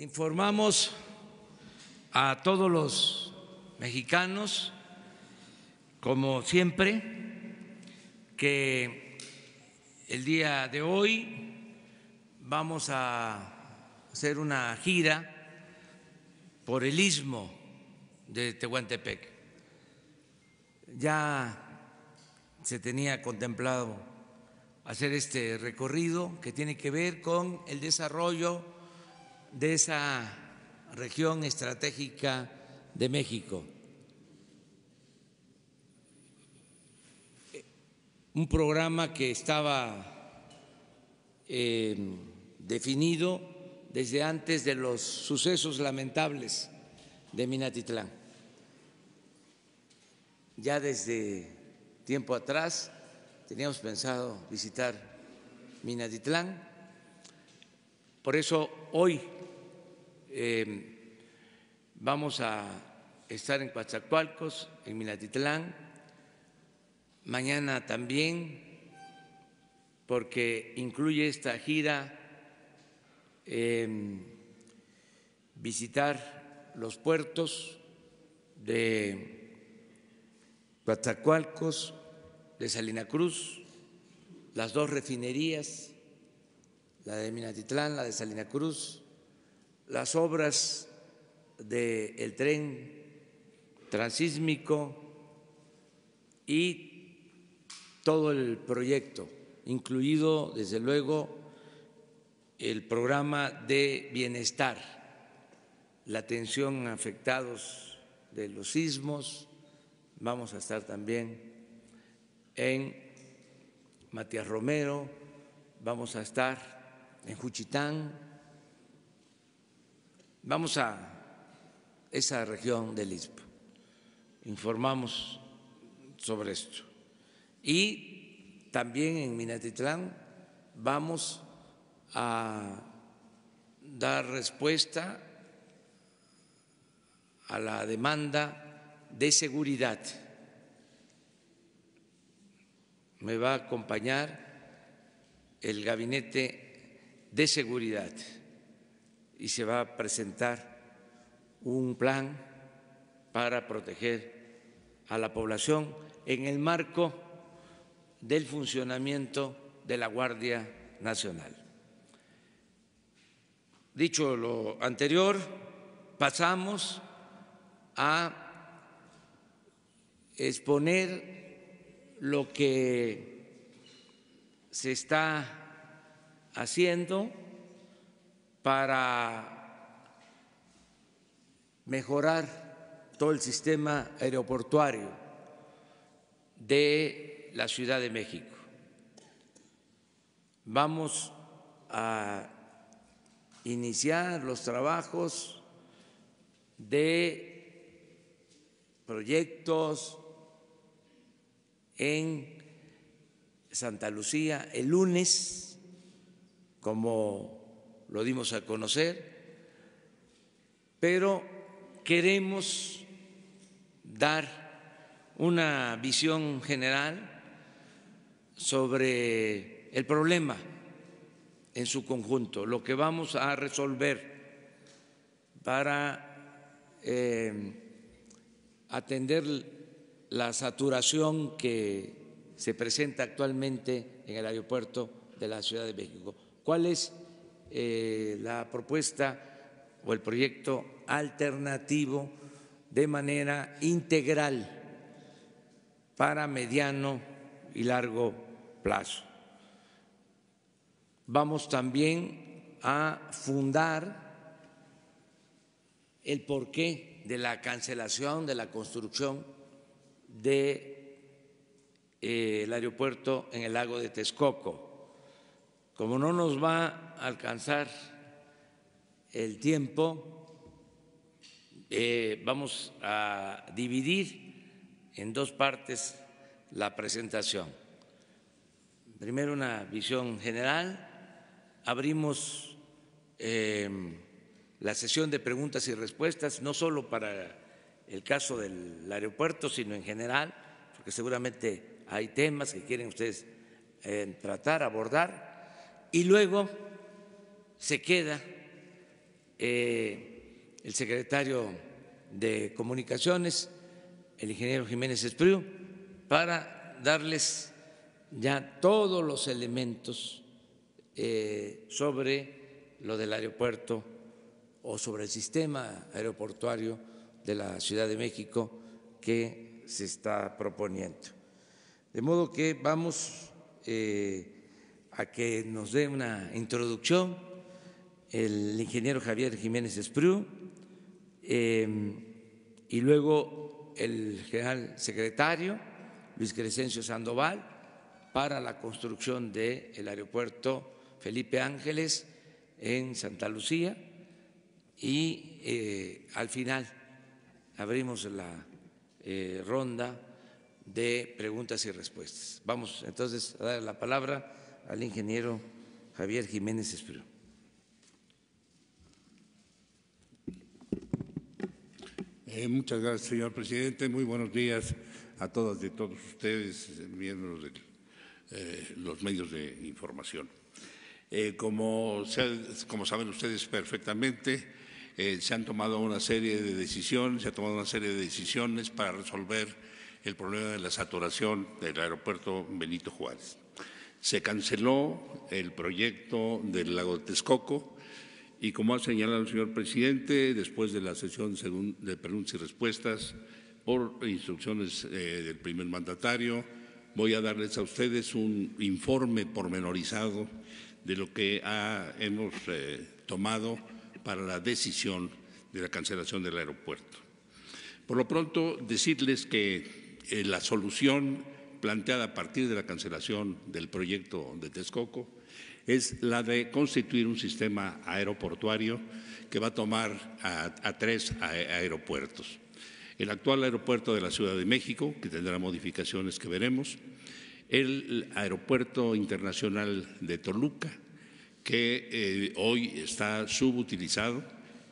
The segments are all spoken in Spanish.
Informamos a todos los mexicanos, como siempre, que el día de hoy vamos a hacer una gira por el istmo de Tehuantepec. Ya se tenía contemplado hacer este recorrido que tiene que ver con el desarrollo de esa región estratégica de México. Un programa que estaba eh, definido desde antes de los sucesos lamentables de Minatitlán. Ya desde tiempo atrás teníamos pensado visitar Minatitlán. Por eso hoy eh, vamos a estar en Coatzacoalcos, en Minatitlán, mañana también, porque incluye esta gira em, visitar los puertos de Coatzacoalcos, de Salina Cruz, las dos refinerías, la de Minatitlán, la de Salina Cruz, las obras del tren transísmico y todo el proyecto, incluido desde luego el programa de bienestar, la atención a afectados de los sismos, vamos a estar también en Matías Romero, vamos a estar en Juchitán, Vamos a esa región del Lisboa, informamos sobre esto. Y también en Minatitlán vamos a dar respuesta a la demanda de seguridad. Me va a acompañar el gabinete de seguridad y se va a presentar un plan para proteger a la población en el marco del funcionamiento de la Guardia Nacional. Dicho lo anterior, pasamos a exponer lo que se está haciendo para mejorar todo el sistema aeroportuario de la Ciudad de México. Vamos a iniciar los trabajos de proyectos en Santa Lucía el lunes como lo dimos a conocer, pero queremos dar una visión general sobre el problema en su conjunto, lo que vamos a resolver para eh, atender la saturación que se presenta actualmente en el aeropuerto de la Ciudad de México. ¿Cuál es eh, la propuesta o el proyecto alternativo de manera integral para mediano y largo plazo. Vamos también a fundar el porqué de la cancelación de la construcción del de, eh, aeropuerto en el lago de Texcoco como no nos va a alcanzar el tiempo, eh, vamos a dividir en dos partes la presentación. Primero una visión general, abrimos eh, la sesión de preguntas y respuestas, no solo para el caso del aeropuerto, sino en general, porque seguramente hay temas que quieren ustedes eh, tratar, abordar y luego se queda eh, el secretario de Comunicaciones, el ingeniero Jiménez Espriu, para darles ya todos los elementos eh, sobre lo del aeropuerto o sobre el sistema aeroportuario de la Ciudad de México que se está proponiendo. De modo que vamos eh, a que nos dé una introducción el ingeniero Javier Jiménez Espriu em, y luego el general secretario Luis Crescencio Sandoval para la construcción del aeropuerto Felipe Ángeles en Santa Lucía y eh, al final abrimos la eh, ronda de preguntas y respuestas. Vamos entonces a dar la palabra al ingeniero Javier Jiménez Espriu. Eh, muchas gracias, señor presidente. Muy buenos días a todas y todos ustedes, eh, miembros de eh, los medios de información. como, como, saben ustedes perfectamente, se han tomado una serie de decisiones, se ha tomado una serie de decisiones para resolver el problema de la saturación del aeropuerto Benito Juárez. Se canceló el proyecto del lago Texcoco y, como ha señalado el señor presidente, después de la sesión de preguntas y respuestas, por instrucciones eh, del primer mandatario, voy a darles a ustedes un informe pormenorizado de lo que hemos eh, tomado para la decisión de la cancelación del aeropuerto. Por lo pronto, decirles que eh, la solución planteada a partir de la cancelación del proyecto de Texcoco es la de constituir un sistema aeroportuario que va a tomar a, tres aeropuertos. El actual aeropuerto de la Ciudad de México, que tendrá modificaciones que veremos, el aeropuerto internacional de Toluca, que eh, hoy está subutilizado,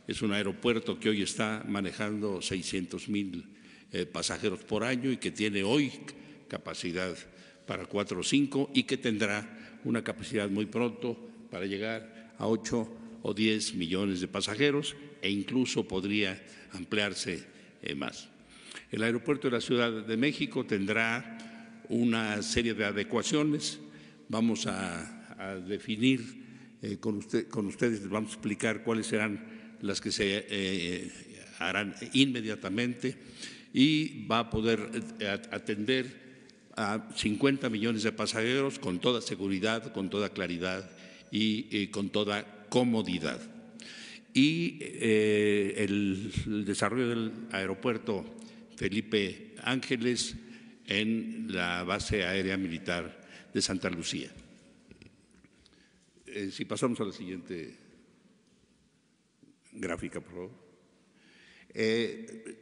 es un aeropuerto que hoy está manejando 600 mil eh, pasajeros por año y que tiene hoy capacidad para cuatro o cinco y que tendrá una capacidad muy pronto para llegar a ocho o diez millones de pasajeros e incluso podría ampliarse eh, más. El aeropuerto de la Ciudad de México tendrá una serie de adecuaciones. Vamos a, definir eh, con, usted, con ustedes, vamos a explicar cuáles serán las que se eh, harán inmediatamente y va a poder atender a 50 millones de pasajeros con toda seguridad, con toda claridad y eh, con toda comodidad. Y eh, el desarrollo del aeropuerto Felipe Ángeles en la base aérea militar de Santa Lucía. Eh, si pasamos a la siguiente gráfica, por favor. Eh,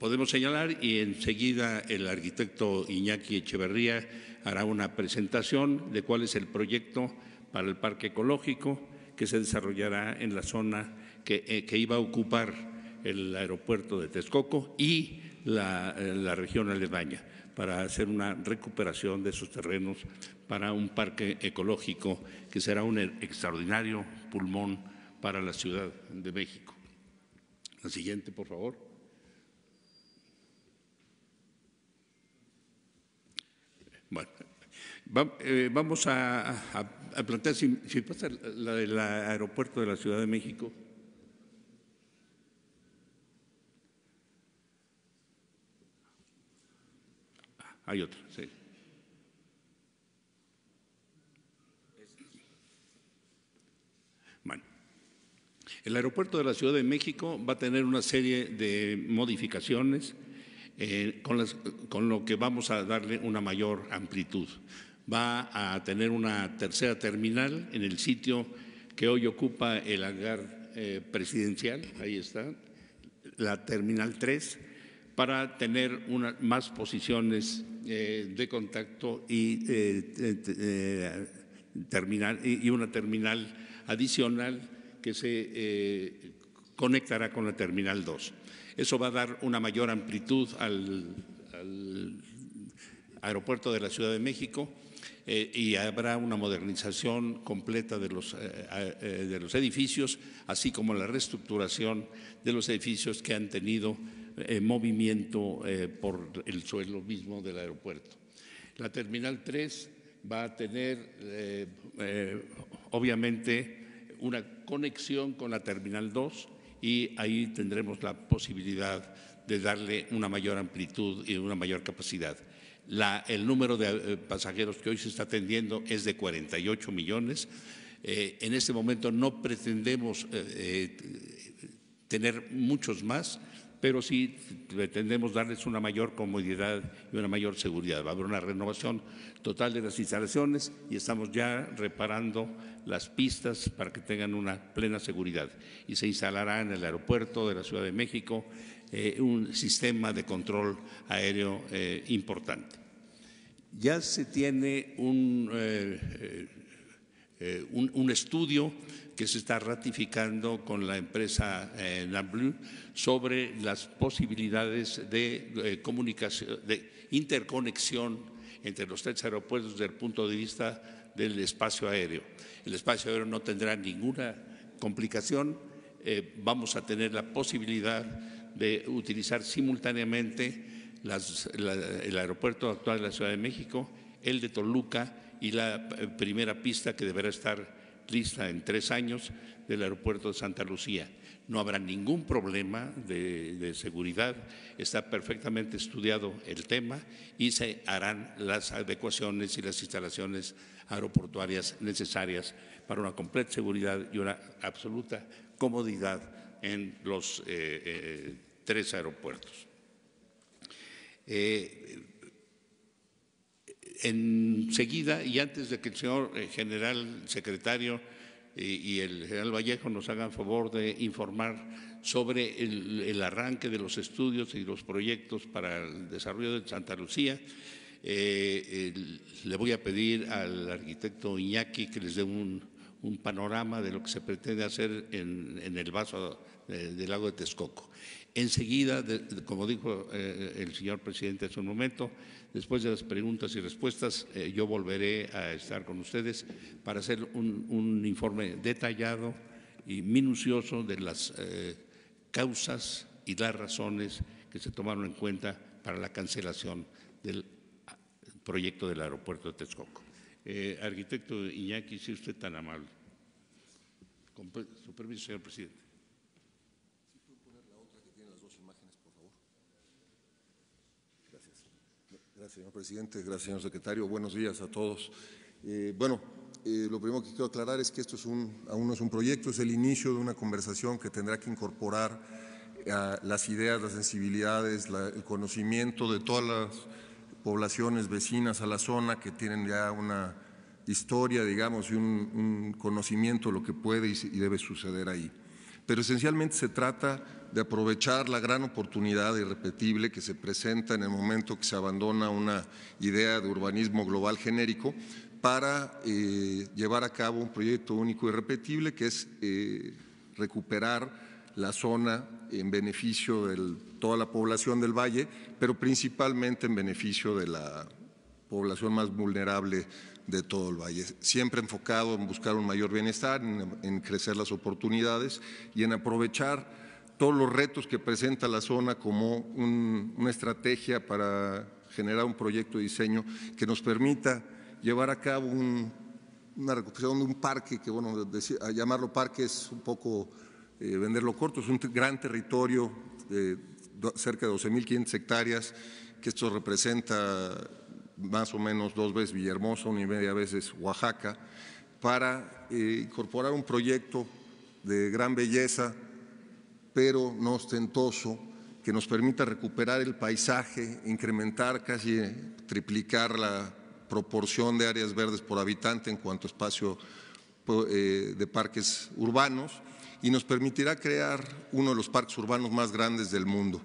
podemos señalar y enseguida el arquitecto Iñaki Echeverría hará una presentación de cuál es el proyecto para el parque ecológico que se desarrollará en la zona que, eh, iba a ocupar el aeropuerto de Texcoco y la, eh, la región aledaña para hacer una recuperación de esos terrenos para un parque ecológico que será un extraordinario pulmón para la Ciudad de México. La siguiente, por favor. Bueno, eh, vamos a, plantear, si, si pasa la del aeropuerto de la Ciudad de México. Ah, hay otra, sí. El aeropuerto de la Ciudad de México va a tener una serie de modificaciones eh, con, las, con lo que vamos a darle una mayor amplitud. Va a tener una tercera terminal en el sitio que hoy ocupa el hangar eh, presidencial, ahí está, la terminal 3, para tener una, más posiciones eh, de contacto y, terminal, y una terminal adicional que se eh, conectará con la Terminal 2. Eso va a dar una mayor amplitud al, aeropuerto de la Ciudad de México eh, y habrá una modernización completa de los, eh, de los edificios, así como la reestructuración de los edificios que han tenido movimiento por el suelo mismo del aeropuerto. La Terminal 3 va a tener, obviamente, una conexión con la Terminal 2 y ahí tendremos la posibilidad de darle una mayor amplitud y una mayor capacidad. La, el número de eh, pasajeros que hoy se está atendiendo es de 48 millones. Eh, en este momento no pretendemos eh, tener muchos más pero sí pretendemos darles una mayor comodidad y una mayor seguridad. Va a haber una renovación total de las instalaciones y estamos ya reparando las pistas para que tengan una plena seguridad. Y se instalará en el aeropuerto de la Ciudad de México eh, un sistema de control aéreo eh, importante. Ya se tiene un, eh, un estudio que se está ratificando con la empresa eh, sobre las posibilidades de, eh, comunicación, de interconexión entre los tres aeropuertos desde el punto de vista del espacio aéreo. El espacio aéreo no tendrá ninguna complicación, eh, vamos a tener la posibilidad de utilizar simultáneamente el aeropuerto actual de la Ciudad de México, el de Toluca y la eh, primera pista que deberá estar lista en tres años del aeropuerto de Santa Lucía. No habrá ningún problema de, seguridad, está perfectamente estudiado el tema y se harán las adecuaciones y las instalaciones aeroportuarias necesarias para una completa seguridad y una absoluta comodidad en los eh, eh, tres aeropuertos. Eh, enseguida y antes de que el señor eh, general secretario eh, y el general Vallejo nos hagan favor de informar sobre el, arranque de los estudios y los proyectos para el desarrollo de Santa Lucía. Eh, le voy a pedir al arquitecto Iñaki que les dé un, panorama de lo que se pretende hacer en, el vaso del lago de Texcoco. Enseguida, como dijo el señor presidente hace un momento, Después de las preguntas y respuestas, eh, yo volveré a estar con ustedes para hacer un, informe detallado y minucioso de las eh, causas y las razones que se tomaron en cuenta para la cancelación del ah, proyecto del aeropuerto de Texcoco. Eh, arquitecto Iñaki, si usted tan amable. Con su permiso, señor presidente. Gracias, señor presidente. Gracias, señor secretario. Buenos días a todos. Eh, bueno, eh, lo primero que quiero aclarar es que esto es un, aún no es un proyecto, es el inicio de una conversación que tendrá que incorporar eh, las ideas, las sensibilidades, el conocimiento de todas las poblaciones vecinas a la zona que tienen ya una historia, digamos, y un conocimiento de lo que puede y debe suceder ahí pero esencialmente se trata de aprovechar la gran oportunidad irrepetible que se presenta en el momento que se abandona una idea de urbanismo global genérico para eh, llevar a cabo un proyecto único e irrepetible que es eh, recuperar la zona en beneficio de toda la población del valle, pero principalmente en beneficio de la población más vulnerable de todo el valle, siempre enfocado en buscar un mayor bienestar, en, crecer las oportunidades y en aprovechar todos los retos que presenta la zona como una estrategia para generar un proyecto de diseño que nos permita llevar a cabo una recuperación de un parque, que bueno, llamarlo parque es un poco eh, venderlo corto, es un gran territorio de cerca de 12.500 hectáreas, que esto representa más o menos dos veces Villahermosa, una y media veces Oaxaca, para eh, incorporar un proyecto de gran belleza, pero no ostentoso, que nos permita recuperar el paisaje, incrementar, casi eh, triplicar la proporción de áreas verdes por habitante en cuanto a espacio eh, de parques urbanos y nos permitirá crear uno de los parques urbanos más grandes del mundo.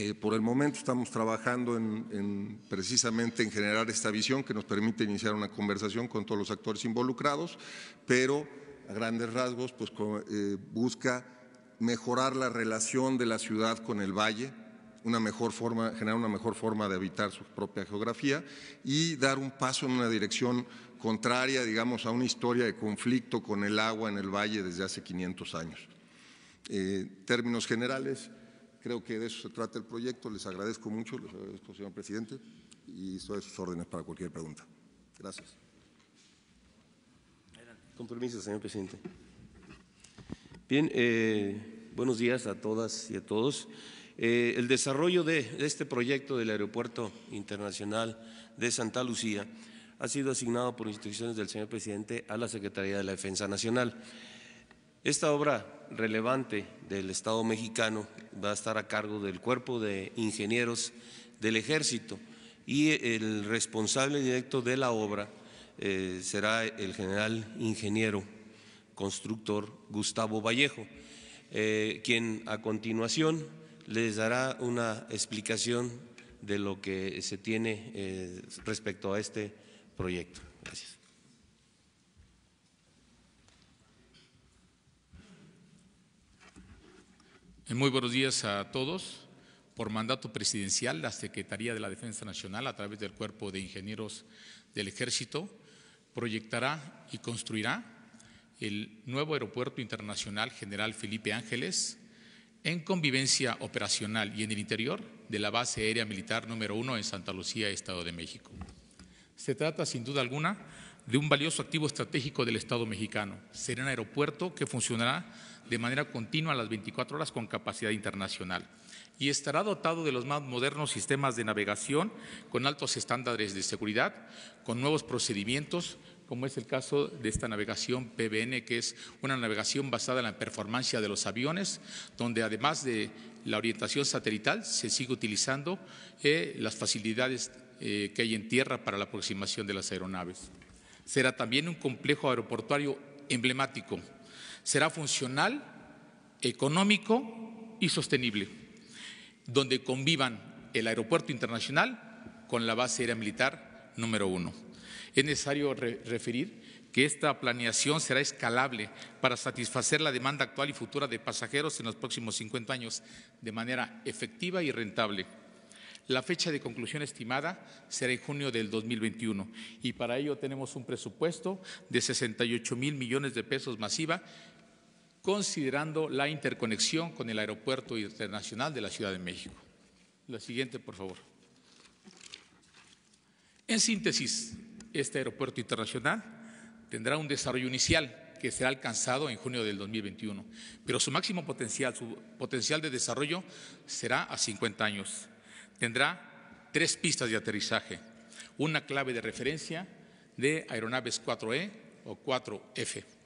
Eh, por el momento estamos trabajando en, precisamente en generar esta visión que nos permite iniciar una conversación con todos los actores involucrados, pero a grandes rasgos pues, eh, busca mejorar la relación de la ciudad con el valle, una mejor forma, generar una mejor forma de habitar su propia geografía y dar un paso en una dirección contraria, digamos, a una historia de conflicto con el agua en el valle desde hace 500 años. Eh, términos generales, Creo que de eso se trata el proyecto. Les agradezco mucho, les agradezco, señor presidente, y estoy a sus órdenes para cualquier pregunta. Gracias. Con permiso, señor presidente. Bien, eh, buenos días a todas y a todos. Eh, el desarrollo de, este proyecto del Aeropuerto Internacional de Santa Lucía ha sido asignado por instituciones del señor presidente a la Secretaría de la Defensa Nacional. Esta obra relevante del Estado mexicano va a estar a cargo del Cuerpo de Ingenieros del Ejército y el responsable directo de la obra eh, será el general ingeniero constructor Gustavo Vallejo, eh, quien a continuación les dará una explicación de lo que se tiene eh, respecto a este proyecto. Gracias. Muy buenos días a todos. Por mandato presidencial, la Secretaría de la Defensa Nacional, a través del Cuerpo de Ingenieros del Ejército, proyectará y construirá el nuevo Aeropuerto Internacional General Felipe Ángeles en convivencia operacional y en el interior de la Base Aérea Militar número 1 en Santa Lucía, Estado de México. Se trata, sin duda alguna, de un valioso activo estratégico del Estado mexicano. Será un aeropuerto que funcionará de manera continua las 24 horas con capacidad internacional y estará dotado de los más modernos sistemas de navegación con altos estándares de seguridad, con nuevos procedimientos, como es el caso de esta navegación PBN, que es una navegación basada en la performance de los aviones, donde además de la orientación satelital se sigue utilizando eh, las facilidades eh, que hay en tierra para la aproximación de las aeronaves. Será también un complejo aeroportuario emblemático será funcional, económico y sostenible, donde convivan el aeropuerto internacional con la base aérea militar número uno. Es necesario referir que esta planeación será escalable para satisfacer la demanda actual y futura de pasajeros en los próximos 50 años de manera efectiva y rentable. La fecha de conclusión estimada será en junio del 2021 y para ello tenemos un presupuesto de 68 mil millones de pesos masiva considerando la interconexión con el Aeropuerto Internacional de la Ciudad de México. lo siguiente, por favor. En síntesis, este aeropuerto internacional tendrá un desarrollo inicial que será alcanzado en junio del 2021, pero su máximo potencial, su potencial de desarrollo será a 50 años. Tendrá tres pistas de aterrizaje, una clave de referencia de aeronaves 4E o 4F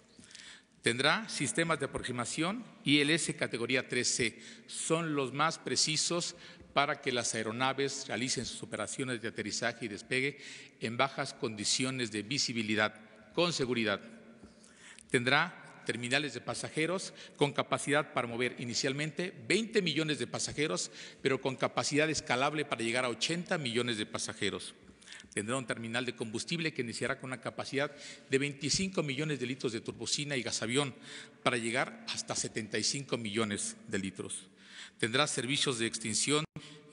Tendrá sistemas de aproximación y el S categoría 13, c Son los más precisos para que las aeronaves realicen sus operaciones de aterrizaje y despegue en bajas condiciones de visibilidad, con seguridad. Tendrá terminales de pasajeros con capacidad para mover inicialmente 20 millones de pasajeros, pero con capacidad escalable para llegar a 80 millones de pasajeros tendrá un terminal de combustible que iniciará con una capacidad de 25 millones de litros de turbocina y gasavión para llegar hasta 75 millones de litros. Tendrá servicios de extinción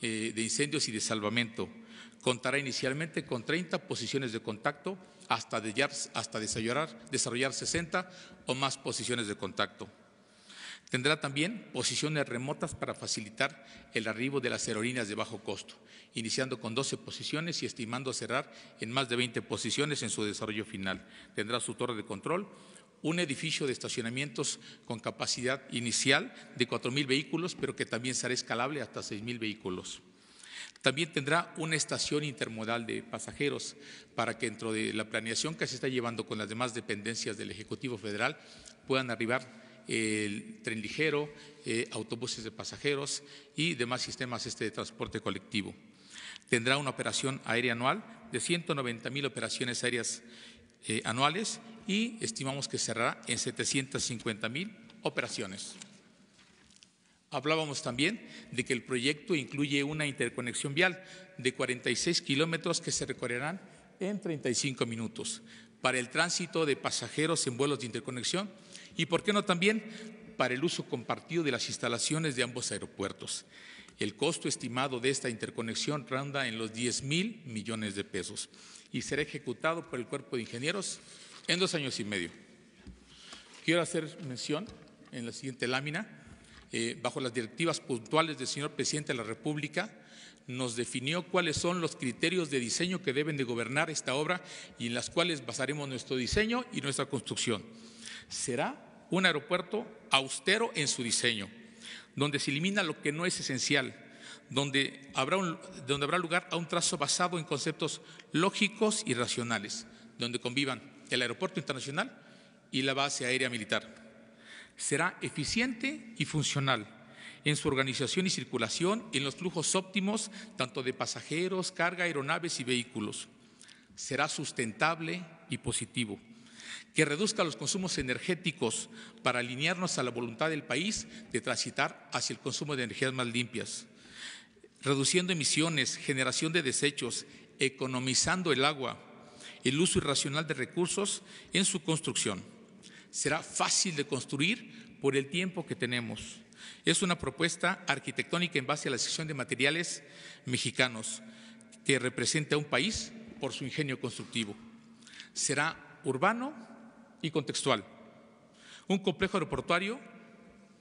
eh, de incendios y de salvamento. Contará inicialmente con 30 posiciones de contacto hasta, desarrollar, desarrollar 60 o más posiciones de contacto Tendrá también posiciones remotas para facilitar el arribo de las aerolíneas de bajo costo, iniciando con 12 posiciones y estimando cerrar en más de 20 posiciones en su desarrollo final. Tendrá su torre de control, un edificio de estacionamientos con capacidad inicial de 4.000 vehículos, pero que también será escalable hasta 6.000 vehículos. También tendrá una estación intermodal de pasajeros para que dentro de la planeación que se está llevando con las demás dependencias del Ejecutivo Federal puedan arribar el tren ligero, eh, autobuses de pasajeros y demás sistemas este de transporte colectivo. Tendrá una operación aérea anual de 190 mil operaciones aéreas eh, anuales y estimamos que cerrará en 750 mil operaciones. Hablábamos también de que el proyecto incluye una interconexión vial de 46 kilómetros que se recorrerán en 35 minutos para el tránsito de pasajeros en vuelos de interconexión y, por qué no también, para el uso compartido de las instalaciones de ambos aeropuertos. El costo estimado de esta interconexión ronda en los 10 mil millones de pesos y será ejecutado por el Cuerpo de Ingenieros en dos años y medio. Quiero hacer mención en la siguiente lámina, eh, bajo las directivas puntuales del señor presidente de la República, nos definió cuáles son los criterios de diseño que deben de gobernar esta obra y en las cuales basaremos nuestro diseño y nuestra construcción. Será un aeropuerto austero en su diseño, donde se elimina lo que no es esencial, donde habrá, donde habrá lugar a un trazo basado en conceptos lógicos y racionales, donde convivan el aeropuerto internacional y la base aérea militar. Será eficiente y funcional en su organización y circulación en los flujos óptimos tanto de pasajeros, carga, aeronaves y vehículos. Será sustentable y positivo que reduzca los consumos energéticos para alinearnos a la voluntad del país de transitar hacia el consumo de energías más limpias, reduciendo emisiones, generación de desechos, economizando el agua, el uso irracional de recursos en su construcción. Será fácil de construir por el tiempo que tenemos. Es una propuesta arquitectónica en base a la sección de materiales mexicanos que representa a un país por su ingenio constructivo. Será urbano y contextual. Un complejo aeroportuario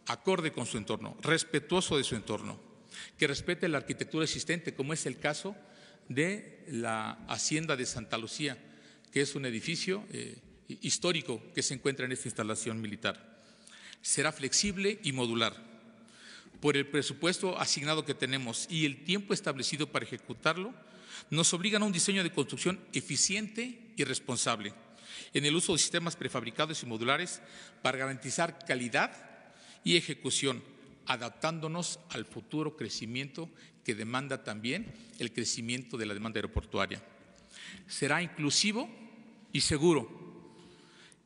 acorde con su entorno, respetuoso de su entorno, que respete la arquitectura existente, como es el caso de la Hacienda de Santa Lucía, que es un edificio eh, histórico que se encuentra en esta instalación militar. Será flexible y modular. Por el presupuesto asignado que tenemos y el tiempo establecido para ejecutarlo, nos obligan a un diseño de construcción eficiente y responsable en el uso de sistemas prefabricados y modulares para garantizar calidad y ejecución, adaptándonos al futuro crecimiento que demanda también el crecimiento de la demanda aeroportuaria. Será inclusivo y seguro.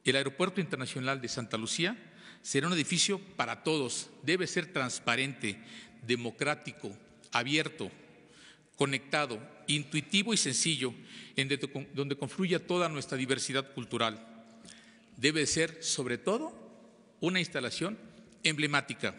El Aeropuerto Internacional de Santa Lucía será un edificio para todos. Debe ser transparente, democrático, abierto, conectado intuitivo y sencillo, donde confluya toda nuestra diversidad cultural. Debe ser, sobre todo, una instalación emblemática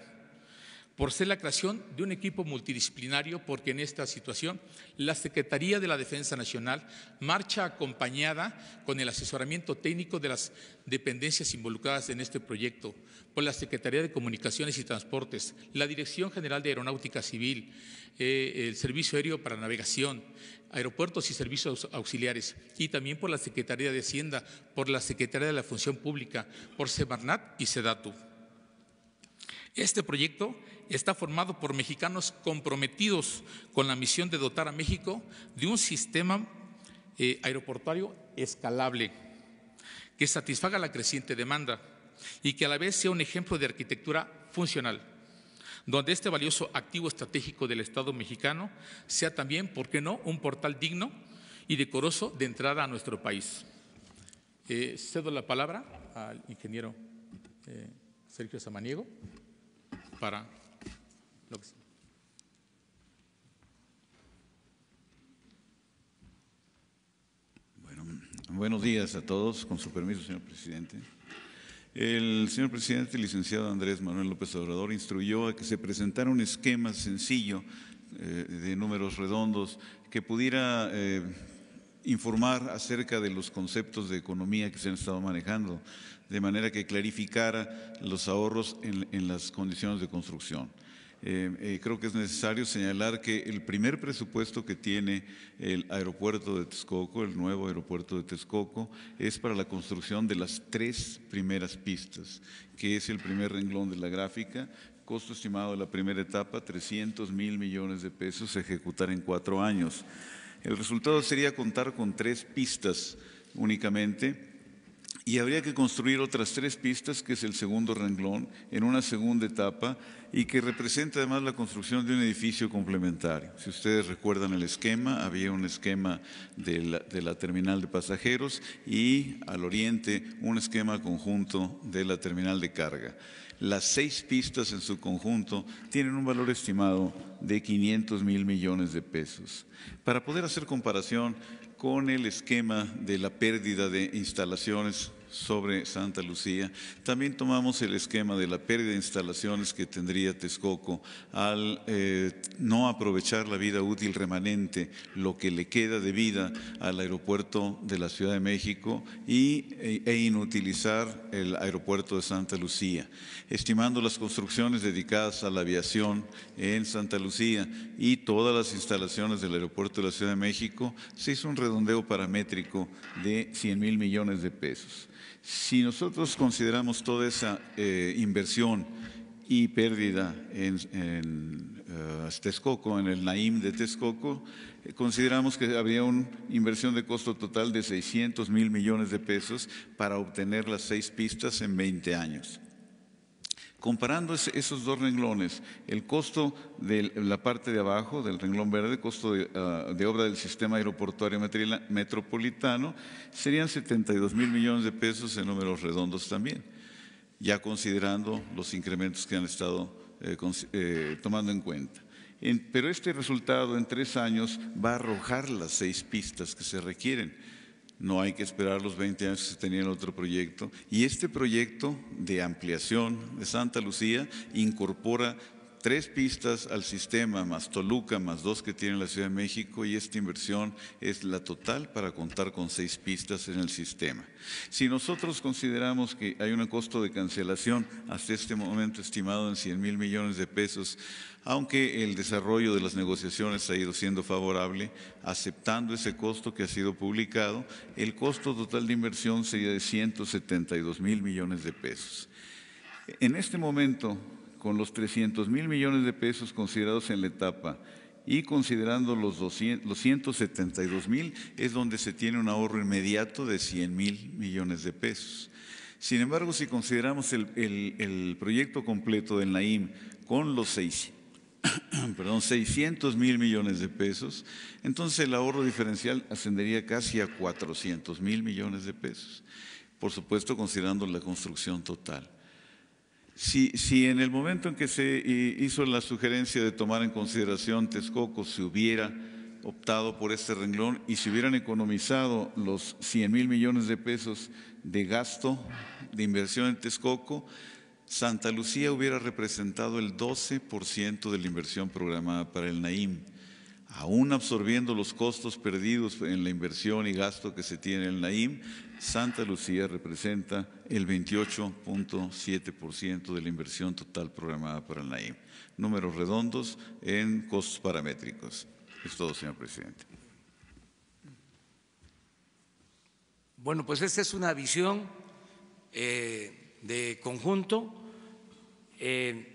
por ser la creación de un equipo multidisciplinario, porque en esta situación la Secretaría de la Defensa Nacional marcha acompañada con el asesoramiento técnico de las dependencias involucradas en este proyecto, por la Secretaría de Comunicaciones y Transportes, la Dirección General de Aeronáutica Civil, eh, el Servicio Aéreo para Navegación, Aeropuertos y Servicios Auxiliares, y también por la Secretaría de Hacienda, por la Secretaría de la Función Pública, por Semarnat y Sedatu. Este proyecto está formado por mexicanos comprometidos con la misión de dotar a México de un sistema eh, aeroportuario escalable que satisfaga la creciente demanda y que a la vez sea un ejemplo de arquitectura funcional, donde este valioso activo estratégico del Estado mexicano sea también, ¿por qué no?, un portal digno y decoroso de entrada a nuestro país. Eh, cedo la palabra al ingeniero eh, Sergio Samaniego para buenos días a todos, con su permiso, señor presidente. El señor presidente, licenciado Andrés Manuel López Obrador, instruyó a que se presentara un esquema sencillo eh, de números redondos que pudiera eh, informar acerca de los conceptos de economía que se han estado manejando, de manera que clarificara los ahorros en las condiciones de construcción. Eh, eh, creo que es necesario señalar que el primer presupuesto que tiene el aeropuerto de Texcoco, el nuevo aeropuerto de Texcoco, es para la construcción de las tres primeras pistas, que es el primer renglón de la gráfica, costo estimado de la primera etapa, 300 mil millones de pesos, ejecutar en cuatro años. El resultado sería contar con tres pistas únicamente y habría que construir otras tres pistas, que es el segundo renglón, en una segunda etapa y que representa además la construcción de un edificio complementario. Si ustedes recuerdan el esquema, había un esquema de la, terminal de pasajeros y al oriente un esquema conjunto de la terminal de carga. Las seis pistas en su conjunto tienen un valor estimado de 500 mil millones de pesos. Para poder hacer comparación, con el esquema de la pérdida de instalaciones sobre Santa Lucía. También tomamos el esquema de la pérdida de instalaciones que tendría Texcoco al eh, no aprovechar la vida útil remanente, lo que le queda de vida al aeropuerto de la Ciudad de México e, e inutilizar el aeropuerto de Santa Lucía, estimando las construcciones dedicadas a la aviación en Santa Lucía y todas las instalaciones del aeropuerto de la Ciudad de México, se hizo un redondeo paramétrico de 100 mil millones de pesos. Si nosotros consideramos toda esa eh, inversión y pérdida en, en eh, Texcoco, en el Naim de Texcoco, eh, consideramos que habría una inversión de costo total de 600 mil millones de pesos para obtener las seis pistas en 20 años comparando esos dos renglones, el costo de la parte de abajo del renglón verde, costo de, ah, obra del sistema aeroportuario metropolitano, serían 72 mil millones de pesos en números redondos también, ya considerando los incrementos que han estado eh, eh, tomando en cuenta. pero este resultado en tres años va a arrojar las seis pistas que se requieren no hay que esperar los 20 años que se tenía el otro proyecto. Y este proyecto de ampliación de Santa Lucía incorpora tres pistas al sistema, más Toluca, más dos que tiene la Ciudad de México, y esta inversión es la total para contar con seis pistas en el sistema. Si nosotros consideramos que hay un costo de cancelación hasta este momento estimado en 100 mil millones de pesos, aunque el desarrollo de las negociaciones ha ido siendo favorable, aceptando ese costo que ha sido publicado, el costo total de inversión sería de 172 mil millones de pesos. En este momento, con los 300 mil millones de pesos considerados en la etapa y considerando los, 172 mil, es donde se tiene un ahorro inmediato de 100 mil millones de pesos. Sin embargo, si consideramos el, proyecto completo del NAIM con los 600 perdón, 600 mil millones de pesos, entonces el ahorro diferencial ascendería casi a 400 mil millones de pesos, por supuesto considerando la construcción total. Si, si, en el momento en que se eh, hizo la sugerencia de tomar en consideración Texcoco se hubiera optado por este renglón y se hubieran economizado los 100 mil millones de pesos de gasto de inversión en Texcoco, Santa Lucía hubiera representado el 12% de la inversión programada para el Naim, aún absorbiendo los costos perdidos en la inversión y gasto que se tiene en el Naim, Santa Lucía representa el 28.7% de la inversión total programada para el Naim. Números redondos en costos paramétricos. Es todo, señor presidente. Bueno, pues esta es una visión eh, de conjunto eh,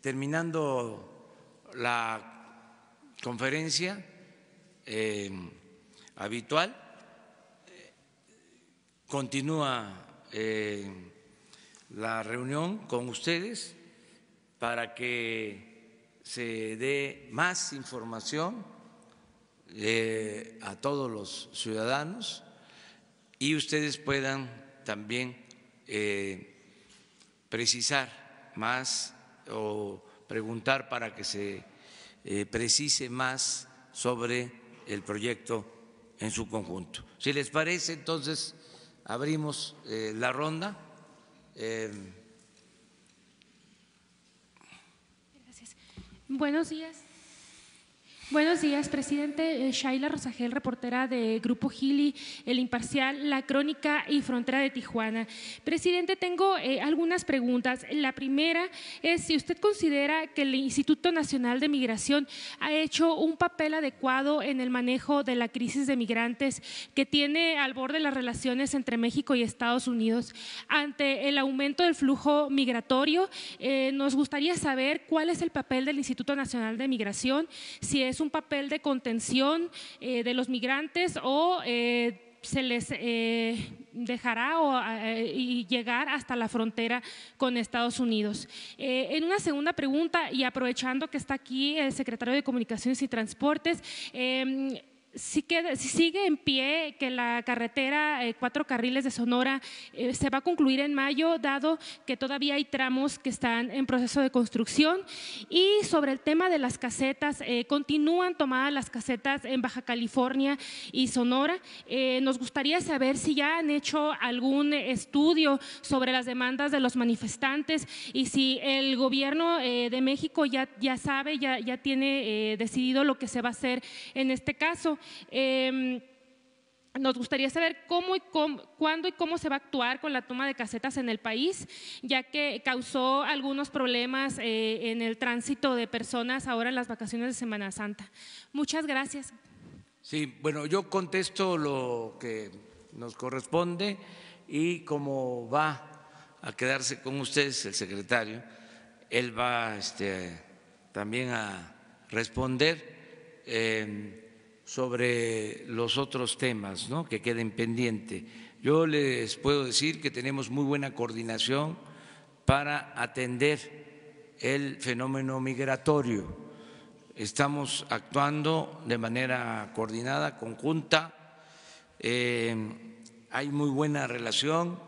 terminando la conferencia eh, habitual, eh, continúa la reunión con ustedes para que se dé más información a todos los ciudadanos y ustedes puedan también precisar más o preguntar para que se eh, precise más sobre el proyecto en su conjunto. Si les parece, entonces abrimos eh, la ronda. Eh, Buenos días. Buenos días, presidente. Eh, Shaila Rosagel, reportera de Grupo Gili, El Imparcial, La Crónica y Frontera de Tijuana. Presidente, tengo eh, algunas preguntas. La primera es si usted considera que el Instituto Nacional de Migración ha hecho un papel adecuado en el manejo de la crisis de migrantes que tiene al borde las relaciones entre México y Estados Unidos. Ante el aumento del flujo migratorio, eh, nos gustaría saber cuál es el papel del Instituto Nacional de Migración, si es un papel de contención eh, de los migrantes o eh, se les eh, dejará llegar hasta la frontera con Estados Unidos. en una segunda pregunta, y aprovechando que está aquí el secretario de Comunicaciones y Transportes, si, sigue en pie que la carretera eh, cuatro carriles de Sonora eh, se va a concluir en mayo, dado que todavía hay tramos que están en proceso de construcción. Y sobre el tema de las casetas, eh, continúan tomadas las casetas en Baja California y Sonora. nos gustaría saber si ya han hecho algún estudio sobre las demandas de los manifestantes y si el gobierno de México ya, sabe, ya, ya tiene decidido lo que se va a hacer en este caso. Em, nos gustaría saber cómo y cuándo y cómo se va a actuar con la toma de casetas en el país, ya que causó algunos problemas eh, en el tránsito de personas ahora en las vacaciones de Semana Santa. Muchas gracias. Sí, bueno, yo contesto lo que nos corresponde y como va a quedarse con ustedes el secretario, él va este, también a responder. Em, sobre los otros temas ¿no? que queden pendientes. Yo les puedo decir que tenemos muy buena coordinación para atender el fenómeno migratorio. Estamos actuando de manera coordinada, conjunta. Eh, hay muy buena relación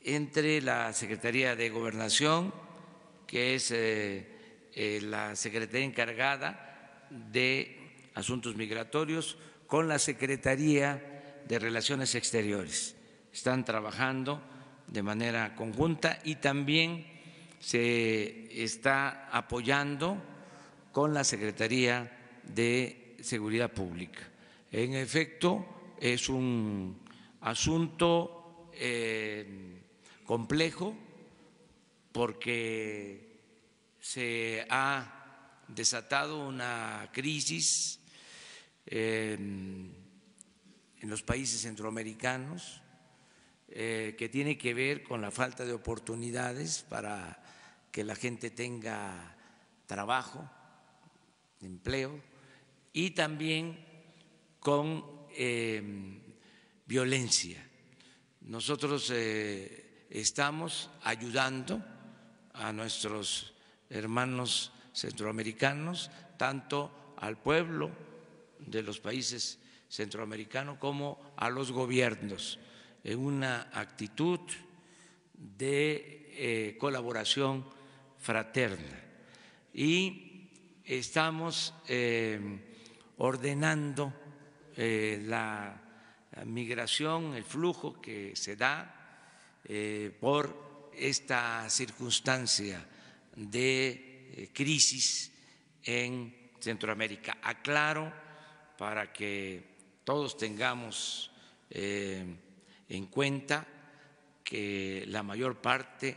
entre la Secretaría de Gobernación, que es eh, eh, la Secretaría encargada de Asuntos Migratorios con la Secretaría de Relaciones Exteriores. Están trabajando de manera conjunta y también se está apoyando con la Secretaría de Seguridad Pública. En efecto, es un asunto eh, complejo porque se ha desatado una crisis en los países centroamericanos, eh, que tiene que ver con la falta de oportunidades para que la gente tenga trabajo, empleo, y también con eh, violencia. Nosotros eh, estamos ayudando a nuestros hermanos centroamericanos, tanto al pueblo de los países centroamericanos como a los gobiernos, en una actitud de eh, colaboración fraterna. Y estamos eh, ordenando eh, la migración, el flujo que se da por esta circunstancia de crisis en Centroamérica. Aclaro para que todos tengamos eh, en cuenta que la mayor parte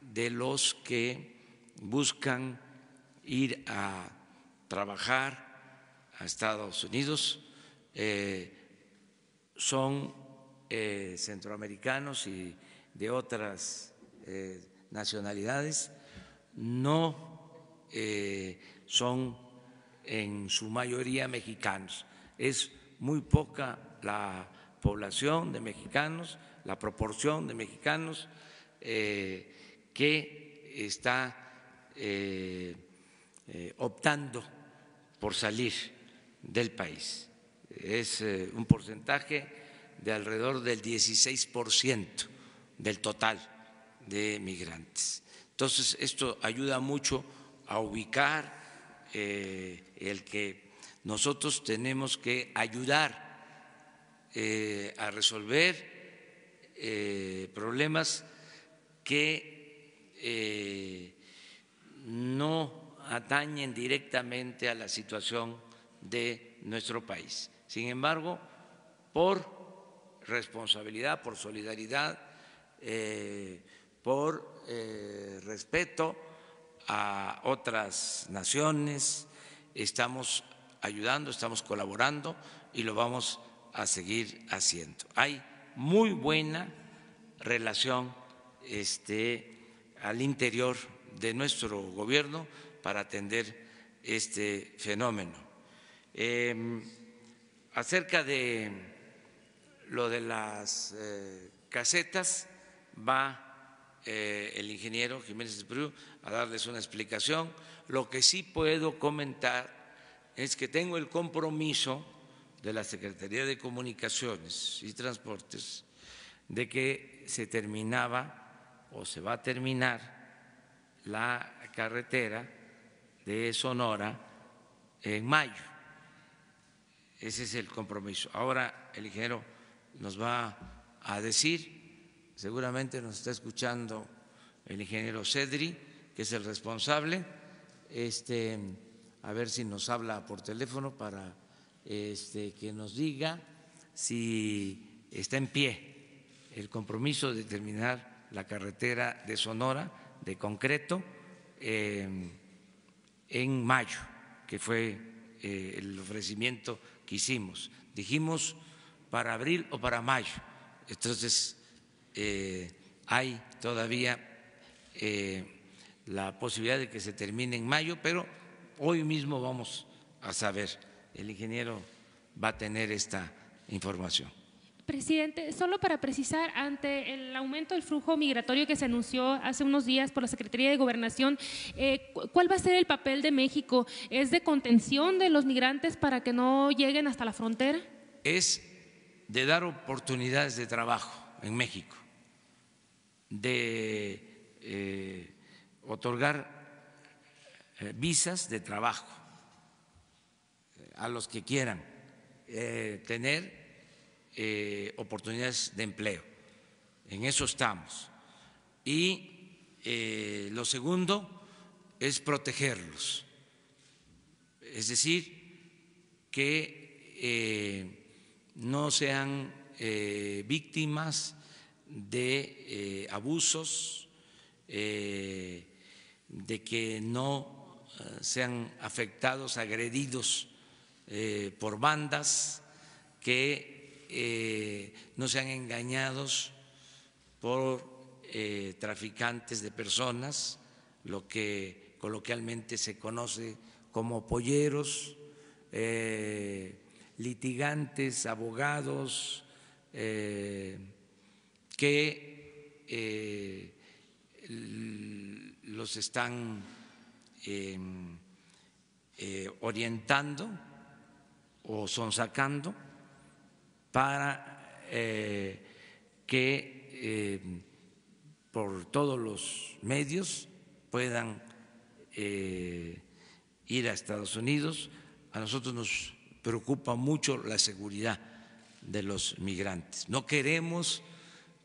de los que buscan ir a trabajar a Estados Unidos eh, son eh, centroamericanos y de otras nacionalidades, no son en su mayoría mexicanos. Es muy poca la población de mexicanos, la proporción de mexicanos eh, que está eh, eh, optando por salir del país. Es un porcentaje de alrededor del 16 ciento del total de migrantes. Entonces, esto ayuda mucho a ubicar, el que nosotros tenemos que ayudar eh, a resolver eh, problemas que eh, no atañen directamente a la situación de nuestro país. Sin embargo, por responsabilidad, por solidaridad, por respeto a otras naciones, estamos ayudando, estamos colaborando y lo vamos a seguir haciendo. Hay muy buena relación este, al interior de nuestro gobierno para atender este fenómeno. Em, acerca de lo de las eh, casetas, va eh, el ingeniero Jiménez Bru a darles una explicación lo que sí puedo comentar es que tengo el compromiso de la Secretaría de Comunicaciones y Transportes de que se terminaba o se va a terminar la carretera de Sonora en mayo. Ese es el compromiso. Ahora el ingeniero nos va a decir, seguramente nos está escuchando el ingeniero Cedri, que es el responsable este, a ver si nos habla por teléfono para este, que nos diga si está en pie el compromiso de terminar la carretera de Sonora de concreto eh, en mayo, que fue eh, el ofrecimiento que hicimos. Dijimos para abril o para mayo. Entonces, eh, hay todavía la posibilidad de que se termine en mayo, pero hoy mismo vamos a saber. El ingeniero va a tener esta información. Presidente, solo para precisar, ante el aumento del flujo migratorio que se anunció hace unos días por la Secretaría de Gobernación, eh, ¿cuál va a ser el papel de México? ¿Es de contención de los migrantes para que no lleguen hasta la frontera? Es de dar oportunidades de trabajo en México, de eh, otorgar eh, visas de trabajo eh, a los que quieran eh, tener oportunidades de empleo. En eso estamos. Y lo segundo es protegerlos. Es decir, que no sean víctimas de abusos, de que no eh, sean afectados, agredidos eh, por bandas, que eh, no sean engañados por traficantes de personas, lo que coloquialmente se conoce como polleros, litigantes, abogados, que los están em, eh, orientando o son sacando para eh, que em, por todos los medios puedan eh, ir a Estados Unidos. A nosotros nos preocupa mucho la seguridad de los migrantes. No queremos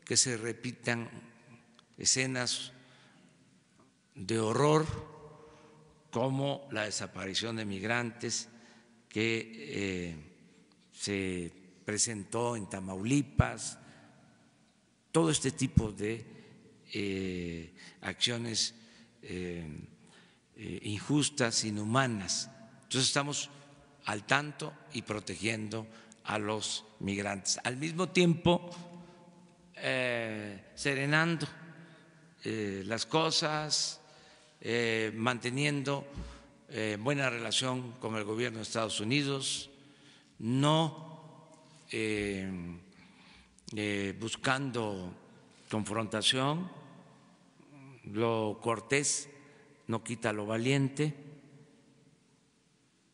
que se repitan escenas de horror como la desaparición de migrantes que eh, se presentó en Tamaulipas, todo este tipo de eh, acciones eh, injustas, inhumanas. Entonces estamos al tanto y protegiendo a los migrantes. Al mismo tiempo, serenando las cosas, eh, manteniendo eh, buena relación con el gobierno de Estados Unidos, no eh, buscando confrontación, lo cortés no quita lo valiente,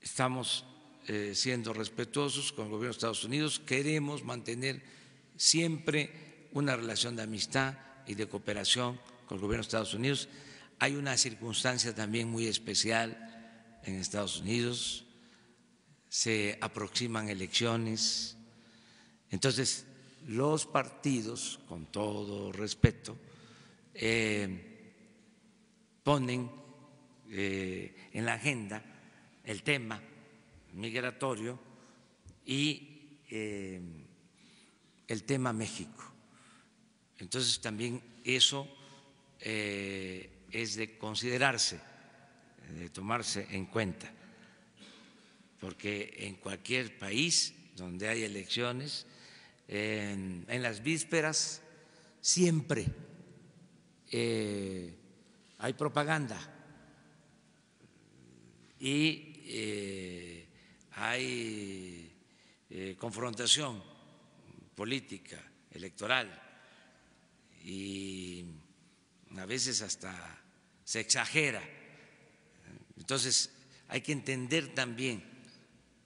estamos siendo respetuosos con el gobierno de Estados Unidos, queremos mantener siempre una relación de amistad y de cooperación con el gobierno de Estados Unidos hay una circunstancia también muy especial en Estados Unidos, se aproximan elecciones, entonces los partidos, con todo respeto, eh, ponen eh, en la agenda el tema migratorio y eh, el tema México. Entonces también eso es de considerarse, de tomarse en cuenta, porque en cualquier país donde hay elecciones, en, las vísperas siempre eh, hay propaganda y eh, hay eh, confrontación política, electoral y a veces hasta se exagera. Entonces, hay que entender también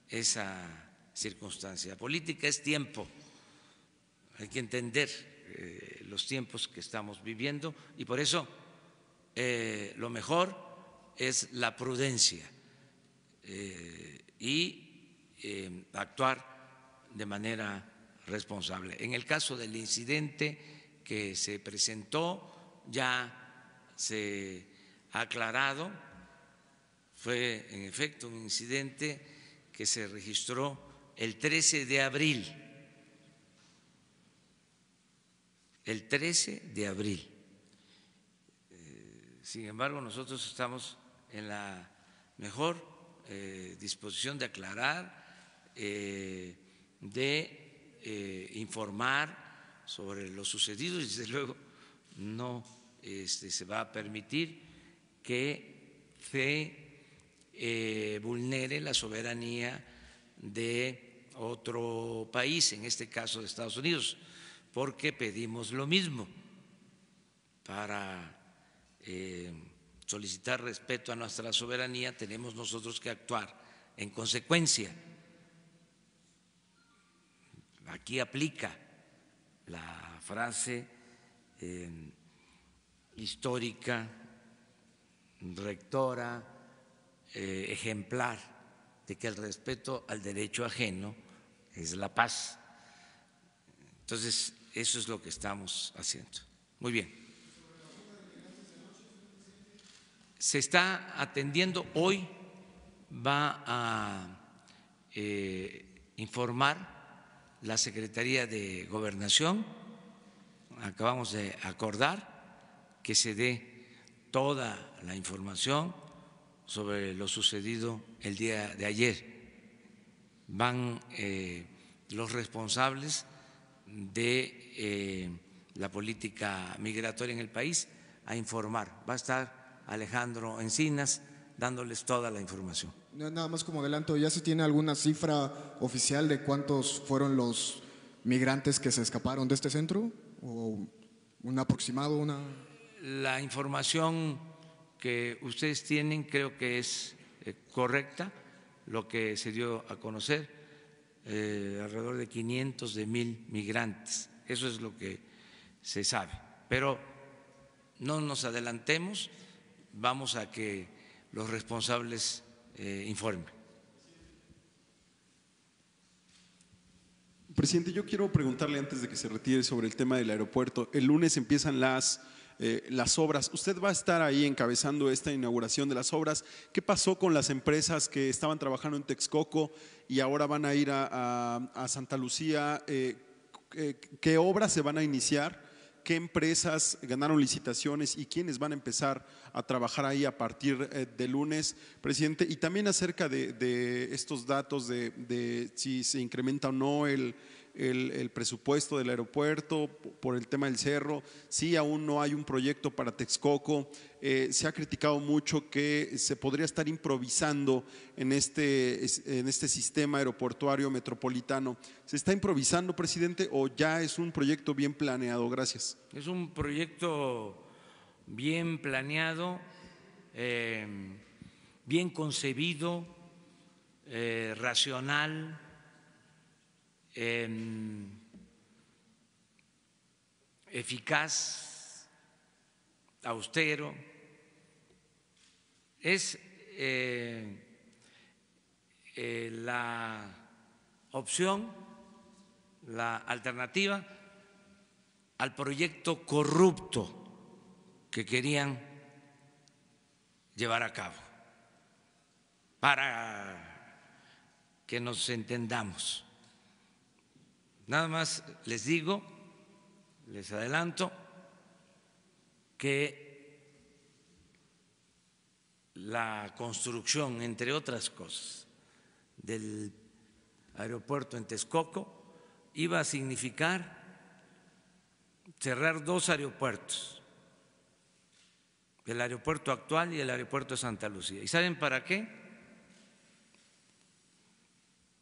esa circunstancia. La política es tiempo, hay que entender eh, los tiempos que estamos viviendo y por eso eh, lo mejor es la prudencia eh, y actuar de manera responsable. En el caso del incidente que se presentó, ya se aclarado. Fue, en efecto, un incidente que se registró el 13 de abril. El 13 de abril. Eh, sin embargo, nosotros estamos en la mejor eh, disposición de aclarar, eh, de informar sobre lo sucedido y desde luego no este, se va a permitir que se eh, vulnere la soberanía de otro país, en este caso de Estados Unidos, porque pedimos lo mismo para eh, solicitar respeto a nuestra soberanía, tenemos nosotros que actuar en consecuencia. Aquí aplica la frase eh, histórica rectora, eh, ejemplar, de que el respeto al derecho ajeno es la paz. Entonces, eso es lo que estamos haciendo. Muy bien. Se está atendiendo hoy, va a eh, informar la Secretaría de Gobernación, acabamos de acordar que se dé toda la información sobre lo sucedido el día de ayer. Van eh, los responsables de eh, la política migratoria en el país a informar. Va a estar Alejandro Encinas dándoles toda la información. Nada más como adelanto, ¿ya se tiene alguna cifra oficial de cuántos fueron los migrantes que se escaparon de este centro? ¿O un aproximado, una...? la información que ustedes tienen creo que es eh, correcta, lo que se dio a conocer, eh, alrededor de 500 de mil migrantes. Eso es lo que se sabe. Pero no nos adelantemos, vamos a que los responsables eh, informen. Presidente, yo quiero preguntarle antes de que se retire sobre el tema del aeropuerto. El lunes empiezan las eh, las obras. Usted va a estar ahí encabezando esta inauguración de las obras. ¿Qué pasó con las empresas que estaban trabajando en Texcoco y ahora van a ir a, Santa Lucía? Eh, eh, ¿Qué obras se van a iniciar? ¿Qué empresas ganaron licitaciones y quiénes van a empezar a trabajar ahí a partir de lunes, presidente? Y también acerca de, estos datos de si se incrementa o no el, el, presupuesto del aeropuerto, por el tema del cerro, sí aún no hay un proyecto para Texcoco, eh, se ha criticado mucho que se podría estar improvisando en este, en este sistema aeroportuario metropolitano. ¿Se está improvisando, presidente, o ya es un proyecto bien planeado? Gracias. Es un proyecto bien planeado, eh, bien concebido, eh, racional Em, eficaz, austero, es eh, eh, la opción, la alternativa al proyecto corrupto que querían llevar a cabo para que nos entendamos Nada más les digo, les adelanto, que la construcción, entre otras cosas, del aeropuerto en Texcoco iba a significar cerrar dos aeropuertos, el aeropuerto actual y el aeropuerto de Santa Lucía. ¿Y saben para qué?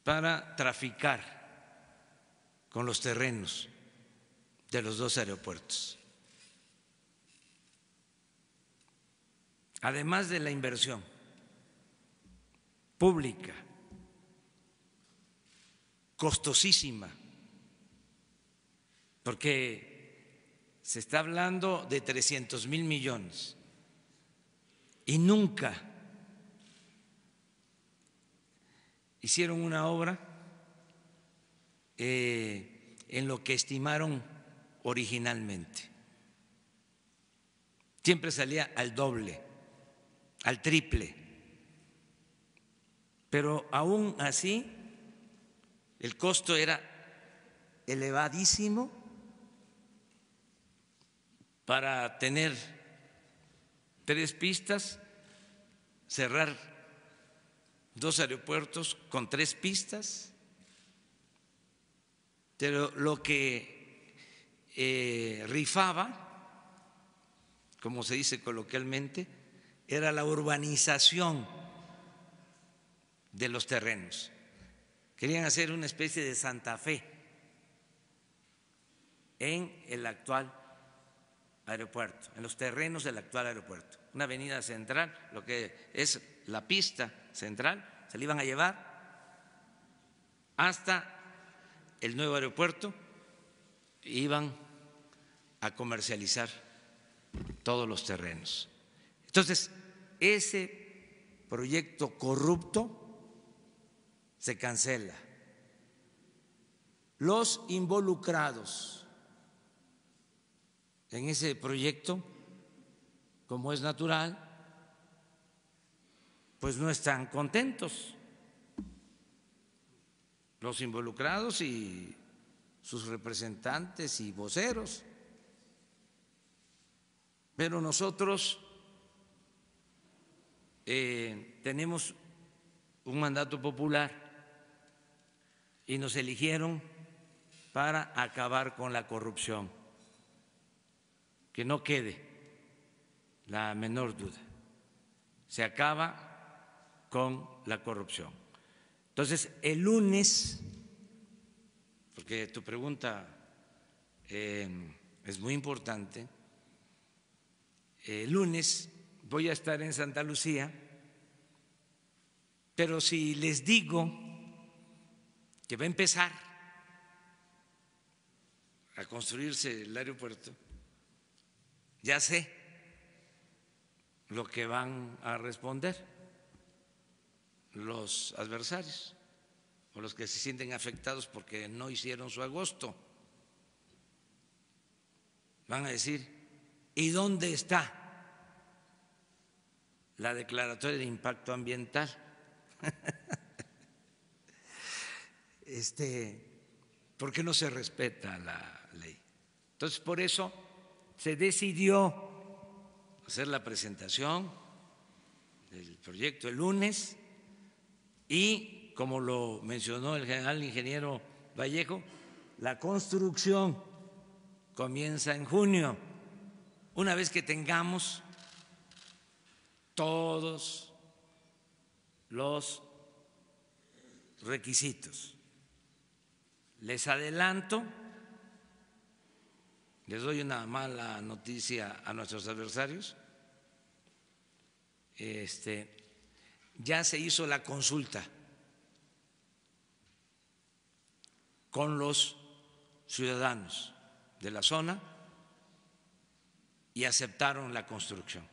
Para traficar con los terrenos de los dos aeropuertos. Además de la inversión pública, costosísima, porque se está hablando de 300 mil millones y nunca hicieron una obra eh, en lo que estimaron originalmente. Siempre salía al doble, al triple. Pero aún así, el costo era elevadísimo para tener tres pistas, cerrar dos aeropuertos con tres pistas pero lo que eh, rifaba, como se dice coloquialmente, era la urbanización de los terrenos. Querían hacer una especie de Santa Fe en el actual aeropuerto, en los terrenos del actual aeropuerto. Una avenida central, lo que es la pista central, se la iban a llevar hasta el nuevo aeropuerto, iban a comercializar todos los terrenos. Entonces, ese proyecto corrupto se cancela. Los involucrados en ese proyecto, como es natural, pues no están contentos los involucrados y sus representantes y voceros. Pero nosotros eh, tenemos un mandato popular y nos eligieron para acabar con la corrupción, que no quede la menor duda, se acaba con la corrupción. Entonces, el lunes, porque tu pregunta em, es muy importante, el lunes voy a estar en Santa Lucía, pero si les digo que va a empezar a construirse el aeropuerto, ya sé lo que van a responder los adversarios o los que se sienten afectados porque no hicieron su agosto. Van a decir, ¿y dónde está la declaratoria de impacto ambiental? este, ¿Por qué no se respeta la ley? Entonces, por eso se decidió hacer la presentación del proyecto el lunes y, como lo mencionó el general ingeniero Vallejo, la construcción comienza en junio. Una vez que tengamos todos los requisitos. Les adelanto, les doy una mala noticia a nuestros adversarios. Este, ya se hizo la consulta con los ciudadanos de la zona y aceptaron la construcción.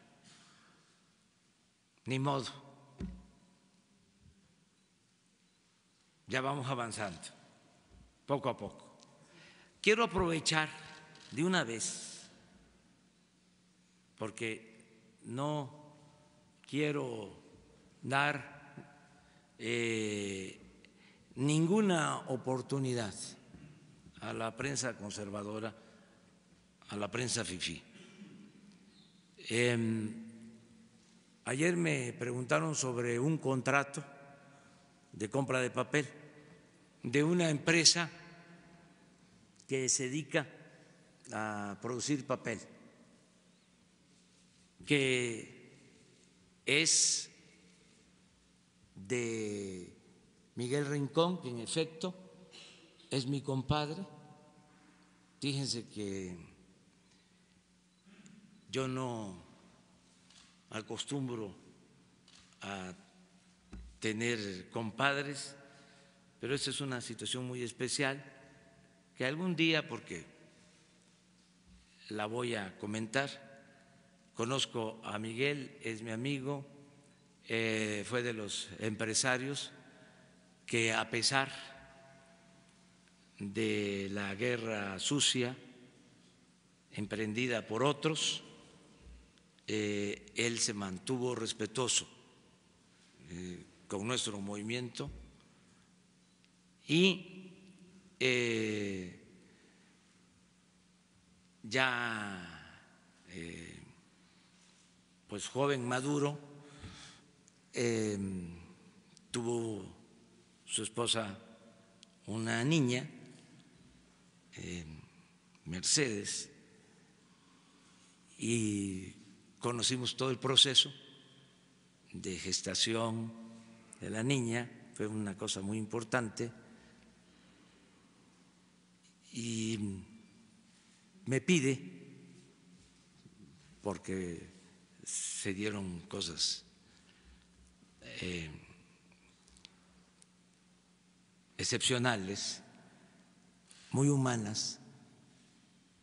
Ni modo. Ya vamos avanzando, poco a poco. Quiero aprovechar de una vez, porque no quiero dar eh, ninguna oportunidad a la prensa conservadora, a la prensa fifí. Em, ayer me preguntaron sobre un contrato de compra de papel de una empresa que se dedica a producir papel, que es de Miguel Rincón, que en efecto es mi compadre. Fíjense que yo no acostumbro a tener compadres, pero esta es una situación muy especial que algún día, porque la voy a comentar, conozco a Miguel, es mi amigo, eh, fue de los empresarios que a pesar de la guerra sucia emprendida por otros, eh, él se mantuvo respetuoso eh, con nuestro movimiento y ya pues joven maduro Em, tuvo su esposa una niña, em, Mercedes, y conocimos todo el proceso de gestación de la niña, fue una cosa muy importante, y me pide, porque se dieron cosas eh, excepcionales, muy humanas,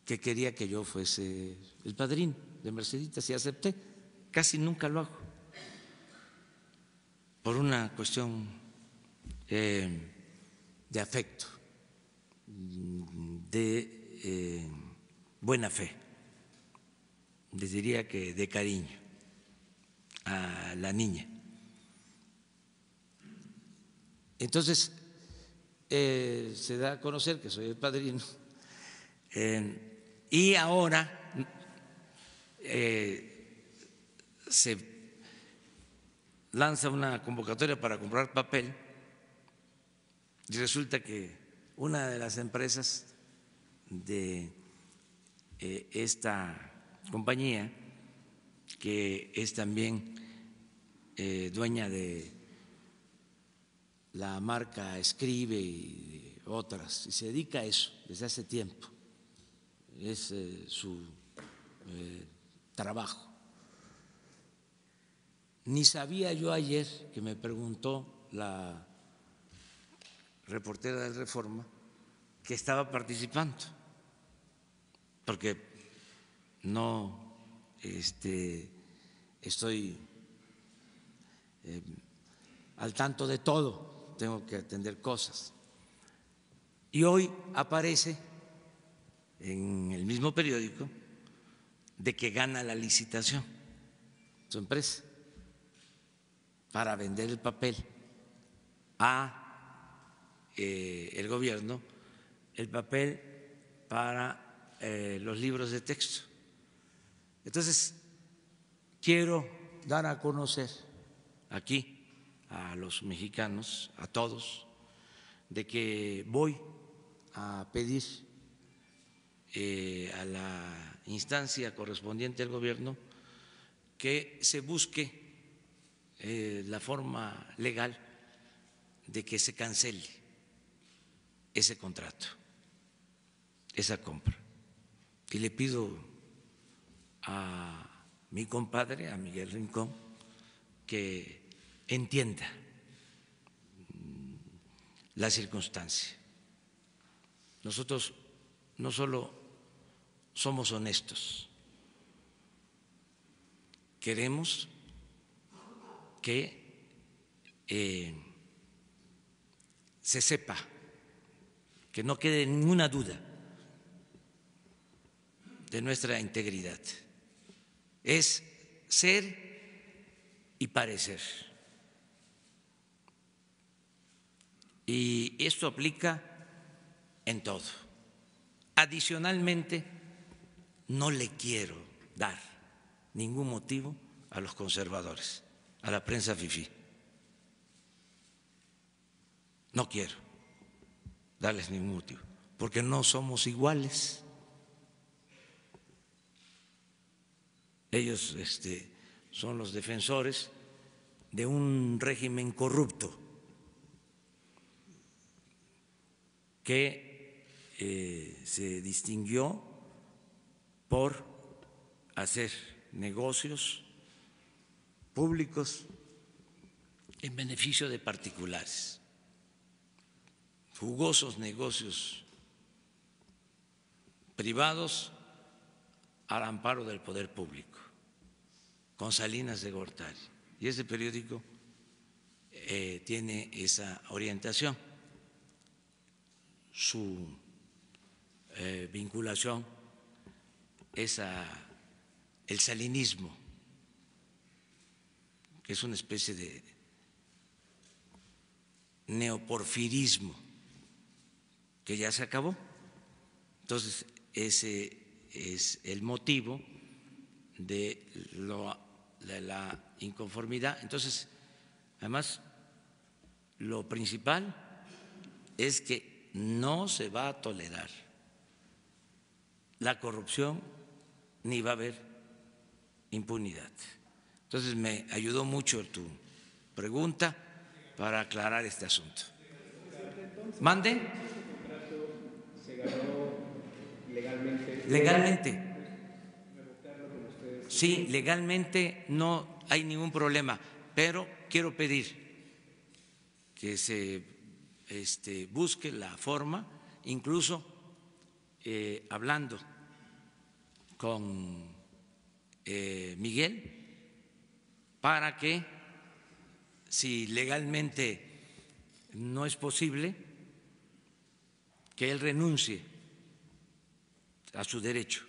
que quería que yo fuese el padrino de Merceditas y acepté. Casi nunca lo hago, por una cuestión eh, de afecto, de eh, buena fe, les diría que de cariño a la niña. Entonces, eh, se da a conocer que soy el padrino. y ahora eh, se lanza una convocatoria para comprar papel y resulta que una de las empresas de eh, esta compañía, que es también dueña de la marca escribe y otras, y se dedica a eso desde hace tiempo. Es eh, su eh, trabajo. Ni sabía yo ayer que me preguntó la reportera de Reforma que estaba participando, porque no este, estoy eh, al tanto de todo tengo que atender cosas. Y hoy aparece en el mismo periódico de que gana la licitación su empresa para vender el papel a eh, el gobierno, el papel para eh, los libros de texto. Entonces, quiero dar a conocer aquí a los mexicanos, a todos, de que voy a pedir eh, a la instancia correspondiente del gobierno que se busque eh, la forma legal de que se cancele ese contrato, esa compra. Y le pido a mi compadre, a Miguel Rincón, que entienda la circunstancia. Nosotros no solo somos honestos, queremos que eh, se sepa, que no quede ninguna duda de nuestra integridad. Es ser y parecer. Y esto aplica en todo. Adicionalmente, no le quiero dar ningún motivo a los conservadores, a la prensa FIFI. No quiero darles ningún motivo, porque no somos iguales. Ellos este, son los defensores de un régimen corrupto que eh, se distinguió por hacer negocios públicos en beneficio de particulares, jugosos negocios privados al amparo del poder público, con Salinas de Gortari. Y ese periódico eh, tiene esa orientación su eh, vinculación es el salinismo, que es una especie de neoporfirismo que ya se acabó. Entonces, ese es el motivo de, de la inconformidad. Entonces, además, lo principal es que no se va a tolerar la corrupción ni va a haber impunidad. Entonces me ayudó mucho tu pregunta para aclarar este asunto. Mande. legalmente. Legalmente. Sí, legalmente no hay ningún problema, pero quiero pedir que se este, busque la forma, incluso eh, hablando con eh, Miguel, para que si legalmente no es posible, que él renuncie a su derecho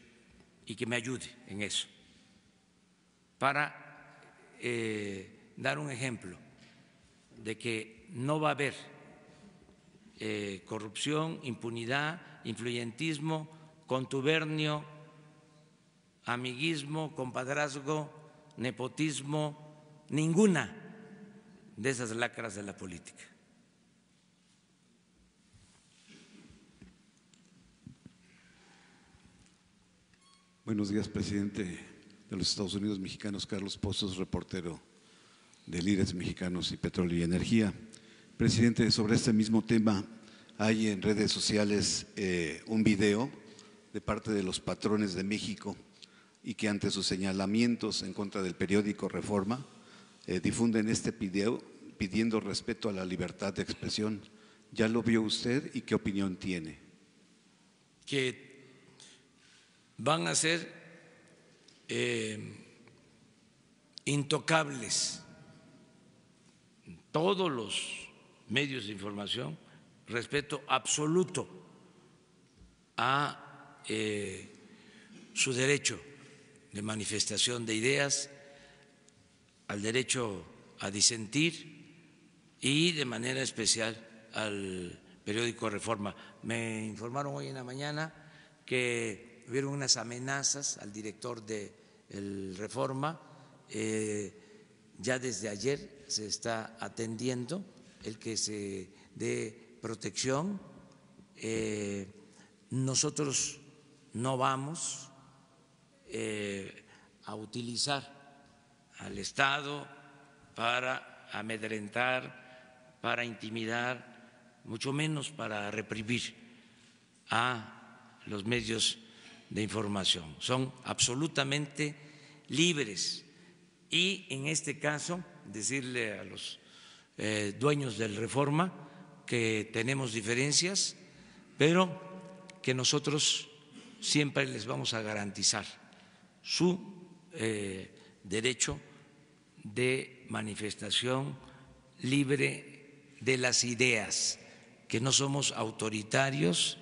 y que me ayude en eso, para eh, dar un ejemplo de que no va a haber eh, corrupción, impunidad, influyentismo, contubernio, amiguismo, compadrazgo, nepotismo, ninguna de esas lacras de la política. Buenos días, presidente de los Estados Unidos mexicanos, Carlos Pozos, reportero de Líderes Mexicanos y Petróleo y Energía. Presidente, sobre este mismo tema hay en redes sociales eh, un video de parte de los patrones de México y que ante sus señalamientos en contra del periódico Reforma eh, difunden este video pidiendo respeto a la libertad de expresión. ¿Ya lo vio usted y qué opinión tiene? Que van a ser eh, intocables todos los medios de información, respeto absoluto a eh, su derecho de manifestación de ideas, al derecho a disentir y de manera especial al periódico Reforma. Me informaron hoy en la mañana que hubieron unas amenazas al director de Reforma, eh, ya desde ayer se está atendiendo el que se dé protección. Eh, nosotros no vamos eh, a utilizar al Estado para amedrentar, para intimidar, mucho menos para reprimir a los medios de información. Son absolutamente libres y en este caso decirle a los dueños eh, dueños del Reforma, que tenemos diferencias, pero que nosotros siempre les vamos a garantizar su eh, derecho de manifestación libre de las ideas, que no somos autoritarios,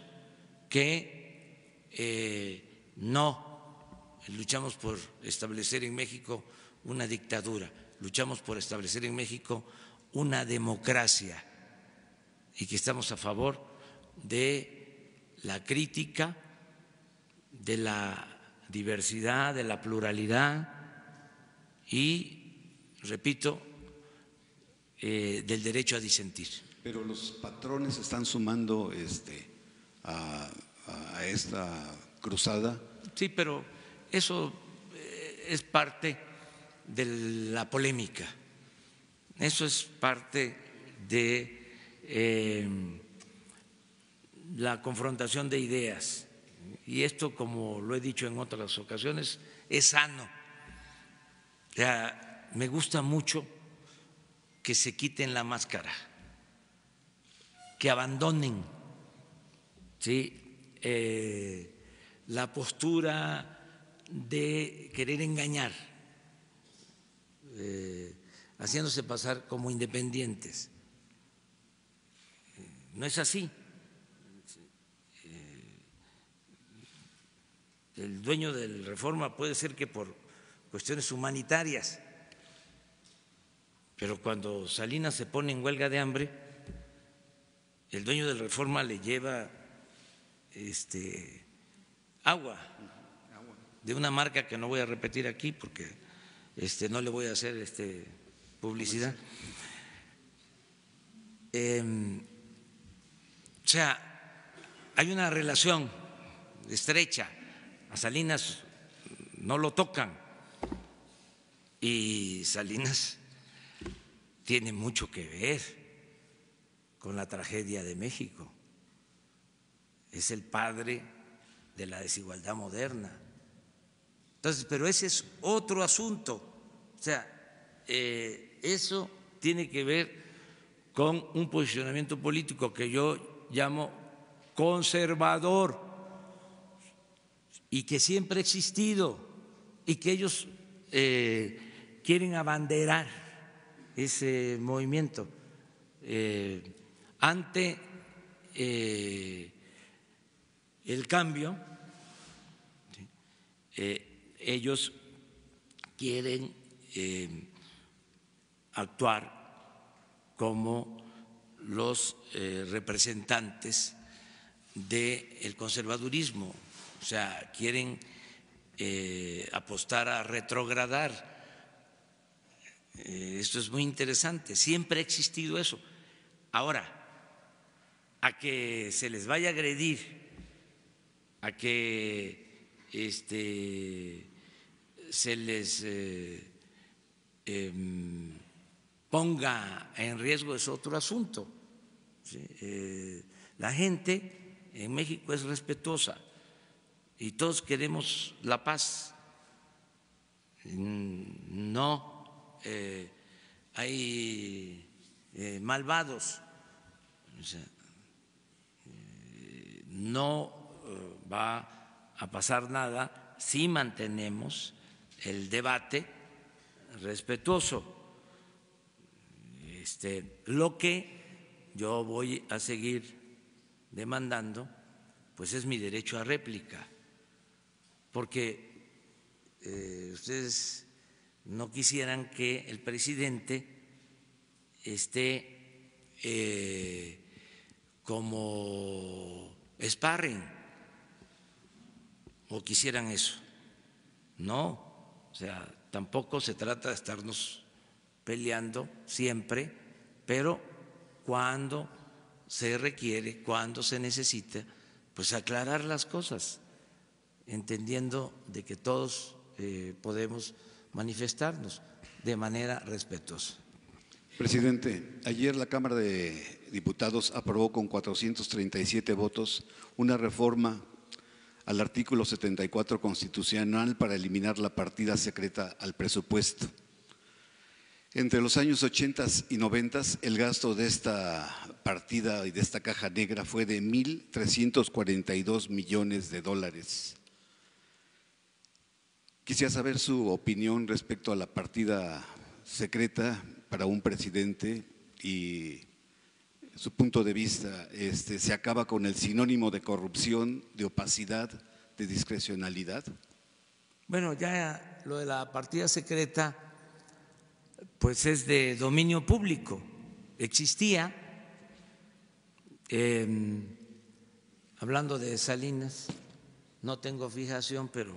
que eh, no luchamos por establecer en México una dictadura, luchamos por establecer en México una democracia y que estamos a favor de la crítica, de la diversidad, de la pluralidad y, repito, eh, del derecho a disentir. Pero los patrones están sumando este, a esta cruzada. Sí, pero eso eh, es parte de la polémica. Eso es parte de em, la confrontación de ideas. Y esto, como lo he dicho en otras ocasiones, es sano. O sea, me gusta mucho que se quiten la máscara, que abandonen ¿sí? Eh, la postura de querer engañar. Eh, haciéndose pasar como independientes. No es así. Eh, el dueño del reforma puede ser que por cuestiones humanitarias, pero cuando Salinas se pone en huelga de hambre, el dueño del reforma le lleva este, agua de una marca que no voy a repetir aquí porque este, no le voy a hacer este, publicidad. Em, o sea, hay una relación estrecha. A Salinas no lo tocan y Salinas tiene mucho que ver con la tragedia de México. Es el padre de la desigualdad moderna. Entonces, pero ese es otro asunto. O sea, eh, eso tiene que ver con un posicionamiento político que yo llamo conservador y que siempre ha existido y que ellos eh, quieren abanderar ese movimiento eh, ante eh, el cambio. ellos quieren actuar como los eh, representantes del conservadurismo, o sea, quieren eh, apostar a retrogradar. Eh, esto es muy interesante, siempre ha existido eso. Ahora, a que se les vaya a agredir, a que este, se les... Em, ponga en riesgo es otro asunto. Eh, la gente en México es respetuosa y todos queremos la paz. Mm, no eh, hay eh, malvados, no va a pasar nada si mantenemos el debate respetuoso. Este, lo que yo voy a seguir demandando, pues es mi derecho a réplica, porque eh, ustedes no quisieran que el presidente esté eh, como sparring o quisieran eso. No, o sea, tampoco se trata de estarnos peleando siempre, pero cuando se requiere, cuando se necesita, pues aclarar las cosas, entendiendo de que todos eh, podemos manifestarnos de manera respetuosa. Presidente, ayer la Cámara de Diputados aprobó con 437 votos una reforma al artículo 74 constitucional para eliminar la partida secreta al presupuesto. Entre los años 80 y 90, el gasto de esta partida y de esta caja negra fue de 1.342 millones de dólares. Quisiera saber su opinión respecto a la partida secreta para un presidente y su punto de vista. Este, ¿Se acaba con el sinónimo de corrupción, de opacidad, de discrecionalidad? Bueno, ya lo de la partida secreta pues es de dominio público, existía, em, hablando de Salinas, no tengo fijación, pero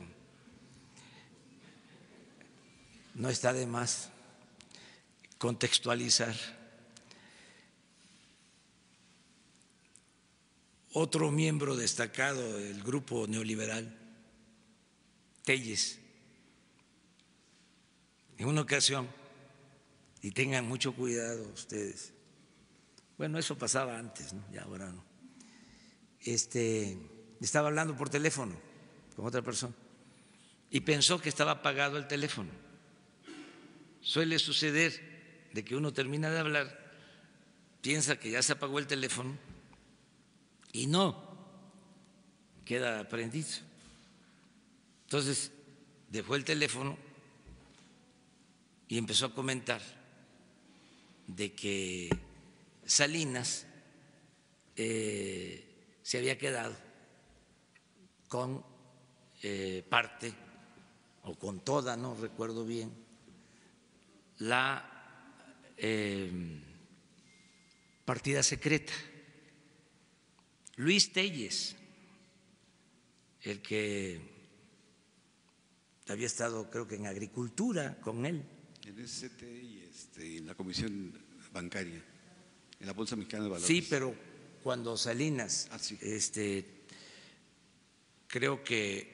no está de más contextualizar. Otro miembro destacado del grupo neoliberal, Telles, en una ocasión y tengan mucho cuidado ustedes. Bueno, eso pasaba antes, ¿no? ya ahora no. Este, estaba hablando por teléfono con otra persona y pensó que estaba apagado el teléfono. Suele suceder de que uno termina de hablar, piensa que ya se apagó el teléfono y no, queda prendido. Entonces dejó el teléfono y empezó a comentar de que Salinas eh, se había quedado con eh, parte o con toda, no recuerdo bien, la em, partida secreta. Luis Telles, el que había estado creo que en agricultura con él. Este, en la Comisión Bancaria, en la Bolsa Mexicana de Valores. Sí, pero cuando Salinas, ah, este, creo que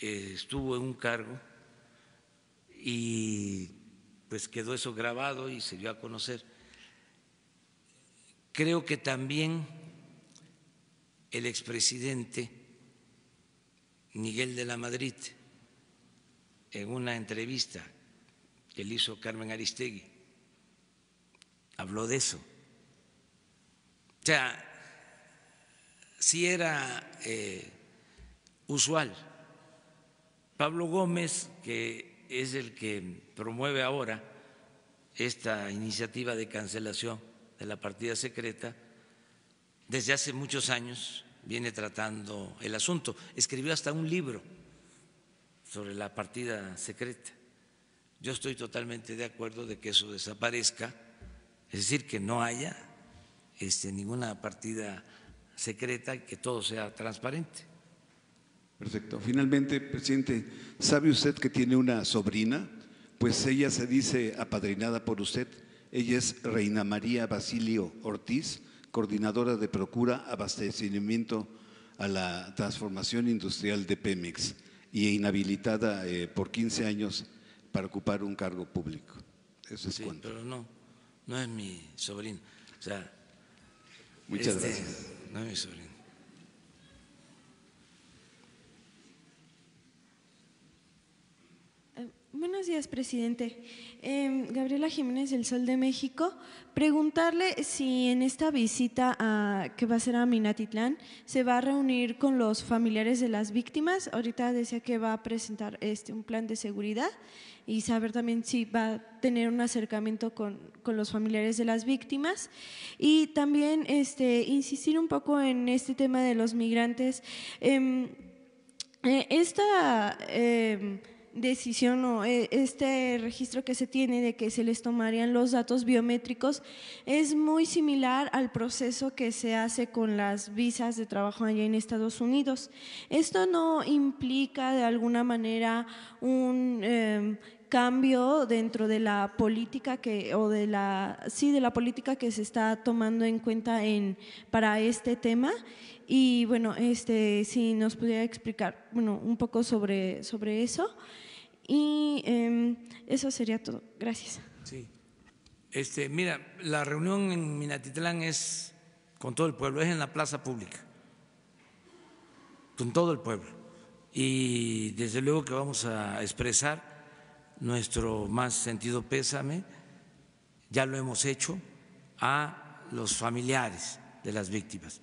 eh, estuvo en un cargo y pues quedó eso grabado y se dio a conocer. Creo que también el expresidente Miguel de la Madrid, en una entrevista que le hizo Carmen Aristegui. Habló de eso. O sea, si era eh, usual. Pablo Gómez, que es el que promueve ahora esta iniciativa de cancelación de la partida secreta, desde hace muchos años viene tratando el asunto. Escribió hasta un libro sobre la partida secreta. Yo estoy totalmente de acuerdo de que eso desaparezca, es decir, que no haya este, ninguna partida secreta y que todo sea transparente. Perfecto. Finalmente, presidente, ¿sabe usted que tiene una sobrina? Pues ella se dice apadrinada por usted. Ella es Reina María Basilio Ortiz, coordinadora de Procura, Abastecimiento a la Transformación Industrial de Pemex y inhabilitada eh, por 15 años para ocupar un cargo público. Eso es sí, Pero no, no es mi sobrino. O sea, Muchas este, gracias. No es mi sobrino. Buenos días, presidente. Em, Gabriela Jiménez, del Sol de México. Preguntarle si en esta visita que va a ser a Minatitlán se va a reunir con los familiares de las víctimas. Ahorita decía que va a presentar este, un plan de seguridad y saber también si va a tener un acercamiento con, los familiares de las víctimas. Y también este, insistir un poco en este tema de los migrantes. Em, eh, esta. Em, decisión o eh, este registro que se tiene de que se les tomarían los datos biométricos es muy similar al proceso que se hace con las visas de trabajo allá en Estados Unidos. Esto no implica de alguna manera un em, cambio dentro de la política que o de la sí de la política que se está tomando en cuenta en para este tema y bueno, este, si nos pudiera explicar bueno, un poco sobre, sobre eso. Y em, eso sería todo. Gracias. Sí. Este, mira, la reunión en Minatitlán es con todo el pueblo, es en la plaza pública, con todo el pueblo. Y desde luego que vamos a expresar nuestro más sentido pésame, ya lo hemos hecho, a los familiares de las víctimas.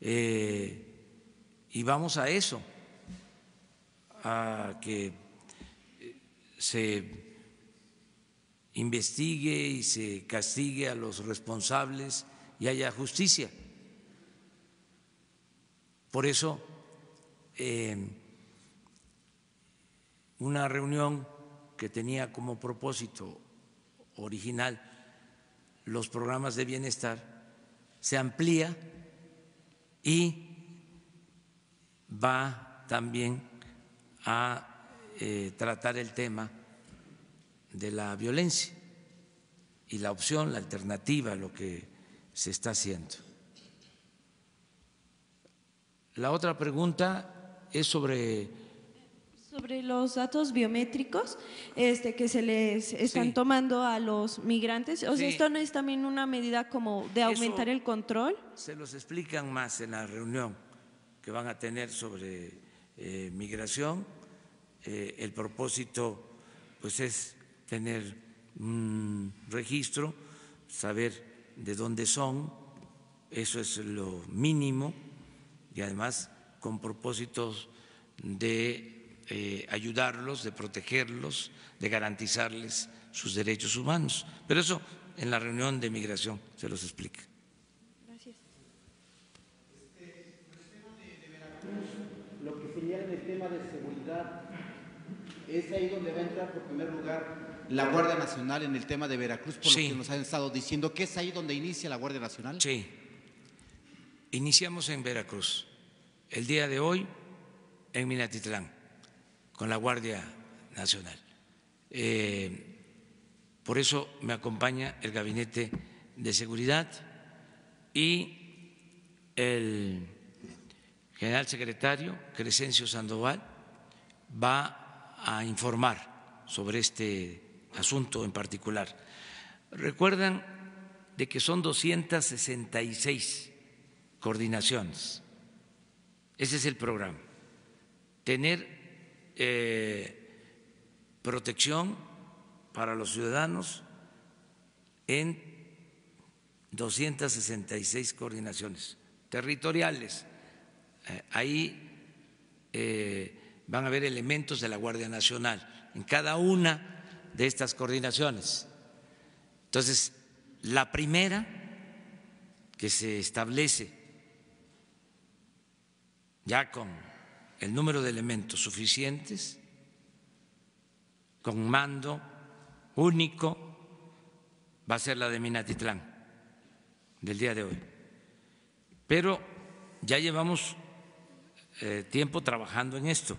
Eh, y vamos a eso, a que eh, se investigue y se castigue a los responsables y haya justicia. Por eso, eh, una reunión que tenía como propósito original los programas de bienestar se amplía y va también a eh, tratar el tema de la violencia y la opción, la alternativa a lo que se está haciendo. La otra pregunta es sobre sobre los datos biométricos este, que se les están tomando a los migrantes, o sea, esto no es también una medida como de aumentar el control. Se los explican más en la reunión que van a tener sobre eh, migración. Eh, el propósito, pues, es tener un registro, saber de dónde son. Eso es lo mínimo y además con propósitos de eh, ayudarlos, de protegerlos, de garantizarles sus derechos humanos. Pero eso en la reunión de migración se los explica. Gracias. Este, el tema de, Veracruz, lo que sería el tema de seguridad, es ahí donde va a entrar por primer lugar la Guardia Nacional en el tema de Veracruz, por lo que nos han estado diciendo, que es ahí donde inicia la Guardia Nacional. Sí, iniciamos en Veracruz, el día de hoy en Minatitlán con la Guardia Nacional. Eh, por eso me acompaña el Gabinete de Seguridad y el general secretario Crescencio Sandoval va a informar sobre este asunto en particular. Recuerdan de que son 266 coordinaciones. Ese es el programa. Tener eh, protección para los ciudadanos en 266 coordinaciones territoriales. Eh, ahí eh, van a haber elementos de la Guardia Nacional en cada una de estas coordinaciones. Entonces, la primera que se establece ya con el número de elementos suficientes, con mando único, va a ser la de Minatitlán, del día de hoy. Pero ya llevamos eh, tiempo trabajando en esto.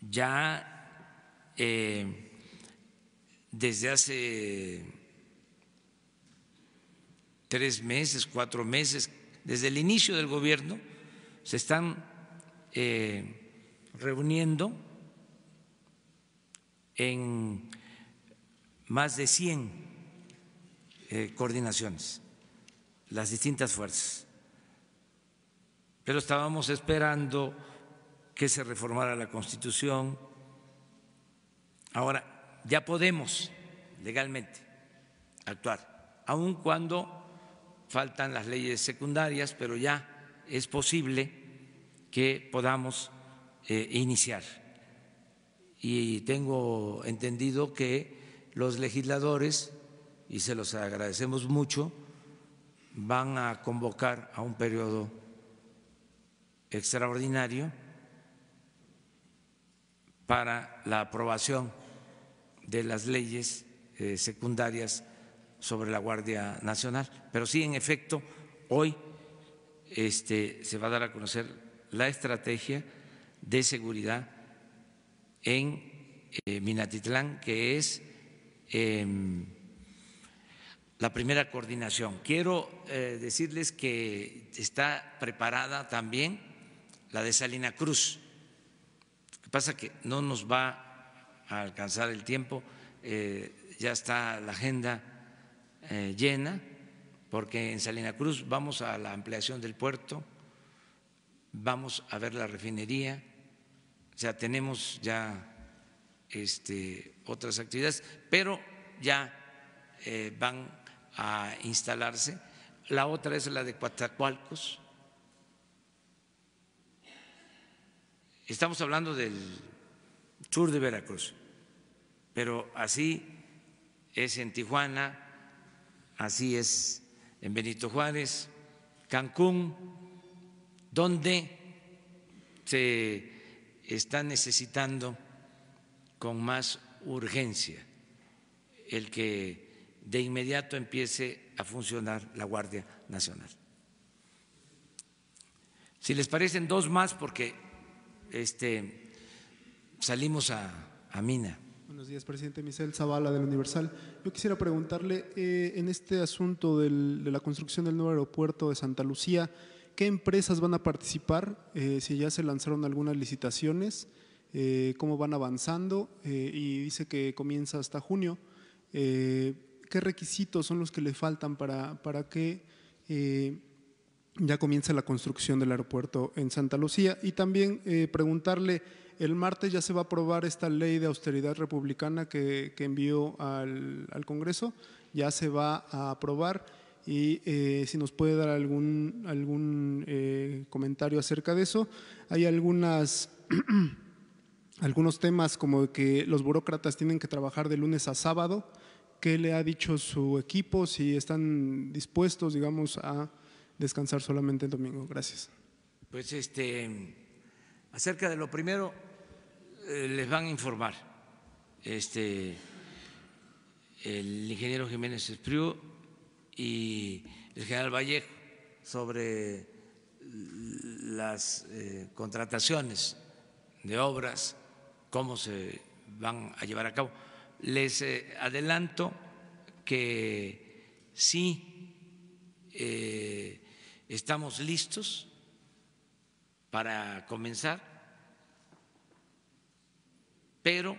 Ya eh, desde hace tres meses, cuatro meses, desde el inicio del gobierno, se están eh, reuniendo en más de 100 eh, coordinaciones las distintas fuerzas. Pero estábamos esperando que se reformara la Constitución. Ahora, ya podemos legalmente actuar, aun cuando faltan las leyes secundarias, pero ya es posible que podamos eh, iniciar. Y tengo entendido que los legisladores, y se los agradecemos mucho, van a convocar a un periodo extraordinario para la aprobación de las leyes eh, secundarias sobre la Guardia Nacional. Pero sí, en efecto, hoy este, se va a dar a conocer la estrategia de seguridad en eh, Minatitlán, que es em, la primera coordinación. Quiero eh, decirles que está preparada también la de Salina Cruz. Lo que pasa que no nos va a alcanzar el tiempo, eh, ya está la agenda llena, porque en Salina Cruz vamos a la ampliación del puerto vamos a ver la refinería, o sea, tenemos ya este, otras actividades, pero ya eh, van a instalarse. La otra es la de Coatzacoalcos. Estamos hablando del sur de Veracruz, pero así es en Tijuana, así es en Benito Juárez, Cancún, ¿Dónde se está necesitando con más urgencia el que de inmediato empiece a funcionar la Guardia Nacional. Si les parecen dos más, porque este, salimos a, mina. Buenos días, presidente Michel Zavala del Universal. Yo quisiera preguntarle eh, en este asunto de la construcción del nuevo aeropuerto de Santa Lucía qué empresas van a participar, eh, si ya se lanzaron algunas licitaciones, eh, cómo van avanzando eh, y dice que comienza hasta junio. ¿Qué requisitos son los que le faltan para, para que ya comience la construcción del aeropuerto en Santa Lucía? Y también preguntarle, el martes ya se va a aprobar esta ley de austeridad republicana que, que envió al, al Congreso, ya se va a aprobar y eh, si nos puede dar algún, algún eh, comentario acerca de eso. Hay algunas, algunos temas como que los burócratas tienen que trabajar de lunes a sábado. ¿Qué le ha dicho su equipo? Si están dispuestos, digamos, a descansar solamente el domingo. Gracias. Pues este, acerca de lo primero, eh, les van a informar. Este, el ingeniero Jiménez Espriu y el general Vallejo sobre las eh, contrataciones de obras, cómo se van a llevar a cabo. Les eh, adelanto que sí eh, estamos listos para comenzar, pero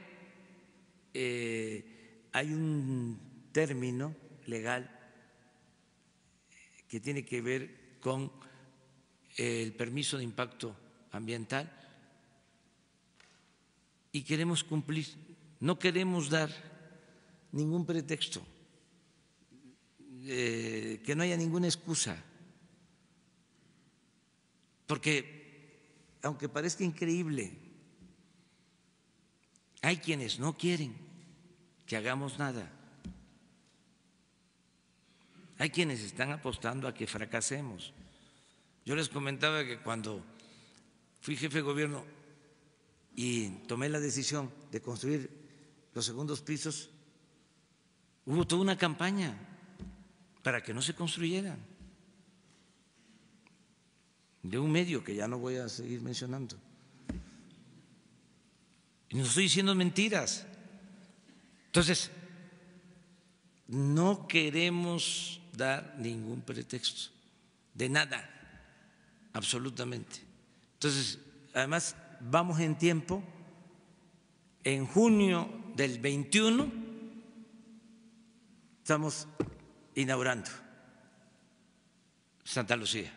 hay un término legal que tiene que ver con eh, el permiso de impacto ambiental y queremos cumplir. No queremos dar ningún pretexto, eh, que no haya ninguna excusa, porque aunque parezca increíble, hay quienes no quieren que hagamos nada. Hay quienes están apostando a que fracasemos. Yo les comentaba que cuando fui jefe de gobierno y tomé la decisión de construir los segundos pisos, hubo toda una campaña para que no se construyeran, de un medio que ya no voy a seguir mencionando. Y no estoy diciendo mentiras. Entonces, no queremos dar ningún pretexto, de nada, absolutamente. Entonces, además, vamos en tiempo, en junio del 21 estamos inaugurando Santa Lucía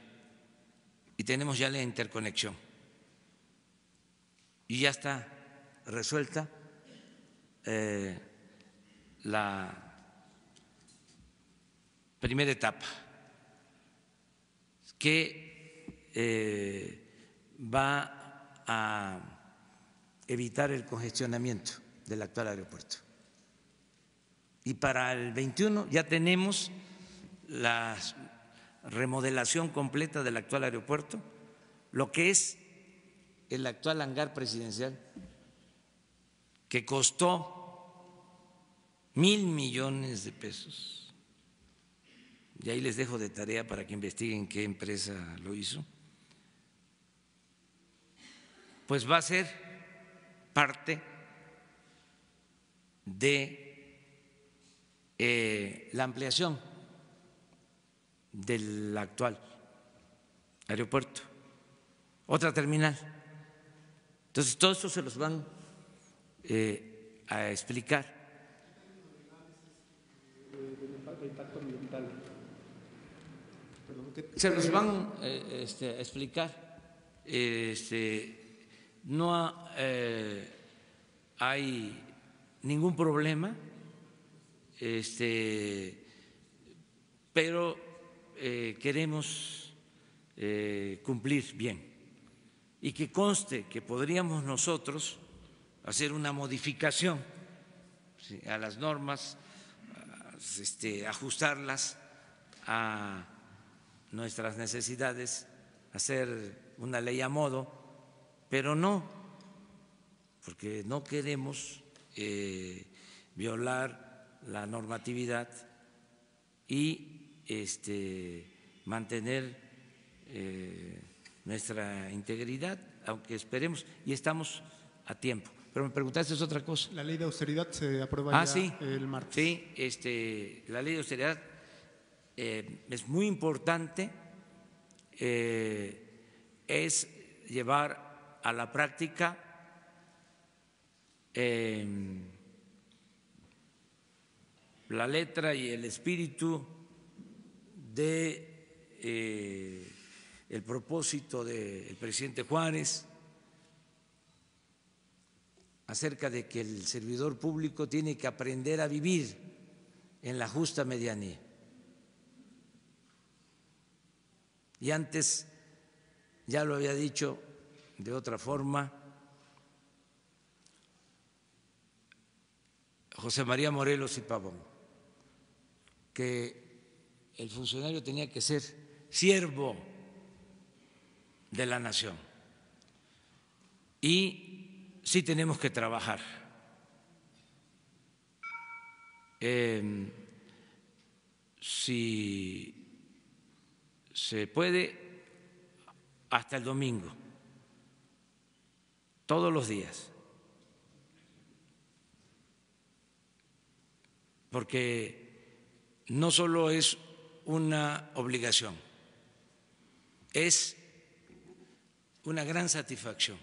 y tenemos ya la interconexión y ya está resuelta eh, la primera etapa, que eh, va a evitar el congestionamiento del actual aeropuerto. Y para el 21 ya tenemos la remodelación completa del actual aeropuerto, lo que es el actual hangar presidencial, que costó mil millones de pesos y ahí les dejo de tarea para que investiguen qué empresa lo hizo, pues va a ser parte de eh, la ampliación del actual aeropuerto, otra terminal. Entonces, todo eso se los van eh, a explicar se los van eh, este, a explicar. Este, no eh, hay ningún problema, este, pero eh, queremos cumplir bien. Y que conste que podríamos nosotros hacer una modificación a las normas, ajustarlas a nuestras necesidades, hacer una ley a modo, pero no, porque no queremos eh, violar la normatividad y este, mantener eh, nuestra integridad, aunque esperemos, y estamos a tiempo. Pero me preguntaste es otra cosa. La ley de austeridad se aprueba ah, el martes. Sí, este, la ley de austeridad eh, es muy importante, eh, es llevar a la práctica em, la letra y el espíritu de eh, el propósito del presidente Juárez acerca de que el servidor público tiene que aprender a vivir en la justa medianía Y antes, ya lo había dicho de otra forma, José María Morelos y Pavón, que el funcionario tenía que ser siervo de la nación. Y sí tenemos que trabajar. Em, si se puede hasta el domingo, todos los días, porque no solo es una obligación, es una gran satisfacción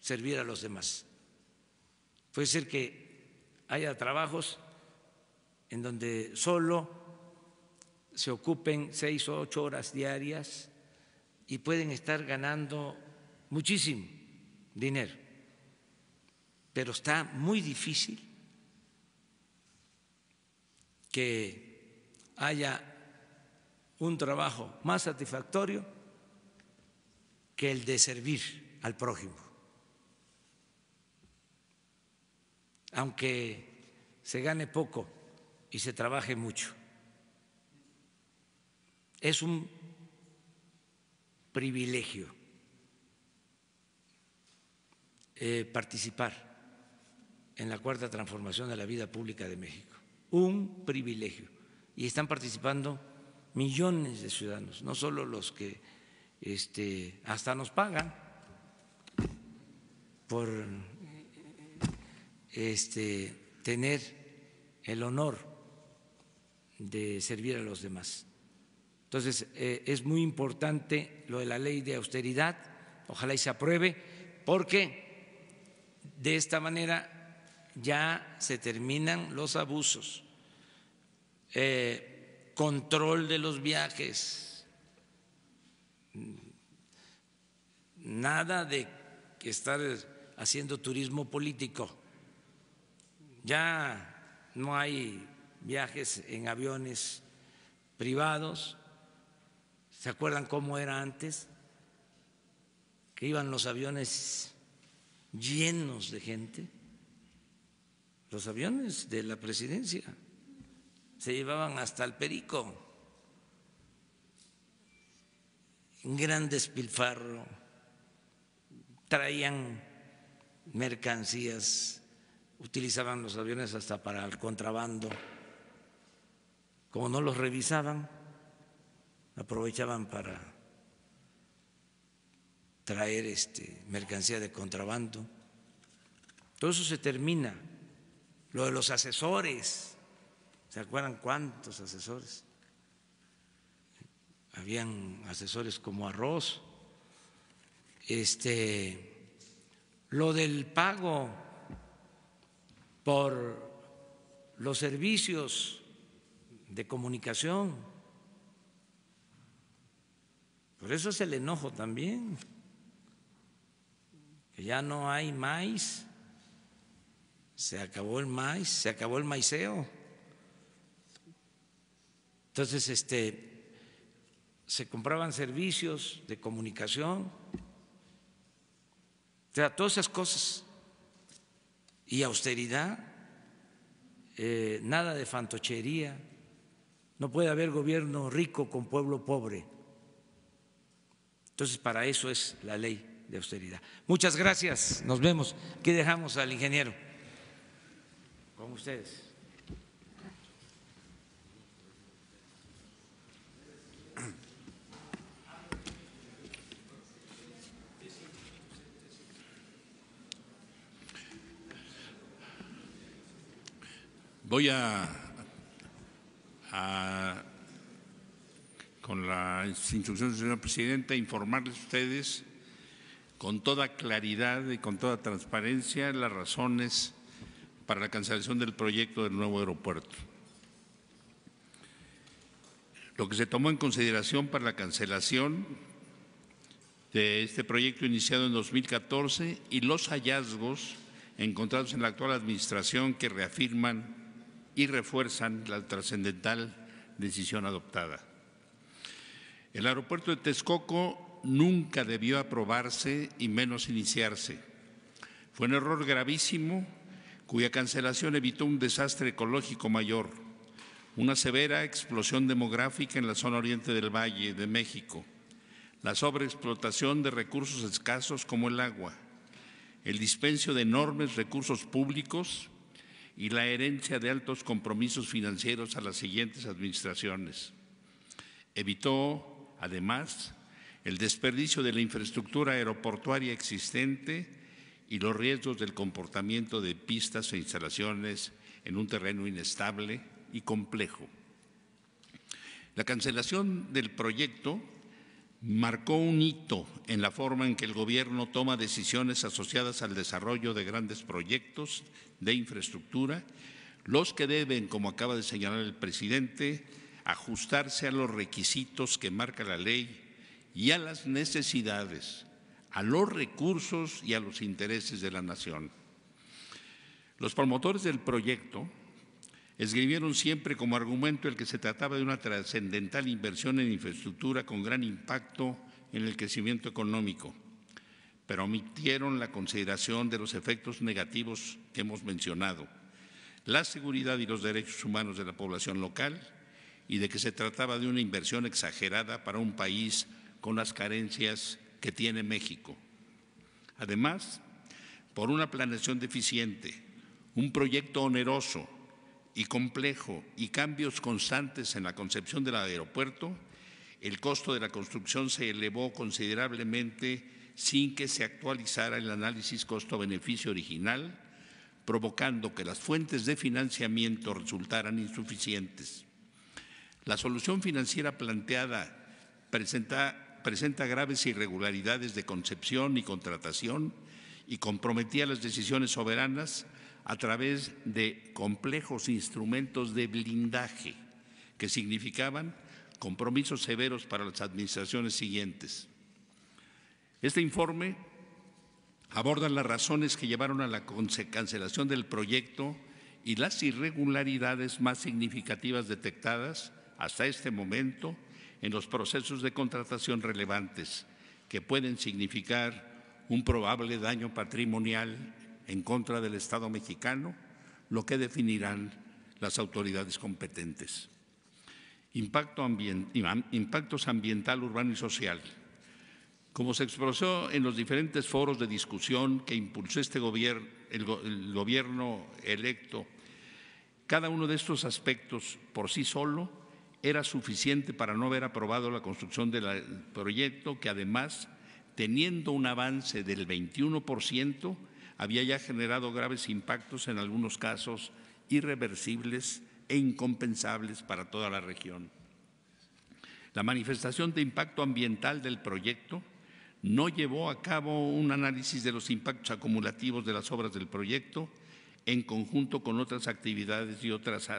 servir a los demás. Puede ser que haya trabajos en donde solo se ocupen seis o ocho horas diarias y pueden estar ganando muchísimo dinero. Pero está muy difícil que haya un trabajo más satisfactorio que el de servir al prójimo. Aunque se gane poco y se trabaje mucho es un privilegio eh, participar en la cuarta transformación de la vida pública de México. Un privilegio. Y están participando millones de ciudadanos, no solo los que este, hasta nos pagan por este, tener el honor de servir a los demás. Entonces, eh, es muy importante lo de la ley de austeridad, ojalá y se apruebe, porque de esta manera ya se terminan los abusos, eh, control de los viajes, nada de que estar haciendo turismo político, ya no hay viajes en aviones privados ¿Se acuerdan cómo era antes? Que iban los aviones llenos de gente. Los aviones de la presidencia se llevaban hasta el perico. Un gran despilfarro. Traían mercancías, utilizaban los aviones hasta para el contrabando. Como no los revisaban, aprovechaban para traer este, mercancía de contrabando. Todo eso se termina. Lo de los asesores, ¿se acuerdan cuántos asesores? Habían asesores como arroz. Este, lo del pago por los servicios de comunicación, por eso es el enojo también, que ya no hay maíz, se acabó el maíz, se acabó el maiceo. Entonces, este, se compraban servicios de comunicación, todas esas cosas. Y austeridad, eh, nada de fantochería. No puede haber gobierno rico con pueblo pobre. Entonces, para eso es la ley de austeridad. Muchas gracias, nos vemos. Aquí dejamos al ingeniero. Con ustedes. Voy a, a con las instrucciones del señor presidente, informarles ustedes con toda claridad y con toda transparencia las razones para la cancelación del proyecto del nuevo aeropuerto. Lo que se tomó en consideración para la cancelación de este proyecto iniciado en 2014 y los hallazgos encontrados en la actual administración que reafirman y refuerzan la trascendental decisión adoptada. El aeropuerto de Texcoco nunca debió aprobarse y menos iniciarse. Fue un error gravísimo cuya cancelación evitó un desastre ecológico mayor, una severa explosión demográfica en la zona oriente del Valle de México, la sobreexplotación de recursos escasos como el agua, el dispensio de enormes recursos públicos y la herencia de altos compromisos financieros a las siguientes administraciones. Evitó Además, el desperdicio de la infraestructura aeroportuaria existente y los riesgos del comportamiento de pistas e instalaciones en un terreno inestable y complejo. La cancelación del proyecto marcó un hito en la forma en que el Gobierno toma decisiones asociadas al desarrollo de grandes proyectos de infraestructura, los que deben, como acaba de señalar el presidente, ajustarse a los requisitos que marca la ley y a las necesidades, a los recursos y a los intereses de la nación. Los promotores del proyecto escribieron siempre como argumento el que se trataba de una trascendental inversión en infraestructura con gran impacto en el crecimiento económico, pero omitieron la consideración de los efectos negativos que hemos mencionado, la seguridad y los derechos humanos de la población local, y de que se trataba de una inversión exagerada para un país con las carencias que tiene México. Además, por una planeación deficiente, un proyecto oneroso y complejo y cambios constantes en la concepción del aeropuerto, el costo de la construcción se elevó considerablemente sin que se actualizara el análisis costo-beneficio original, provocando que las fuentes de financiamiento resultaran insuficientes. La solución financiera planteada presenta, graves irregularidades de concepción y contratación y comprometía las decisiones soberanas a través de complejos instrumentos de blindaje que significaban compromisos severos para las administraciones siguientes. Este informe aborda las razones que llevaron a la cancelación del proyecto y las irregularidades más significativas detectadas hasta este momento en los procesos de contratación relevantes que pueden significar un probable daño patrimonial en contra del Estado mexicano, lo que definirán las autoridades competentes. impactos ambiental, urbano y social. Como se expresó en los diferentes foros de discusión que impulsó este gobierno, el gobierno electo, cada uno de estos aspectos por sí solo era suficiente para no haber aprobado la construcción del proyecto, que además, teniendo un avance del 21 había ya generado graves impactos en algunos casos irreversibles e incompensables para toda la región. La manifestación de impacto ambiental del proyecto no llevó a cabo un análisis de los impactos acumulativos de las obras del proyecto en conjunto con otras actividades y otras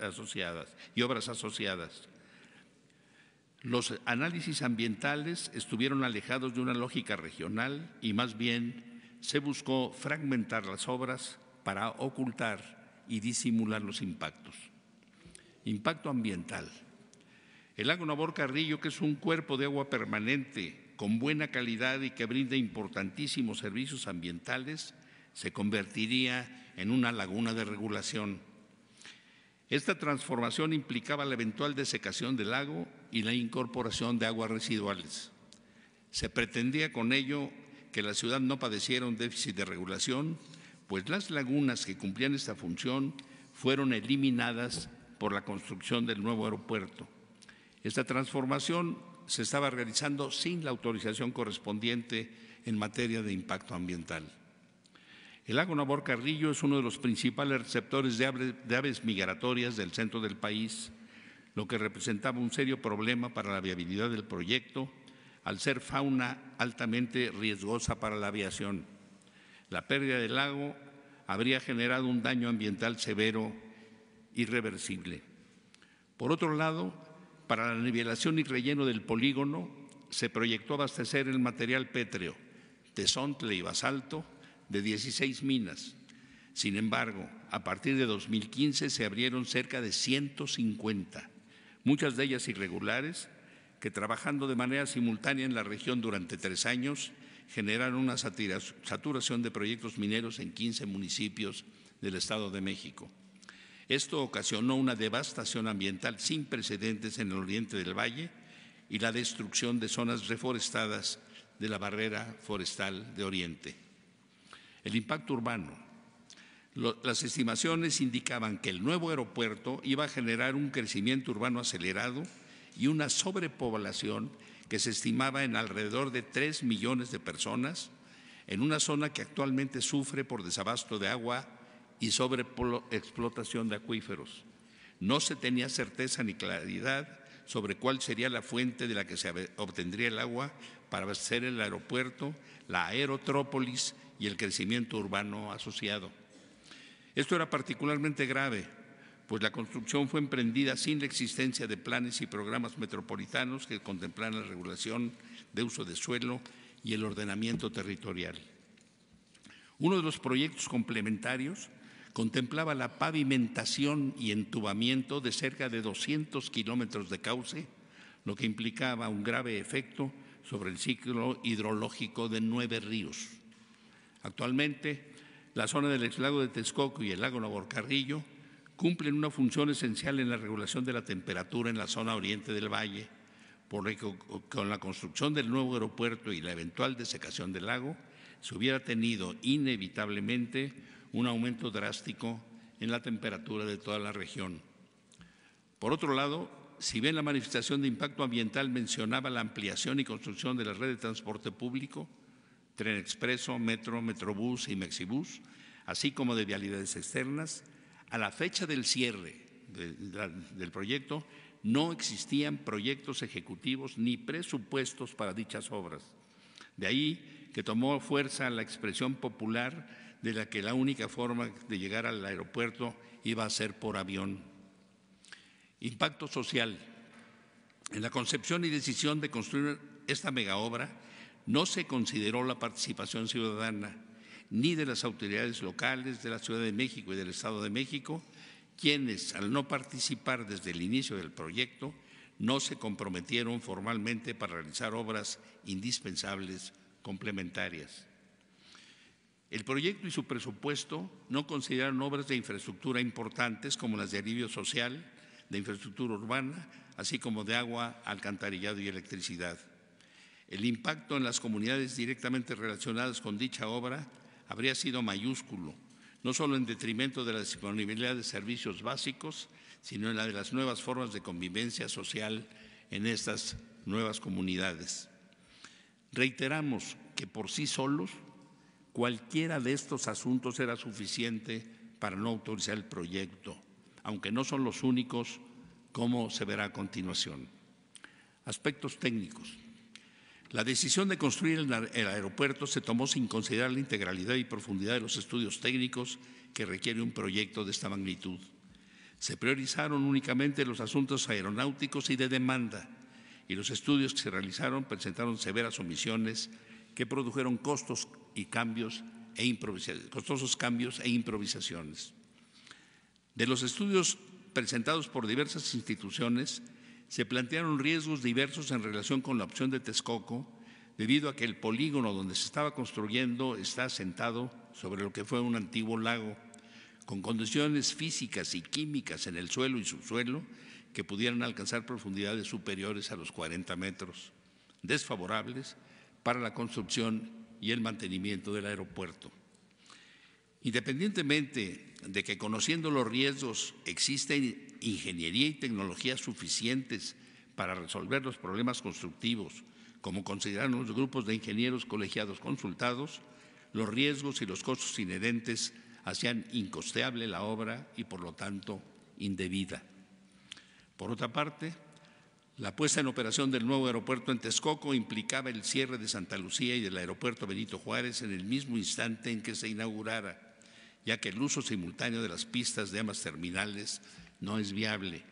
asociadas y obras asociadas. Los análisis ambientales estuvieron alejados de una lógica regional y más bien se buscó fragmentar las obras para ocultar y disimular los impactos. Impacto ambiental. El lago Nabor Carrillo, que es un cuerpo de agua permanente con buena calidad y que brinda importantísimos servicios ambientales, se convertiría en una laguna de regulación. Esta transformación implicaba la eventual desecación del lago y la incorporación de aguas residuales. Se pretendía con ello que la ciudad no padeciera un déficit de regulación, pues las lagunas que cumplían esta función fueron eliminadas por la construcción del nuevo aeropuerto. Esta transformación se estaba realizando sin la autorización correspondiente en materia de impacto ambiental. El lago Nabor Carrillo es uno de los principales receptores de aves migratorias del centro del país, lo que representaba un serio problema para la viabilidad del proyecto al ser fauna altamente riesgosa para la aviación. La pérdida del lago habría generado un daño ambiental severo, irreversible. Por otro lado, para la nivelación y relleno del polígono se proyectó abastecer el material pétreo, tesontle y basalto, de 16 minas. Sin embargo, a partir de 2015 se abrieron cerca de 150, muchas de ellas irregulares, que trabajando de manera simultánea en la región durante tres años generaron una saturación de proyectos mineros en 15 municipios del Estado de México. Esto ocasionó una devastación ambiental sin precedentes en el oriente del valle y la destrucción de zonas reforestadas de la barrera forestal de Oriente. El impacto urbano. Las estimaciones indicaban que el nuevo aeropuerto iba a generar un crecimiento urbano acelerado y una sobrepoblación que se estimaba en alrededor de 3 millones de personas en una zona que actualmente sufre por desabasto de agua y sobreexplotación de acuíferos. No se tenía certeza ni claridad sobre cuál sería la fuente de la que se obtendría el agua para abastecer el aeropuerto, la aerotrópolis y el crecimiento urbano asociado. Esto era particularmente grave, pues la construcción fue emprendida sin la existencia de planes y programas metropolitanos que contemplaran la regulación de uso de suelo y el ordenamiento territorial. Uno de los proyectos complementarios contemplaba la pavimentación y entubamiento de cerca de 200 kilómetros de cauce, lo que implicaba un grave efecto sobre el ciclo hidrológico de nueve ríos. Actualmente, la zona del exlago de Texcoco y el lago Naborcarrillo cumplen una función esencial en la regulación de la temperatura en la zona oriente del valle, por lo que con la construcción del nuevo aeropuerto y la eventual desecación del lago, se hubiera tenido inevitablemente un aumento drástico en la temperatura de toda la región. Por otro lado, si bien la manifestación de impacto ambiental mencionaba la ampliación y construcción de la red de transporte público, tren expreso, metro, metrobús y mexibús, así como de vialidades externas, a la fecha del cierre del proyecto no existían proyectos ejecutivos ni presupuestos para dichas obras. De ahí que tomó fuerza la expresión popular de la que la única forma de llegar al aeropuerto iba a ser por avión. Impacto social. En la concepción y decisión de construir esta megaobra no se consideró la participación ciudadana ni de las autoridades locales de la Ciudad de México y del Estado de México, quienes, al no participar desde el inicio del proyecto, no se comprometieron formalmente para realizar obras indispensables complementarias. El proyecto y su presupuesto no consideraron obras de infraestructura importantes como las de alivio social, de infraestructura urbana, así como de agua, alcantarillado y electricidad. El impacto en las comunidades directamente relacionadas con dicha obra habría sido mayúsculo, no solo en detrimento de la disponibilidad de servicios básicos, sino en la de las nuevas formas de convivencia social en estas nuevas comunidades. Reiteramos que por sí solos cualquiera de estos asuntos era suficiente para no autorizar el proyecto, aunque no son los únicos, como se verá a continuación. Aspectos técnicos. La decisión de construir el aeropuerto se tomó sin considerar la integralidad y profundidad de los estudios técnicos que requiere un proyecto de esta magnitud. Se priorizaron únicamente los asuntos aeronáuticos y de demanda, y los estudios que se realizaron presentaron severas omisiones que produjeron costos y cambios e improvisaciones, costosos cambios e improvisaciones. De los estudios presentados por diversas instituciones, se plantearon riesgos diversos en relación con la opción de Texcoco, debido a que el polígono donde se estaba construyendo está asentado sobre lo que fue un antiguo lago, con condiciones físicas y químicas en el suelo y subsuelo que pudieran alcanzar profundidades superiores a los 40 metros, desfavorables para la construcción y el mantenimiento del aeropuerto. Independientemente de que conociendo los riesgos existen ingeniería y tecnología suficientes para resolver los problemas constructivos, como consideraron los grupos de ingenieros colegiados consultados, los riesgos y los costos inherentes hacían incosteable la obra y, por lo tanto, indebida. Por otra parte, la puesta en operación del nuevo aeropuerto en Texcoco implicaba el cierre de Santa Lucía y del aeropuerto Benito Juárez en el mismo instante en que se inaugurara, ya que el uso simultáneo de las pistas de ambas terminales no es viable.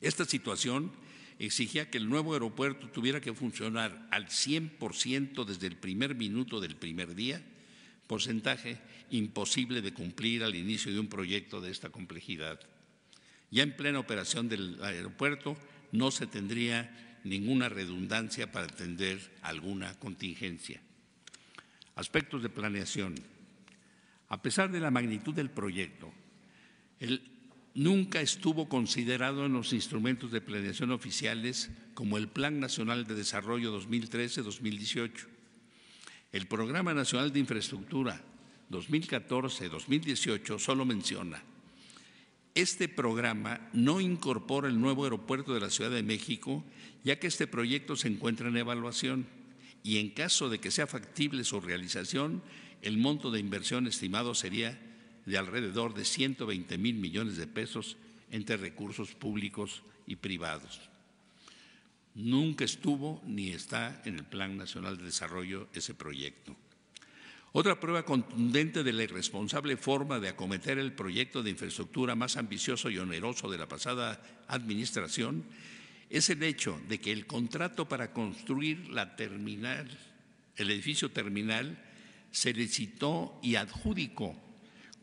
Esta situación exigía que el nuevo aeropuerto tuviera que funcionar al 100% desde el primer minuto del primer día, porcentaje imposible de cumplir al inicio de un proyecto de esta complejidad. Ya en plena operación del aeropuerto no se tendría ninguna redundancia para atender alguna contingencia. Aspectos de planeación. A pesar de la magnitud del proyecto, el nunca estuvo considerado en los instrumentos de planeación oficiales como el Plan Nacional de Desarrollo 2013-2018, el Programa Nacional de Infraestructura 2014-2018 solo menciona, este programa no incorpora el nuevo aeropuerto de la Ciudad de México, ya que este proyecto se encuentra en evaluación y en caso de que sea factible su realización, el monto de inversión estimado sería de alrededor de 120 mil millones de pesos entre recursos públicos y privados. Nunca estuvo ni está en el Plan Nacional de Desarrollo ese proyecto. Otra prueba contundente de la irresponsable forma de acometer el proyecto de infraestructura más ambicioso y oneroso de la pasada administración es el hecho de que el contrato para construir la terminal, el edificio terminal, se licitó y adjudicó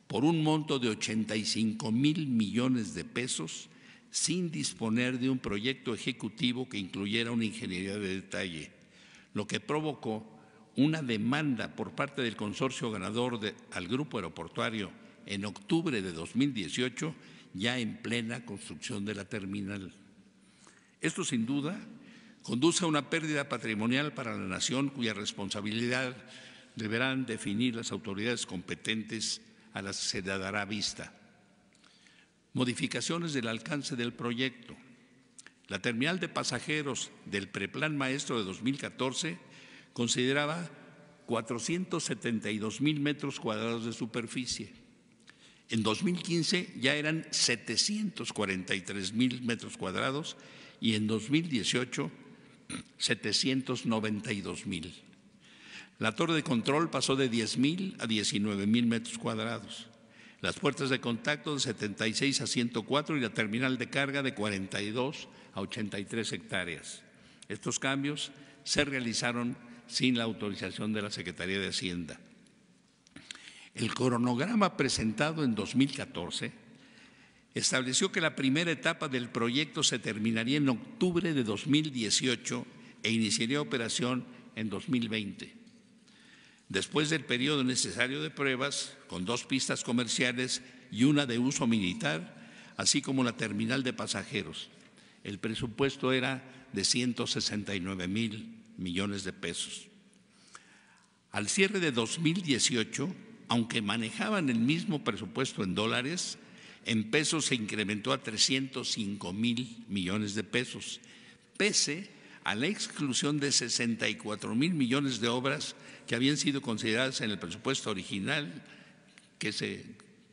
por un monto de 85 mil millones de pesos sin disponer de un proyecto ejecutivo que incluyera una ingeniería de detalle, lo que provocó una demanda por parte del consorcio ganador al grupo aeroportuario en octubre de 2018, ya en plena construcción de la terminal. Esto sin duda conduce a una pérdida patrimonial para la nación cuya responsabilidad deberán definir las autoridades competentes a las que se dará vista. Modificaciones del alcance del proyecto. La terminal de pasajeros del preplan maestro de 2014 consideraba 472 mil metros cuadrados de superficie. En 2015 ya eran 743 mil metros cuadrados y en 2018 792 mil. La torre de control pasó de 10.000 a 19.000 metros cuadrados, las puertas de contacto de 76 a 104 y la terminal de carga de 42 a 83 hectáreas. Estos cambios se realizaron sin la autorización de la Secretaría de Hacienda. El cronograma presentado en 2014 estableció que la primera etapa del proyecto se terminaría en octubre de 2018 e iniciaría operación en 2020. Después del periodo necesario de pruebas, con dos pistas comerciales y una de uso militar, así como la terminal de pasajeros, el presupuesto era de 169 mil millones de pesos. Al cierre de 2018, aunque manejaban el mismo presupuesto en dólares, en pesos se incrementó a 305 mil millones de pesos, pese a la exclusión de 64 mil millones de obras que habían sido consideradas en el presupuesto original, que se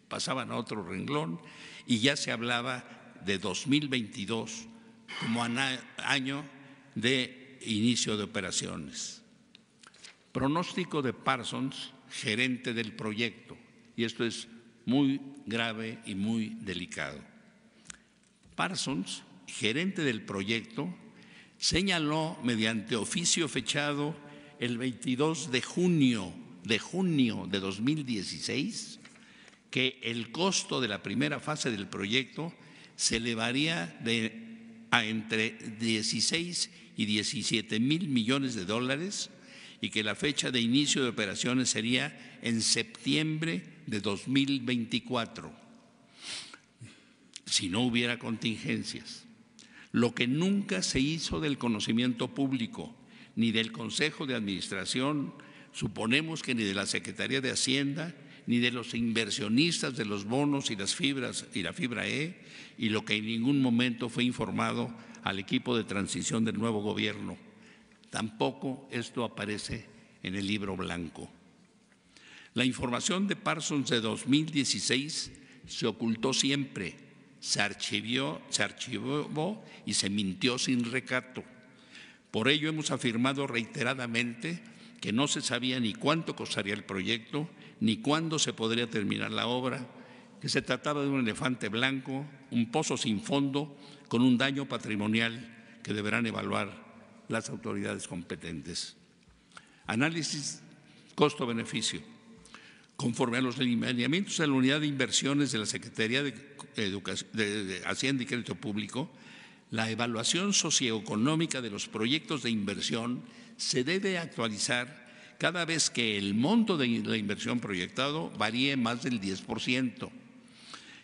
pasaban a otro renglón, y ya se hablaba de 2022 como año de inicio de operaciones. Pronóstico de Parsons, gerente del proyecto, y esto es muy grave y muy delicado. Parsons, gerente del proyecto, señaló mediante oficio fechado el 22 de junio de junio de 2016 que el costo de la primera fase del proyecto se elevaría a entre 16 y 17 mil millones de dólares y que la fecha de inicio de operaciones sería en septiembre de 2024, si no hubiera contingencias lo que nunca se hizo del conocimiento público, ni del Consejo de Administración, suponemos que ni de la Secretaría de Hacienda, ni de los inversionistas de los bonos y las fibras y la fibra E, y lo que en ningún momento fue informado al equipo de transición del nuevo gobierno. Tampoco esto aparece en el libro blanco. La información de Parsons de 2016 se ocultó siempre se se archivó y se mintió sin recato. Por ello hemos afirmado reiteradamente que no se sabía ni cuánto costaría el proyecto, ni cuándo se podría terminar la obra, que se trataba de un elefante blanco, un pozo sin fondo, con un daño patrimonial que deberán evaluar las autoridades competentes. Análisis costo-beneficio. Conforme a los lineamientos de la Unidad de Inversiones de la Secretaría de de, Hacienda y Crédito Público, la evaluación socioeconómica de los proyectos de inversión se debe actualizar cada vez que el monto de la inversión proyectado varíe más del 10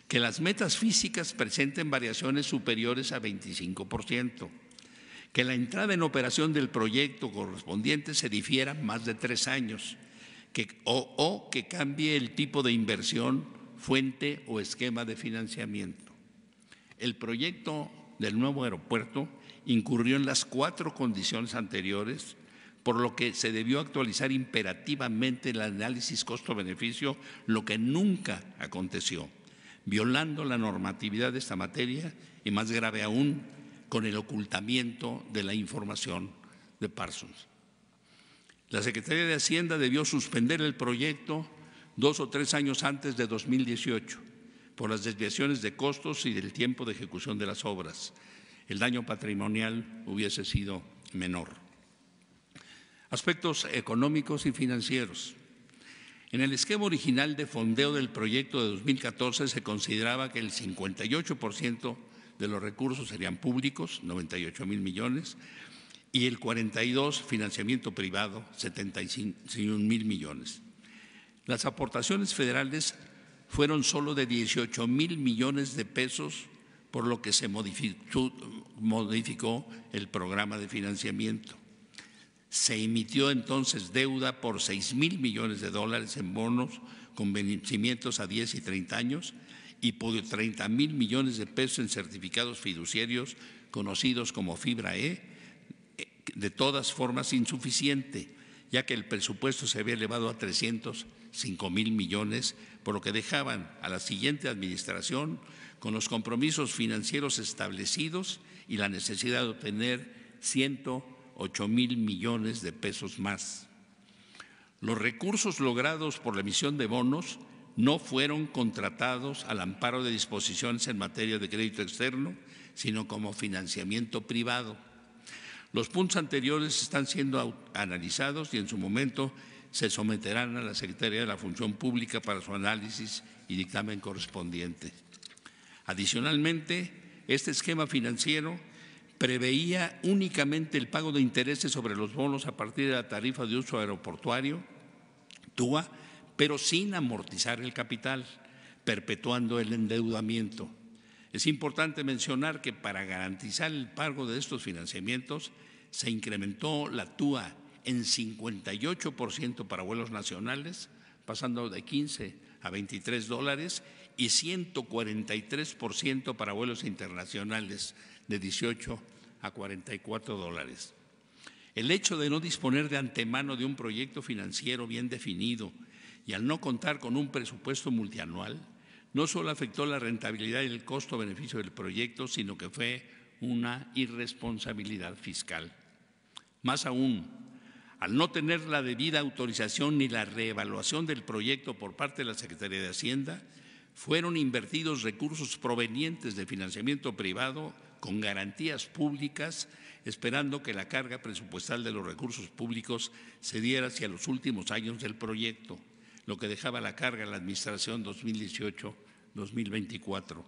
que las metas físicas presenten variaciones superiores a 25 que la entrada en operación del proyecto correspondiente se difiera más de tres años, que, o que cambie el tipo de inversión fuente o esquema de financiamiento. El proyecto del nuevo aeropuerto incurrió en las cuatro condiciones anteriores, por lo que se debió actualizar imperativamente el análisis costo-beneficio, lo que nunca aconteció, violando la normatividad de esta materia y, más grave aún, con el ocultamiento de la información de Parsons. La Secretaría de Hacienda debió suspender el proyecto dos o tres años antes de 2018 por las desviaciones de costos y del tiempo de ejecución de las obras. El daño patrimonial hubiese sido menor. Aspectos económicos y financieros. En el esquema original de fondeo del proyecto de 2014 se consideraba que el 58% de los recursos serían públicos, 98 mil millones, y el 42 financiamiento privado, 75 mil millones. Las aportaciones federales fueron solo de 18 mil millones de pesos, por lo que se modificó, el programa de financiamiento. Se emitió entonces deuda por 6 mil millones de dólares en bonos con vencimientos a 10 y 30 años y por 30 mil millones de pesos en certificados fiduciarios conocidos como Fibra E, de todas formas insuficiente, ya que el presupuesto se había elevado a 300 5 mil millones, por lo que dejaban a la siguiente administración con los compromisos financieros establecidos y la necesidad de obtener 108 mil millones de pesos más. Los recursos logrados por la emisión de bonos no fueron contratados al amparo de disposiciones en materia de crédito externo, sino como financiamiento privado. Los puntos anteriores están siendo analizados y en su momento se someterán a la Secretaría de la Función Pública para su análisis y dictamen correspondiente. Adicionalmente, este esquema financiero preveía únicamente el pago de intereses sobre los bonos a partir de la tarifa de uso aeroportuario, TUA, pero sin amortizar el capital, perpetuando el endeudamiento. Es importante mencionar que para garantizar el pago de estos financiamientos se incrementó la TUA en 58% para vuelos nacionales, pasando de 15 a 23 dólares, y 143% para vuelos internacionales, de 18 a 44 dólares. El hecho de no disponer de antemano de un proyecto financiero bien definido y al no contar con un presupuesto multianual, no solo afectó la rentabilidad y el costo-beneficio del proyecto, sino que fue una irresponsabilidad fiscal. Más aún, al no tener la debida autorización ni la reevaluación del proyecto por parte de la Secretaría de Hacienda, fueron invertidos recursos provenientes de financiamiento privado con garantías públicas, esperando que la carga presupuestal de los recursos públicos se diera hacia los últimos años del proyecto, lo que dejaba la carga a la Administración 2018-2024,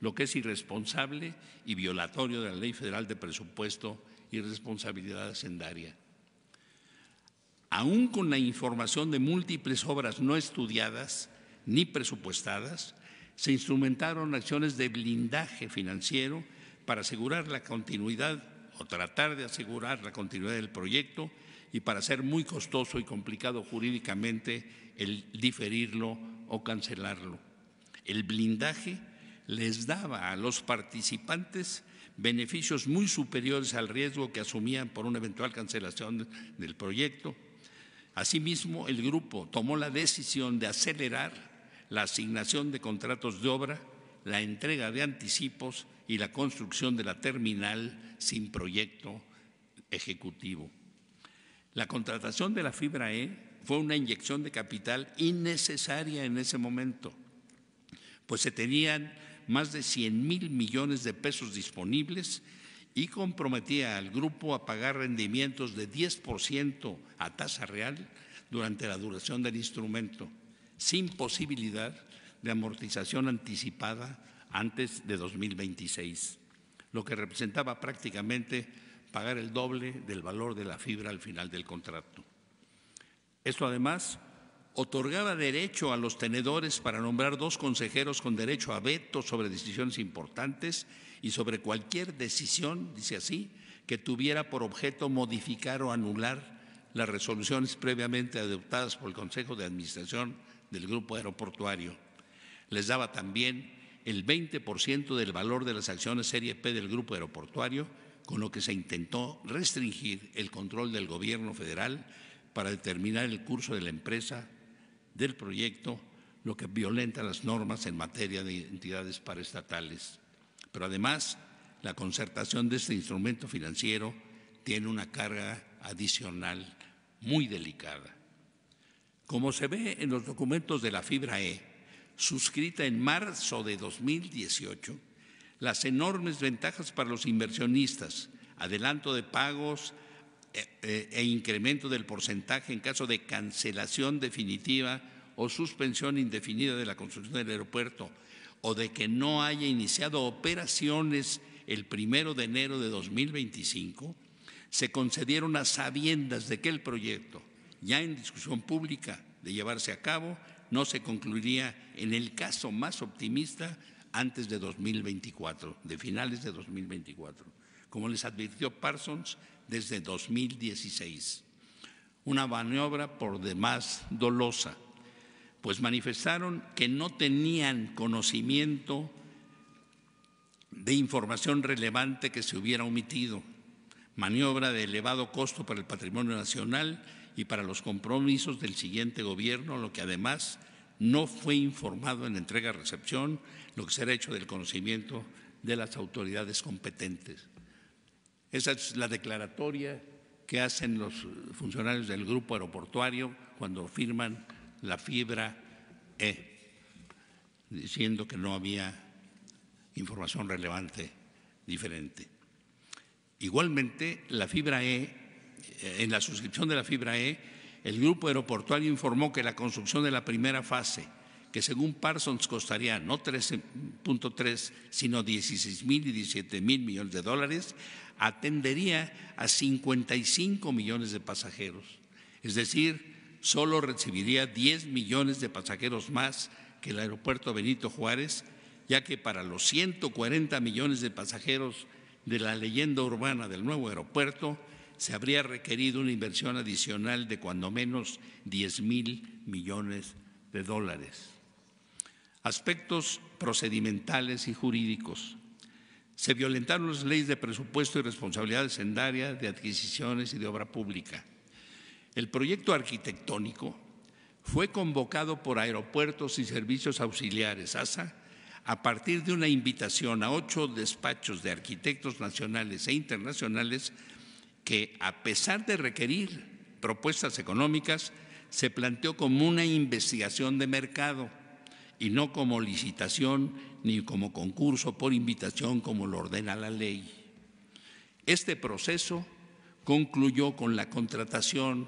lo que es irresponsable y violatorio de la Ley Federal de Presupuesto y Responsabilidad Hacendaria aún con la información de múltiples obras no estudiadas ni presupuestadas, se instrumentaron acciones de blindaje financiero para asegurar la continuidad o tratar de asegurar la continuidad del proyecto y para hacer muy costoso y complicado jurídicamente el diferirlo o cancelarlo. El blindaje les daba a los participantes beneficios muy superiores al riesgo que asumían por una eventual cancelación del proyecto Asimismo, el grupo tomó la decisión de acelerar la asignación de contratos de obra, la entrega de anticipos y la construcción de la terminal sin proyecto ejecutivo. La contratación de la fibra E fue una inyección de capital innecesaria en ese momento, pues se tenían más de 100 mil millones de pesos disponibles y comprometía al grupo a pagar rendimientos de 10% a tasa real durante la duración del instrumento, sin posibilidad de amortización anticipada antes de 2026, lo que representaba prácticamente pagar el doble del valor de la fibra al final del contrato. Esto además otorgaba derecho a los tenedores para nombrar dos consejeros con derecho a veto sobre decisiones importantes y sobre cualquier decisión, dice así, que tuviera por objeto modificar o anular las resoluciones previamente adoptadas por el Consejo de Administración del Grupo Aeroportuario. Les daba también el 20% del valor de las acciones Serie P del Grupo Aeroportuario, con lo que se intentó restringir el control del Gobierno federal para determinar el curso de la empresa del proyecto, lo que violenta las normas en materia de entidades paraestatales. Pero además, la concertación de este instrumento financiero tiene una carga adicional muy delicada. Como se ve en los documentos de la fibra E, suscrita en marzo de 2018, las enormes ventajas para los inversionistas, adelanto de pagos, eh, eh, e incremento del porcentaje en caso de cancelación definitiva o suspensión indefinida de la construcción del aeropuerto o de que no haya iniciado operaciones el primero de enero de 2025, se concedieron a sabiendas de que el proyecto, ya en discusión pública de llevarse a cabo, no se concluiría en el caso más optimista antes de 2024, de finales de 2024. Como les advirtió Parsons, desde 2016. Una maniobra por demás dolosa, pues manifestaron que no tenían conocimiento de información relevante que se hubiera omitido. Maniobra de elevado costo para el patrimonio nacional y para los compromisos del siguiente gobierno, lo que además no fue informado en entrega-recepción, lo que será hecho del conocimiento de las autoridades competentes. Esa es la declaratoria que hacen los funcionarios del grupo aeroportuario cuando firman la fibra E, diciendo que no había información relevante diferente. Igualmente, la fibra E, eh, en la suscripción de la fibra E, el grupo aeroportuario informó que la construcción de la primera fase que según Parsons costaría no 13.3, sino 16 mil y 17 mil millones de dólares, atendería a 55 millones de pasajeros. Es decir, solo recibiría 10 millones de pasajeros más que el aeropuerto Benito Juárez, ya que para los 140 millones de pasajeros de la leyenda urbana del nuevo aeropuerto se habría requerido una inversión adicional de cuando menos 10 mil millones de dólares aspectos procedimentales y jurídicos. Se violentaron las leyes de presupuesto y responsabilidad sendaria, de adquisiciones y de obra pública. El proyecto arquitectónico fue convocado por Aeropuertos y Servicios Auxiliares, ASA, a partir de una invitación a ocho despachos de arquitectos nacionales e internacionales que, a pesar de requerir propuestas económicas, se planteó como una investigación de mercado y no como licitación ni como concurso por invitación como lo ordena la ley. Este proceso concluyó con la contratación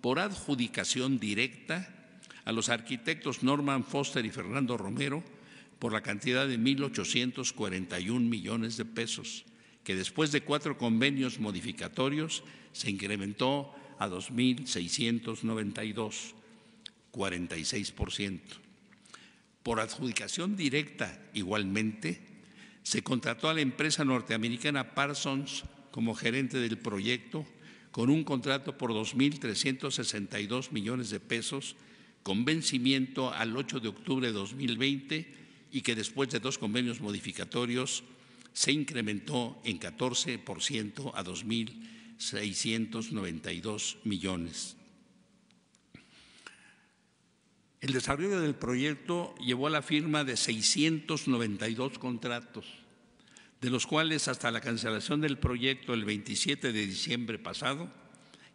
por adjudicación directa a los arquitectos Norman Foster y Fernando Romero por la cantidad de 1.841 millones de pesos, que después de cuatro convenios modificatorios se incrementó a 2.692, 46 por ciento. Por adjudicación directa, igualmente, se contrató a la empresa norteamericana Parsons como gerente del proyecto con un contrato por 2.362 millones de pesos con vencimiento al 8 de octubre de 2020 y que después de dos convenios modificatorios se incrementó en 14% a 2.692 millones. El desarrollo del proyecto llevó a la firma de 692 contratos, de los cuales hasta la cancelación del proyecto el 27 de diciembre pasado,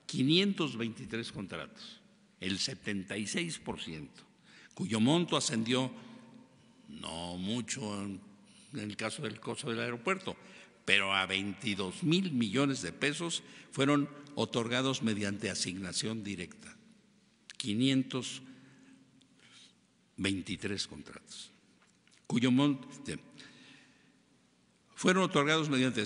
523 contratos, el 76%, cuyo monto ascendió no mucho en el caso del costo del aeropuerto, pero a 22 mil millones de pesos fueron otorgados mediante asignación directa. 500 23 contratos, cuyo monte fueron otorgados mediante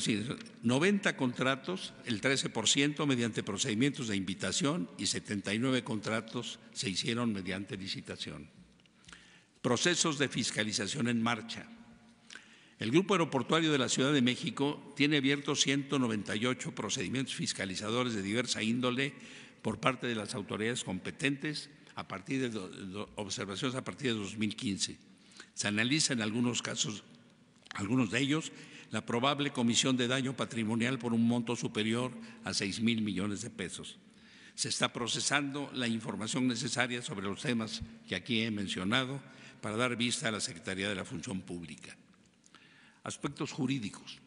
90 contratos, el 13% mediante procedimientos de invitación y 79 contratos se hicieron mediante licitación. Procesos de fiscalización en marcha. El Grupo Aeroportuario de la Ciudad de México tiene abiertos 198 procedimientos fiscalizadores de diversa índole por parte de las autoridades competentes a partir de observaciones a partir de 2015. Se analiza en algunos casos, algunos de ellos, la probable comisión de daño patrimonial por un monto superior a 6 mil millones de pesos. Se está procesando la información necesaria sobre los temas que aquí he mencionado para dar vista a la Secretaría de la Función Pública. Aspectos jurídicos.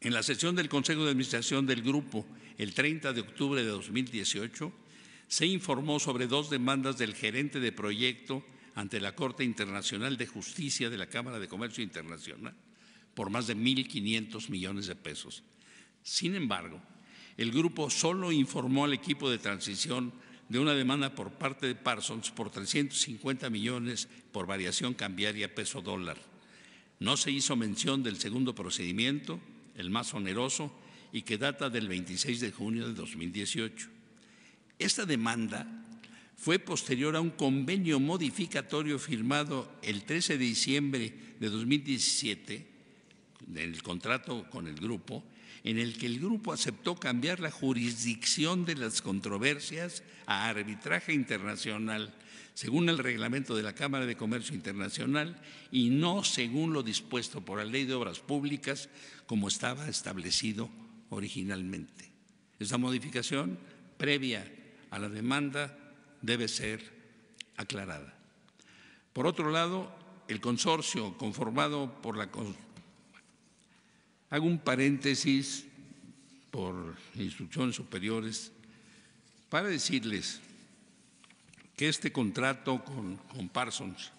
En la sesión del Consejo de Administración del Grupo, el 30 de octubre de 2018, se informó sobre dos demandas del gerente de proyecto ante la Corte Internacional de Justicia de la Cámara de Comercio Internacional por más de 1.500 millones de pesos. Sin embargo, el grupo solo informó al equipo de transición de una demanda por parte de Parsons por 350 millones por variación cambiaria peso dólar. No se hizo mención del segundo procedimiento, el más oneroso, y que data del 26 de junio de 2018. Esta demanda fue posterior a un convenio modificatorio firmado el 13 de diciembre de 2017 en el contrato con el grupo, en el que el grupo aceptó cambiar la jurisdicción de las controversias a arbitraje internacional, según el reglamento de la Cámara de Comercio Internacional y no según lo dispuesto por la Ley de Obras Públicas, como estaba establecido originalmente. Esta modificación previa a la demanda debe ser aclarada. Por otro lado, el consorcio conformado por la... Hago un paréntesis por instrucciones superiores para decirles que este contrato con, Parsons,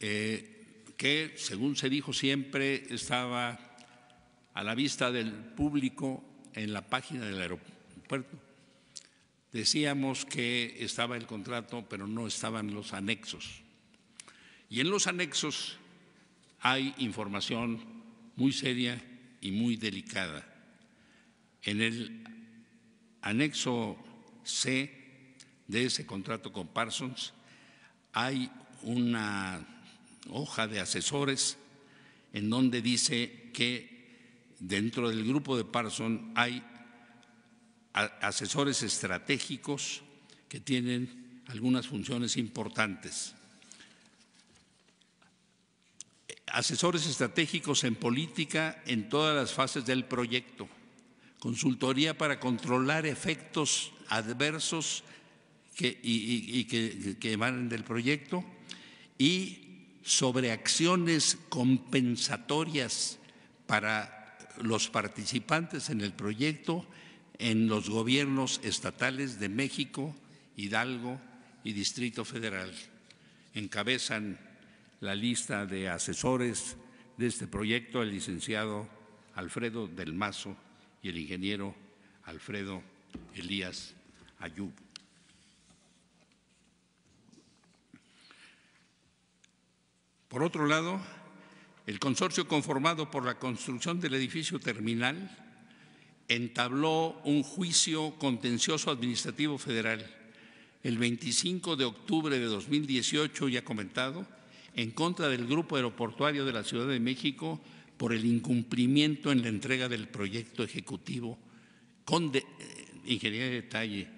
eh, que según se dijo siempre estaba a la vista del público en la página del aeropuerto, Decíamos que estaba el contrato, pero no estaban los anexos. Y en los anexos hay información muy seria y muy delicada. En el anexo C de ese contrato con Parsons hay una hoja de asesores en donde dice que dentro del grupo de Parsons hay asesores estratégicos que tienen algunas funciones importantes. Asesores estratégicos en política en todas las fases del proyecto. Consultoría para controlar efectos adversos que, y, emanan del proyecto. Y sobre acciones compensatorias para los participantes en el proyecto en los gobiernos estatales de México, Hidalgo y Distrito Federal. Encabezan la lista de asesores de este proyecto el licenciado Alfredo del Mazo y el ingeniero Alfredo Elías Ayub. Por otro lado, el consorcio conformado por la construcción del edificio terminal entabló un juicio contencioso administrativo federal el 25 de octubre de 2018, ya comentado, en contra del Grupo Aeroportuario de la Ciudad de México por el incumplimiento en la entrega del proyecto ejecutivo con eh, ingeniería de detalle.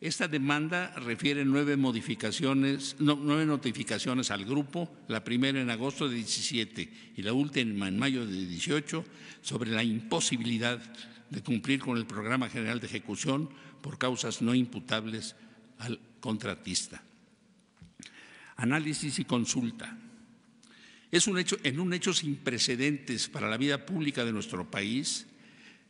Esta demanda refiere nueve modificaciones, nueve notificaciones al grupo, la primera en agosto de 17 y la última en mayo de 18, sobre la imposibilidad de cumplir con el Programa General de Ejecución por causas no imputables al contratista. Análisis y consulta. Es un hecho, en un hecho sin precedentes para la vida pública de nuestro país,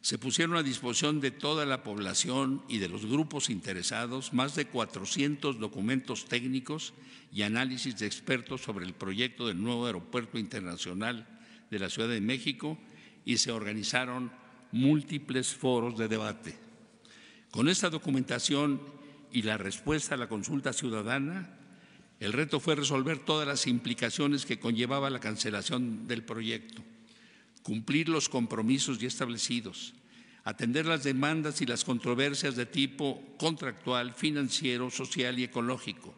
se pusieron a disposición de toda la población y de los grupos interesados más de 400 documentos técnicos y análisis de expertos sobre el proyecto del nuevo aeropuerto internacional de la Ciudad de México y se organizaron múltiples foros de debate. Con esta documentación y la respuesta a la consulta ciudadana, el reto fue resolver todas las implicaciones que conllevaba la cancelación del proyecto, cumplir los compromisos ya establecidos, atender las demandas y las controversias de tipo contractual, financiero, social y ecológico,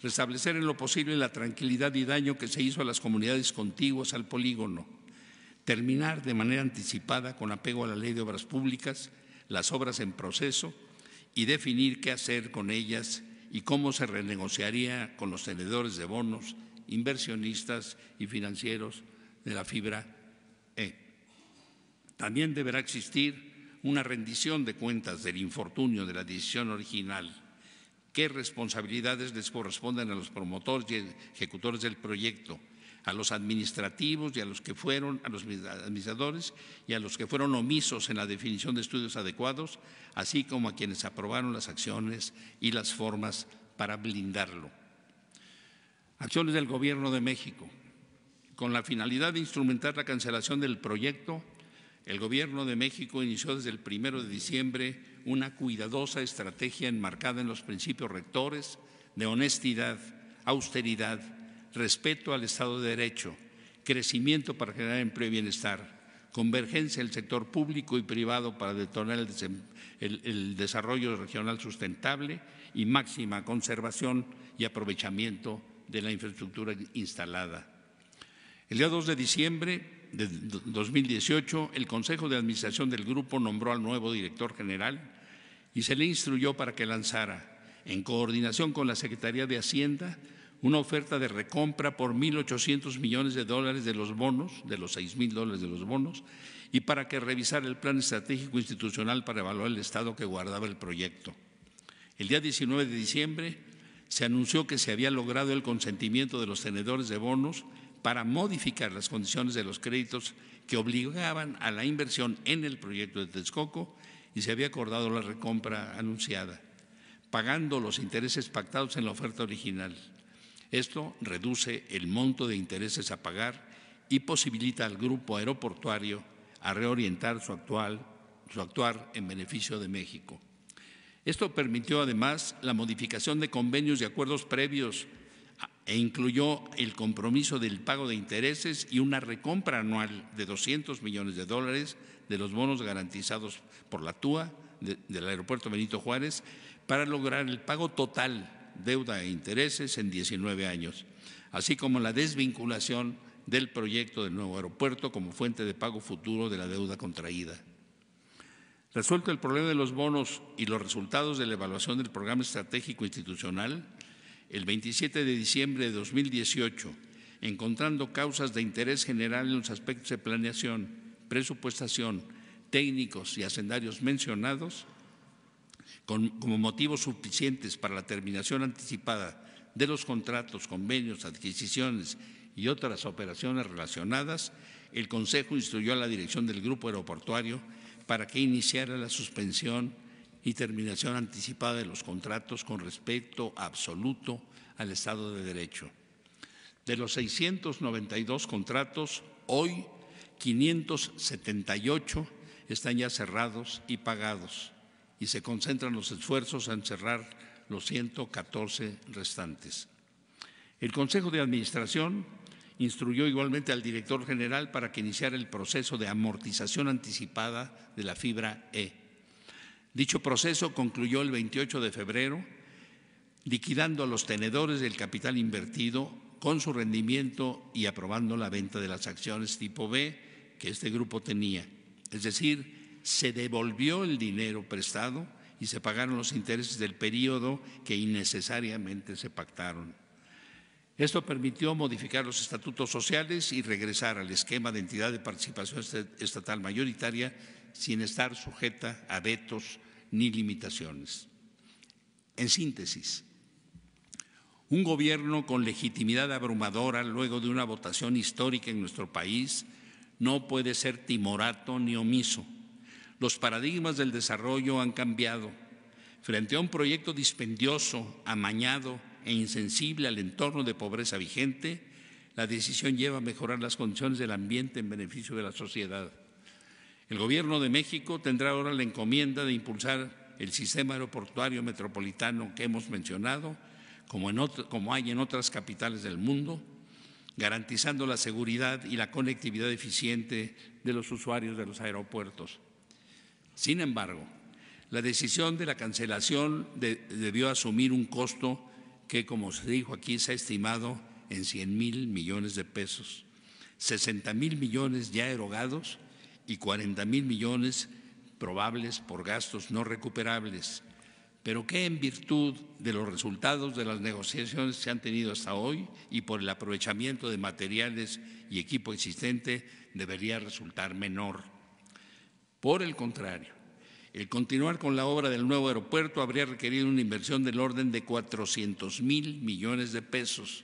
restablecer en lo posible la tranquilidad y daño que se hizo a las comunidades contiguas al polígono, terminar de manera anticipada con apego a la ley de obras públicas las obras en proceso y definir qué hacer con ellas y cómo se renegociaría con los tenedores de bonos, inversionistas y financieros de la fibra E. También deberá existir una rendición de cuentas del infortunio de la decisión original, qué responsabilidades les corresponden a los promotores y ejecutores del proyecto, a los administrativos y a los que fueron, a los administradores y a los que fueron omisos en la definición de estudios adecuados, así como a quienes aprobaron las acciones y las formas para blindarlo. Acciones del Gobierno de México. Con la finalidad de instrumentar la cancelación del proyecto, el Gobierno de México inició desde el primero de diciembre una cuidadosa estrategia enmarcada en los principios rectores de honestidad, austeridad respeto al Estado de Derecho, crecimiento para generar empleo y bienestar, convergencia del sector público y privado para detonar el, desarrollo regional sustentable y máxima conservación y aprovechamiento de la infraestructura instalada. El día 2 de diciembre de 2018, el Consejo de Administración del Grupo nombró al nuevo director general y se le instruyó para que lanzara, en coordinación con la Secretaría de Hacienda, una oferta de recompra por 1.800 millones de dólares de los bonos, de los 6.000 dólares de los bonos, y para que revisara el plan estratégico institucional para evaluar el estado que guardaba el proyecto. El día 19 de diciembre se anunció que se había logrado el consentimiento de los tenedores de bonos para modificar las condiciones de los créditos que obligaban a la inversión en el proyecto de Texcoco y se había acordado la recompra anunciada, pagando los intereses pactados en la oferta original. Esto reduce el monto de intereses a pagar y posibilita al grupo aeroportuario a reorientar su, actual, su actuar en beneficio de México. Esto permitió además la modificación de convenios y acuerdos previos e incluyó el compromiso del pago de intereses y una recompra anual de 200 millones de dólares de los bonos garantizados por la TUA del aeropuerto Benito Juárez para lograr el pago total deuda e intereses en 19 años, así como la desvinculación del proyecto del nuevo aeropuerto como fuente de pago futuro de la deuda contraída. Resuelto el problema de los bonos y los resultados de la evaluación del programa estratégico institucional, el 27 de diciembre de 2018, encontrando causas de interés general en los aspectos de planeación, presupuestación, técnicos y hacendarios mencionados, como motivos suficientes para la terminación anticipada de los contratos, convenios, adquisiciones y otras operaciones relacionadas, el Consejo instruyó a la dirección del Grupo Aeroportuario para que iniciara la suspensión y terminación anticipada de los contratos con respecto absoluto al Estado de Derecho. De los 692 contratos, hoy 578 están ya cerrados y pagados, y se concentran los esfuerzos en cerrar los 114 restantes. El Consejo de Administración instruyó igualmente al director general para que iniciara el proceso de amortización anticipada de la fibra E. Dicho proceso concluyó el 28 de febrero, liquidando a los tenedores del capital invertido con su rendimiento y aprobando la venta de las acciones tipo B que este grupo tenía, es decir, se devolvió el dinero prestado y se pagaron los intereses del periodo que innecesariamente se pactaron. Esto permitió modificar los estatutos sociales y regresar al esquema de entidad de participación estatal mayoritaria sin estar sujeta a vetos ni limitaciones. En síntesis, un gobierno con legitimidad abrumadora luego de una votación histórica en nuestro país no puede ser timorato ni omiso los paradigmas del desarrollo han cambiado. Frente a un proyecto dispendioso, amañado e insensible al entorno de pobreza vigente, la decisión lleva a mejorar las condiciones del ambiente en beneficio de la sociedad. El Gobierno de México tendrá ahora la encomienda de impulsar el sistema aeroportuario metropolitano que hemos mencionado, como, como hay en otras capitales del mundo, garantizando la seguridad y la conectividad eficiente de los usuarios de los aeropuertos. Sin embargo, la decisión de la cancelación debió asumir un costo que, como se dijo aquí, se ha estimado en 100 mil millones de pesos, 60 mil millones ya erogados y 40 mil millones probables por gastos no recuperables, pero que en virtud de los resultados de las negociaciones que se han tenido hasta hoy y por el aprovechamiento de materiales y equipo existente debería resultar menor. Por el contrario, el continuar con la obra del nuevo aeropuerto habría requerido una inversión del orden de 400 mil millones de pesos,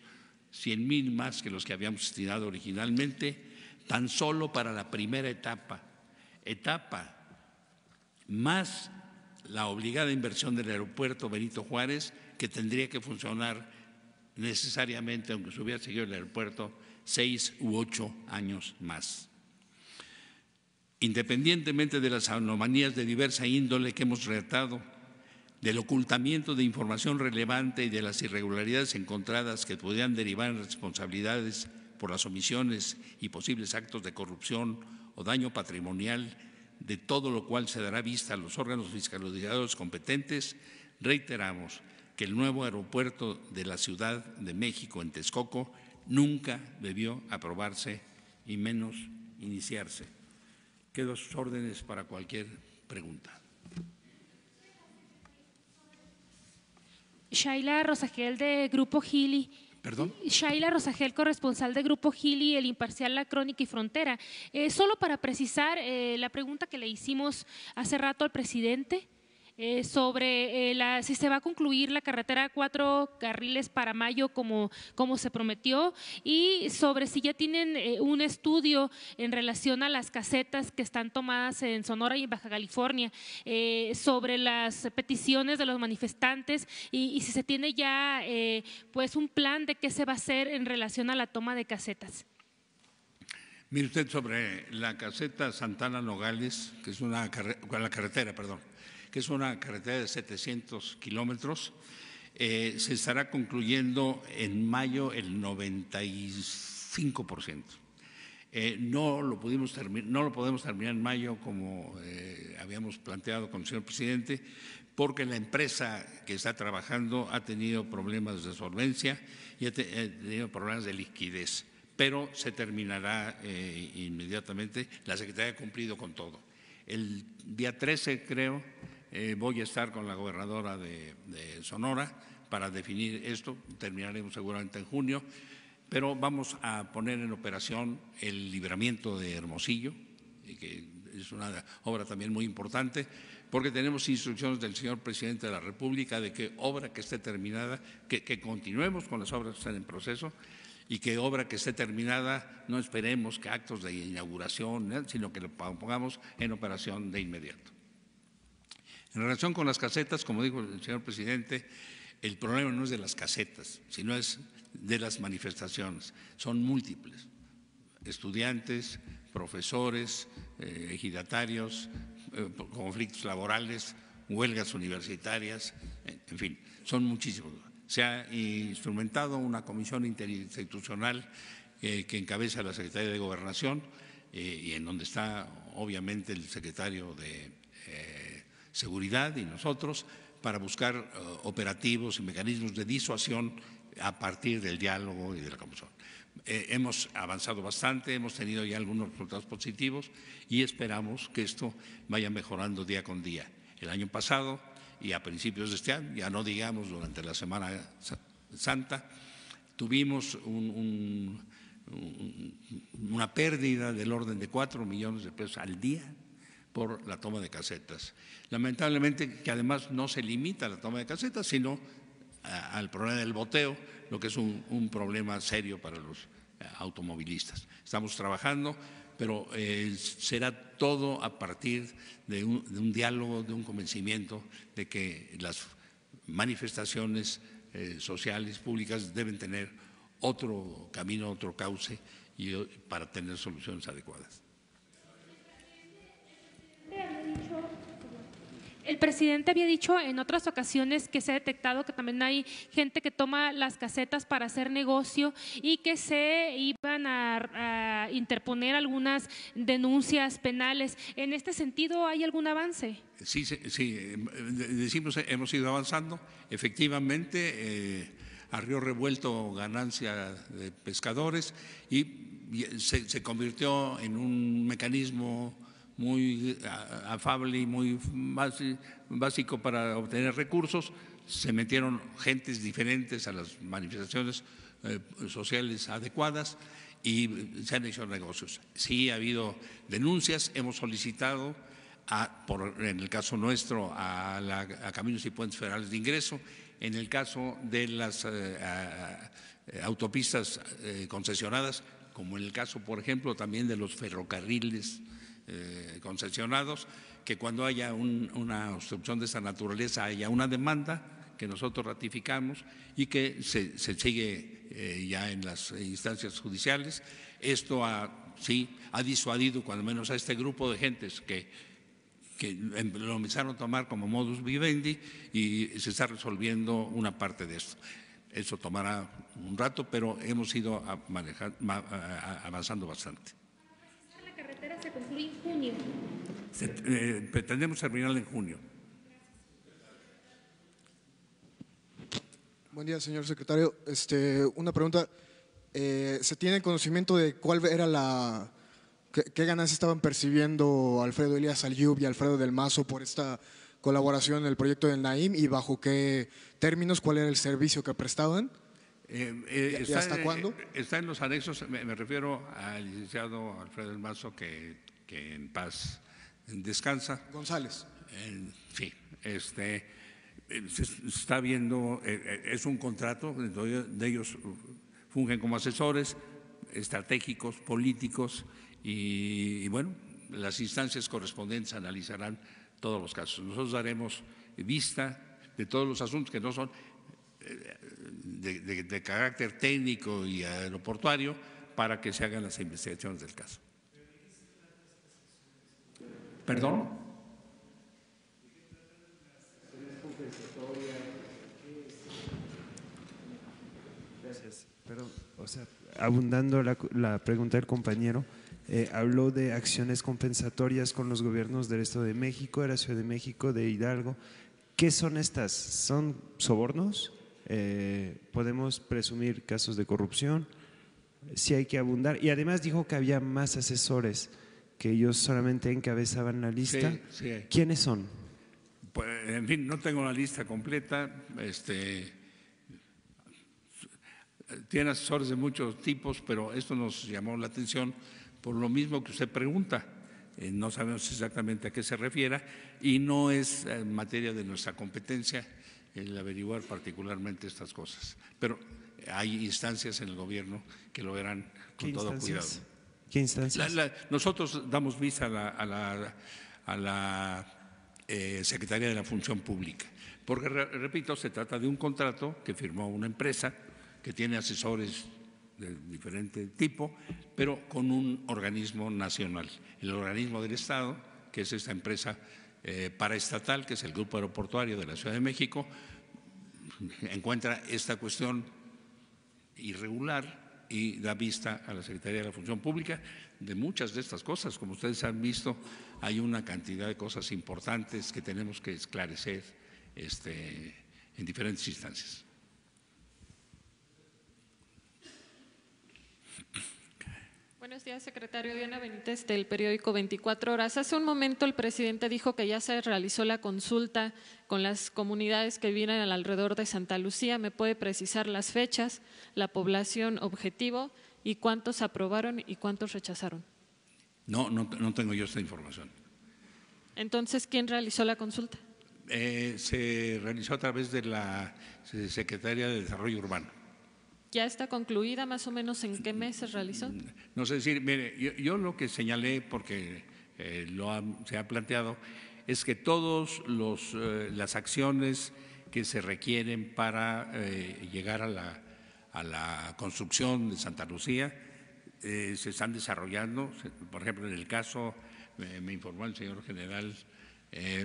100 mil más que los que habíamos destinado originalmente, tan solo para la primera etapa, etapa más la obligada inversión del aeropuerto Benito Juárez, que tendría que funcionar necesariamente, aunque se hubiera seguido el aeropuerto, seis u ocho años más. Independientemente de las anomalías de diversa índole que hemos relatado, del ocultamiento de información relevante y de las irregularidades encontradas que pudieran derivar en responsabilidades por las omisiones y posibles actos de corrupción o daño patrimonial, de todo lo cual se dará vista a los órganos fiscalizadores competentes, reiteramos que el nuevo aeropuerto de la Ciudad de México en Texcoco nunca debió aprobarse y menos iniciarse. Quedo sus órdenes para cualquier pregunta. Shaila Rosagel de Grupo Gili. ¿Perdón? Shaila Rosagel, corresponsal de Grupo Gili, El Imparcial, La Crónica y Frontera. Eh, solo para precisar eh, la pregunta que le hicimos hace rato al presidente, eh, sobre eh, la, si se va a concluir la carretera cuatro carriles para mayo como, como se prometió y sobre si ya tienen eh, un estudio en relación a las casetas que están tomadas en Sonora y en Baja California, sobre las peticiones de los manifestantes y, si se tiene ya pues un plan de qué se va a hacer en relación a la toma de casetas. Mire usted sobre la caseta Santana Nogales, que es una la carretera, perdón, que es una carretera de 700 kilómetros. Eh, se estará concluyendo en mayo el 95 eh, no, lo pudimos no lo podemos terminar en mayo como eh, habíamos planteado con el señor presidente, porque la empresa que está trabajando ha tenido problemas de solvencia y ha, tenido problemas de liquidez, pero se terminará inmediatamente. La Secretaría ha cumplido con todo. El día 13, creo, eh, voy a estar con la gobernadora de, Sonora para definir esto, terminaremos seguramente en junio, pero vamos a poner en operación el libramiento de Hermosillo, que es una obra también muy importante, porque tenemos instrucciones del señor presidente de la República de que obra que esté terminada, que, continuemos con las obras que están en proceso y que obra que esté terminada no esperemos que actos de inauguración, ¿eh? sino que lo pongamos en operación de inmediato. En relación con las casetas, como dijo el señor presidente, el problema no es de las casetas, sino es de las manifestaciones. Son múltiples. Estudiantes, profesores, eh, ejidatarios, eh, conflictos laborales, huelgas universitarias, en fin, son muchísimos. Se ha instrumentado una comisión interinstitucional eh, que encabeza la Secretaría de Gobernación y en donde está obviamente el secretario de seguridad y nosotros para buscar eh, operativos y mecanismos de disuasión a partir del diálogo y de la conversación. Eh, hemos avanzado bastante, hemos tenido ya algunos resultados positivos y esperamos que esto vaya mejorando día con día. El año pasado y a principios de este año, ya no digamos durante la Semana Santa, tuvimos una pérdida del orden de cuatro millones de pesos al día por la toma de casetas. Lamentablemente que además no se limita a la toma de casetas, sino al problema del boteo, lo que es un, problema serio para los eh, automovilistas. Estamos trabajando, pero eh, será todo a partir de un, diálogo, de un convencimiento de que las manifestaciones eh, sociales, públicas, deben tener otro camino, otro cauce y, para tener soluciones adecuadas. el presidente había dicho en otras ocasiones que se ha detectado que también hay gente que toma las casetas para hacer negocio y que se iban a, interponer algunas denuncias penales. ¿En este sentido hay algún avance? Sí, sí, em, decimos hemos ido avanzando. Efectivamente, eh, Revuelto ganancia de pescadores y se, se convirtió en un mecanismo muy afable y muy básico para obtener recursos. Se metieron gentes diferentes a las manifestaciones eh, sociales adecuadas y se han hecho negocios. Sí ha habido denuncias, hemos solicitado, a, en el caso nuestro, a, Caminos y Puentes Federales de Ingreso, en el caso de las eh, autopistas eh, concesionadas, como en el caso, por ejemplo, también de los ferrocarriles eh, concesionados, que cuando haya una obstrucción de esa naturaleza haya una demanda que nosotros ratificamos y que se, sigue eh, ya en las instancias judiciales. Esto ha, sí, ha disuadido cuando menos a este grupo de gentes que, lo empezaron a tomar como modus vivendi y se está resolviendo una parte de esto. Eso tomará un rato, pero hemos ido avanzando bastante se concluye en junio. Eh, pretendemos terminar en junio. Buen día, señor secretario. Este, una pregunta. Eh, ¿Se tiene conocimiento de cuál era la. Qué, ganas estaban percibiendo Alfredo Elías Alyub y Alfredo del Mazo por esta colaboración en el proyecto del Naim y bajo qué términos, cuál era el servicio que prestaban? Eh, eh, hasta cuándo? Eh, está en los anexos, me, refiero al licenciado Alfredo El Mazo, que, en paz descansa. González. Sí, este, está viendo, es un contrato, de ellos fungen como asesores estratégicos, políticos, y bueno, las instancias correspondientes analizarán todos los casos. Nosotros daremos vista de todos los asuntos que no son de, carácter técnico y aeroportuario para que se hagan las investigaciones del caso. ¿Perdón? Gracias. o sea, abundando la, pregunta del compañero, eh, habló de acciones compensatorias con los gobiernos del Estado de México, de la Ciudad de México, de Hidalgo. ¿Qué son estas? ¿Son sobornos? Eh, podemos presumir casos de corrupción, si hay que abundar. Y además dijo que había más asesores, que ellos solamente encabezaban la lista. ¿Quiénes son? Pues, en fin, no tengo la lista completa. Este, tiene asesores de muchos tipos, pero esto nos llamó la atención por lo mismo que usted pregunta. Eh, no sabemos exactamente a qué se refiera y no es en eh, materia de nuestra competencia el averiguar particularmente estas cosas. Pero hay instancias en el gobierno que lo verán con todo cuidado. ¿Qué instancias? nosotros damos visa a la, a la, eh, Secretaría de la Función Pública, porque, repito, se trata de un contrato que firmó una empresa que tiene asesores de diferente tipo, pero con un organismo nacional, el organismo del Estado, que es esta empresa eh, paraestatal, que es el Grupo Aeroportuario de la Ciudad de México, encuentra esta cuestión irregular y da vista a la Secretaría de la Función Pública de muchas de estas cosas. Como ustedes han visto, hay una cantidad de cosas importantes que tenemos que esclarecer este, en diferentes instancias. Buenos días, secretario Diana Benítez del periódico 24 Horas. Hace un momento el presidente dijo que ya se realizó la consulta con las comunidades que viven alrededor de Santa Lucía. ¿Me puede precisar las fechas, la población objetivo y cuántos aprobaron y cuántos rechazaron? No, no, tengo yo esta información. Entonces, ¿quién realizó la consulta? Eh, se realizó a través de la Secretaría de Desarrollo Urbano. ¿Ya está concluida más o menos en qué mes se realizó? No sé decir, mire, yo, lo que señalé, porque eh, se ha planteado, es que todas eh, las acciones que se requieren para eh, llegar a la, a la, construcción de Santa Lucía se están desarrollando. Por ejemplo, en el caso, me informó el señor general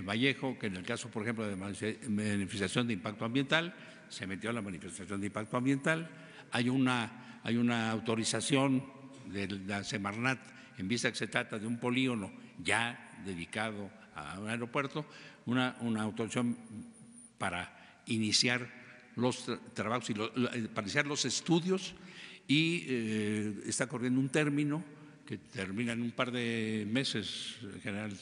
Vallejo, que en el caso, por ejemplo, de manifestación de impacto ambiental, se metió a la manifestación de impacto ambiental hay una, hay una autorización de la Semarnat en vista que se trata de un polígono ya dedicado a un aeropuerto, una, una autorización para iniciar los trabajos y eh, para iniciar los estudios y eh, está corriendo un término que termina en un par de meses, en general,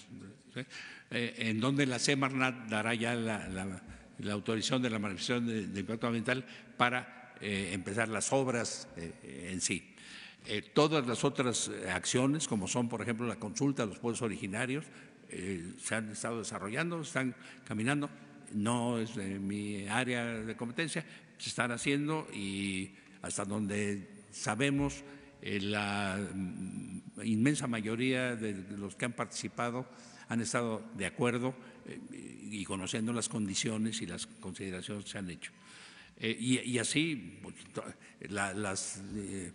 ¿eh? en donde la Semarnat dará ya la, autorización de la manifestación del de impacto ambiental para eh, empezar las obras eh, en sí. Eh, todas las otras acciones, como son, por ejemplo, la consulta a los pueblos originarios, se han estado desarrollando, están caminando. No es mi área de competencia, se están haciendo y hasta donde sabemos, la mm, inmensa mayoría de los que han participado han estado de acuerdo y conociendo las condiciones y las consideraciones se han hecho. Eh, y, así pues, eh,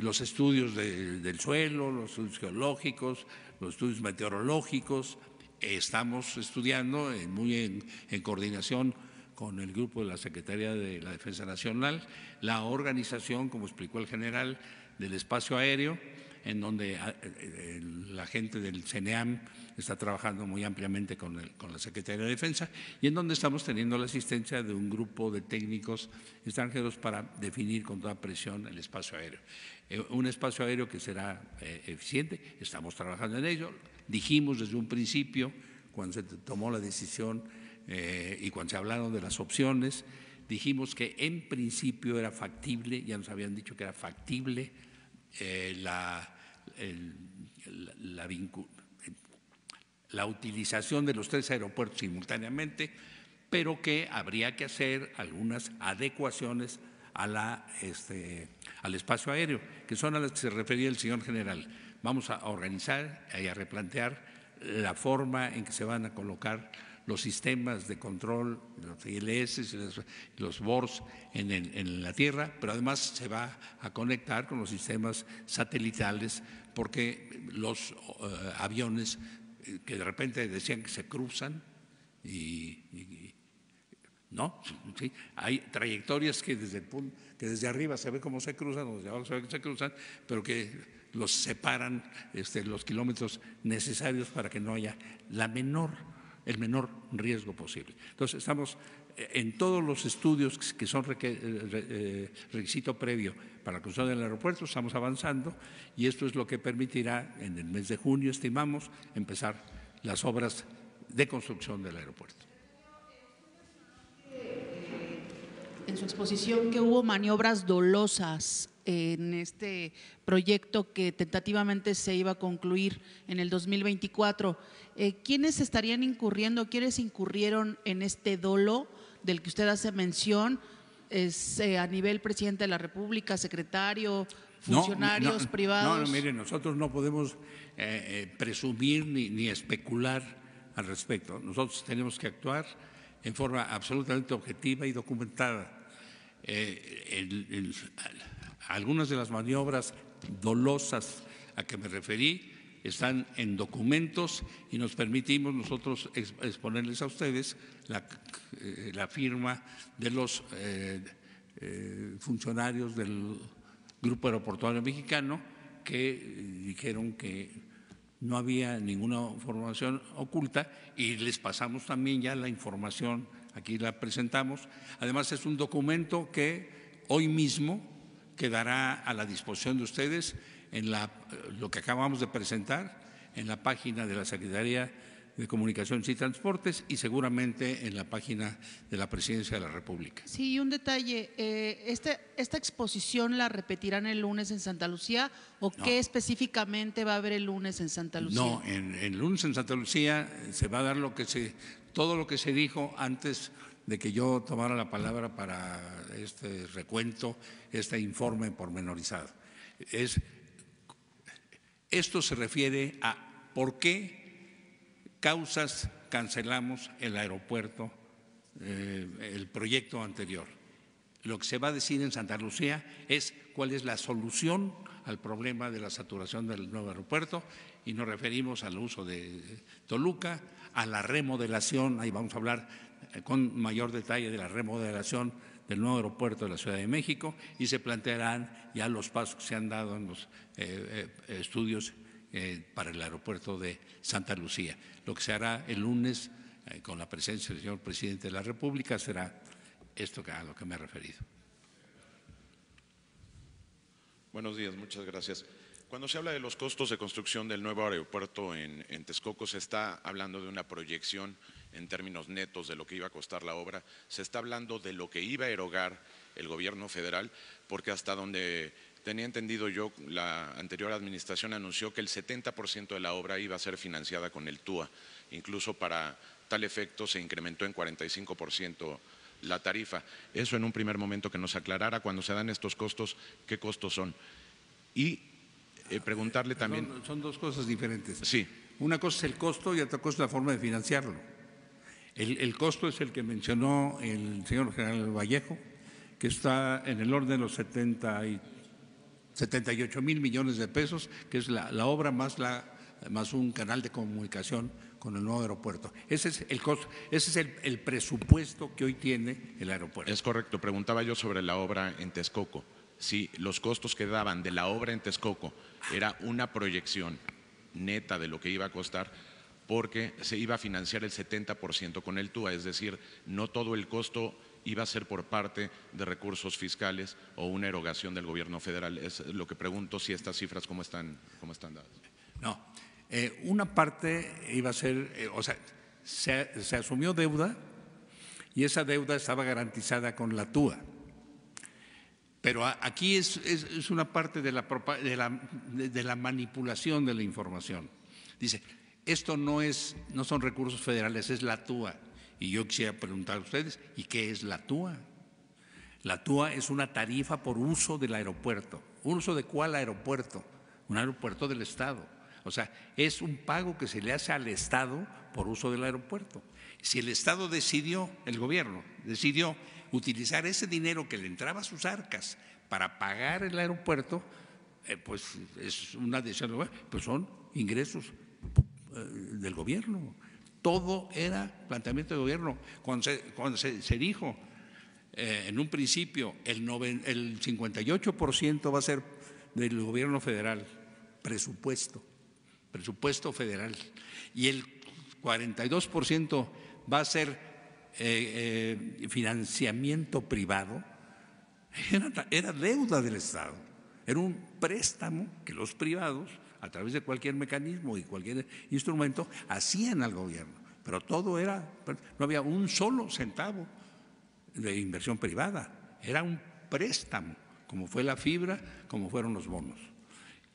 los estudios del suelo, los estudios geológicos, los estudios meteorológicos, estamos estudiando muy en, coordinación con el grupo de la Secretaría de la Defensa Nacional, la organización, como explicó el general, del espacio aéreo, en donde eh, la gente del CENEAM está trabajando muy ampliamente con, la Secretaría de Defensa y en donde estamos teniendo la asistencia de un grupo de técnicos extranjeros para definir con toda presión el espacio aéreo. Eh, un espacio aéreo que será eh, eficiente, estamos trabajando en ello, dijimos desde un principio, cuando se tomó la decisión eh, y cuando se hablaron de las opciones, dijimos que en principio era factible, ya nos habían dicho que era factible la, vinculación la utilización de los tres aeropuertos simultáneamente, pero que habría que hacer algunas adecuaciones este, al espacio aéreo, que son a las que se refería el señor general. Vamos a organizar y a replantear la forma en que se van a colocar los sistemas de control, los ILS, los, los BORs en, en la Tierra, pero además se va a conectar con los sistemas satelitales porque los eh, aviones que de repente decían que se cruzan y, no, ¿Sí? hay trayectorias que desde, el que desde arriba se ve cómo se cruzan, o desde abajo se ve cómo se cruzan, pero que los separan este, los kilómetros necesarios para que no haya la menor, el menor riesgo posible. Entonces estamos eh, en todos los estudios que son eh, eh, requisito previo para la construcción del aeropuerto, estamos avanzando y esto es lo que permitirá en el mes de junio, estimamos, empezar las obras de construcción del aeropuerto. En su exposición que hubo maniobras dolosas eh, en este proyecto que tentativamente se iba a concluir en el 2024. Eh, ¿Quiénes estarían incurriendo, quiénes incurrieron en este dolo del que usted hace mención? Eh, a nivel presidente de la República, secretario, funcionarios privados. No, mire, nosotros no podemos eh, eh, presumir ni, ni, especular al respecto. Nosotros tenemos que actuar en forma absolutamente objetiva y documentada. algunas de las maniobras dolosas a que me referí están en documentos y nos permitimos nosotros exponerles a ustedes la, eh, firma de los eh, eh, funcionarios del Grupo Aeroportuario Mexicano que dijeron que no había ninguna información oculta y les pasamos también ya la información, aquí la presentamos. Además es un documento que hoy mismo quedará a la disposición de ustedes en la, lo que acabamos de presentar en la página de la Secretaría de Comunicaciones y Transportes y seguramente en la página de la Presidencia de la República. Sí, y un detalle, eh, este, ¿esta exposición la repetirán el lunes en Santa Lucía o qué específicamente va a haber el lunes en Santa Lucía? No, en, el lunes en Santa Lucía se va a dar lo que se, todo lo que se dijo antes de que yo tomara la palabra para este recuento, este informe pormenorizado. Es esto se refiere a por qué causas cancelamos el aeropuerto, eh, el proyecto anterior. Lo que se va a decir en Santa Lucía es cuál es la solución al problema de la saturación del nuevo aeropuerto y nos referimos al uso de Toluca, a la remodelación, ahí vamos a hablar con mayor detalle de la remodelación del nuevo aeropuerto de la Ciudad de México y se plantearán ya los pasos que se han dado en los eh, eh, estudios eh, para el aeropuerto de Santa Lucía. Lo que se hará el lunes con la presencia del señor presidente de la República será esto a lo que me ha referido. Buenos días, muchas gracias. Cuando se habla de los costos de construcción del nuevo aeropuerto en, en Texcoco, se está hablando de una proyección en términos netos de lo que iba a costar la obra, se está hablando de lo que iba a erogar el gobierno federal, porque hasta donde tenía entendido yo, la anterior administración anunció que el 70% de la obra iba a ser financiada con el TUA. Incluso para tal efecto se incrementó en 45% la tarifa. Eso en un primer momento que nos aclarara cuando se dan estos costos, qué costos son. Y eh, preguntarle ah, eh, también… son dos cosas diferentes. Sí. Una cosa es el costo y otra cosa es la forma de financiarlo. El, costo es el que mencionó el señor general Vallejo, que está en el orden de los 70 y 78 mil millones de pesos, que es la, obra más, la, más un canal de comunicación con el nuevo aeropuerto. Ese es el costo, ese es el, presupuesto que hoy tiene el aeropuerto. Es correcto. Preguntaba yo sobre la obra en Texcoco. Si los costos que daban de la obra en Texcoco era una proyección neta de lo que iba a costar porque se iba a financiar el 70% con el TUA, es decir, no todo el costo iba a ser por parte de recursos fiscales o una erogación del gobierno federal. Es lo que pregunto si estas cifras cómo están, cómo están dadas. No, eh, una parte iba a ser, eh, o sea, se, asumió deuda y esa deuda estaba garantizada con la TUA. Pero aquí es, una parte de la, de la manipulación de la información. Dice, esto no, es, no son recursos federales, es la TUA. Y yo quisiera preguntar a ustedes, ¿y qué es la TUA? La TUA es una tarifa por uso del aeropuerto. ¿Uso de cuál aeropuerto? Un aeropuerto del Estado. O sea, es un pago que se le hace al Estado por uso del aeropuerto. Si el Estado decidió, el gobierno decidió utilizar ese dinero que le entraba a sus arcas para pagar el aeropuerto, eh, pues es una decisión, pues son ingresos eh, del gobierno. Todo era planteamiento de gobierno. Cuando se, dijo eh, en un principio el, el 58% va a ser del gobierno federal, presupuesto, presupuesto federal, y el 42% va a ser eh, financiamiento privado, era, era deuda del Estado, era un préstamo que los privados a través de cualquier mecanismo y cualquier instrumento, hacían al gobierno. Pero todo era, no había un solo centavo de inversión privada, era un préstamo, como fue la fibra, como fueron los bonos,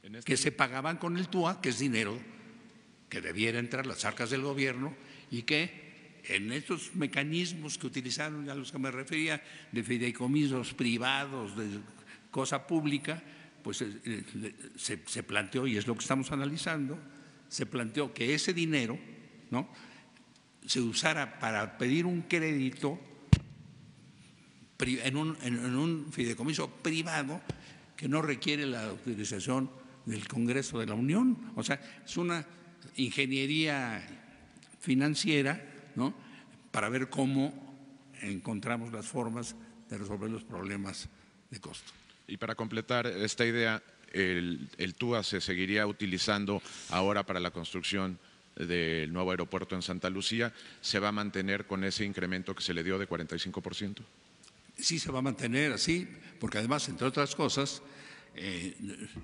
este que se pagaban con el TUA, que es dinero que debiera entrar las arcas del gobierno y que en estos mecanismos que utilizaron, a los que me refería, de fideicomisos privados, de cosa pública, pues eh, eh, se, planteó, y es lo que estamos analizando, se planteó que ese dinero ¿no? se usara para pedir un crédito en un, fideicomiso privado que no requiere la autorización del Congreso de la Unión. O sea, es una ingeniería financiera ¿no? para ver cómo encontramos las formas de resolver los problemas de costo. Y para completar esta idea, el, el, TUA se seguiría utilizando ahora para la construcción del nuevo aeropuerto en Santa Lucía. ¿Se va a mantener con ese incremento que se le dio de 45%? Sí, se va a mantener así, porque además, entre otras cosas, eh,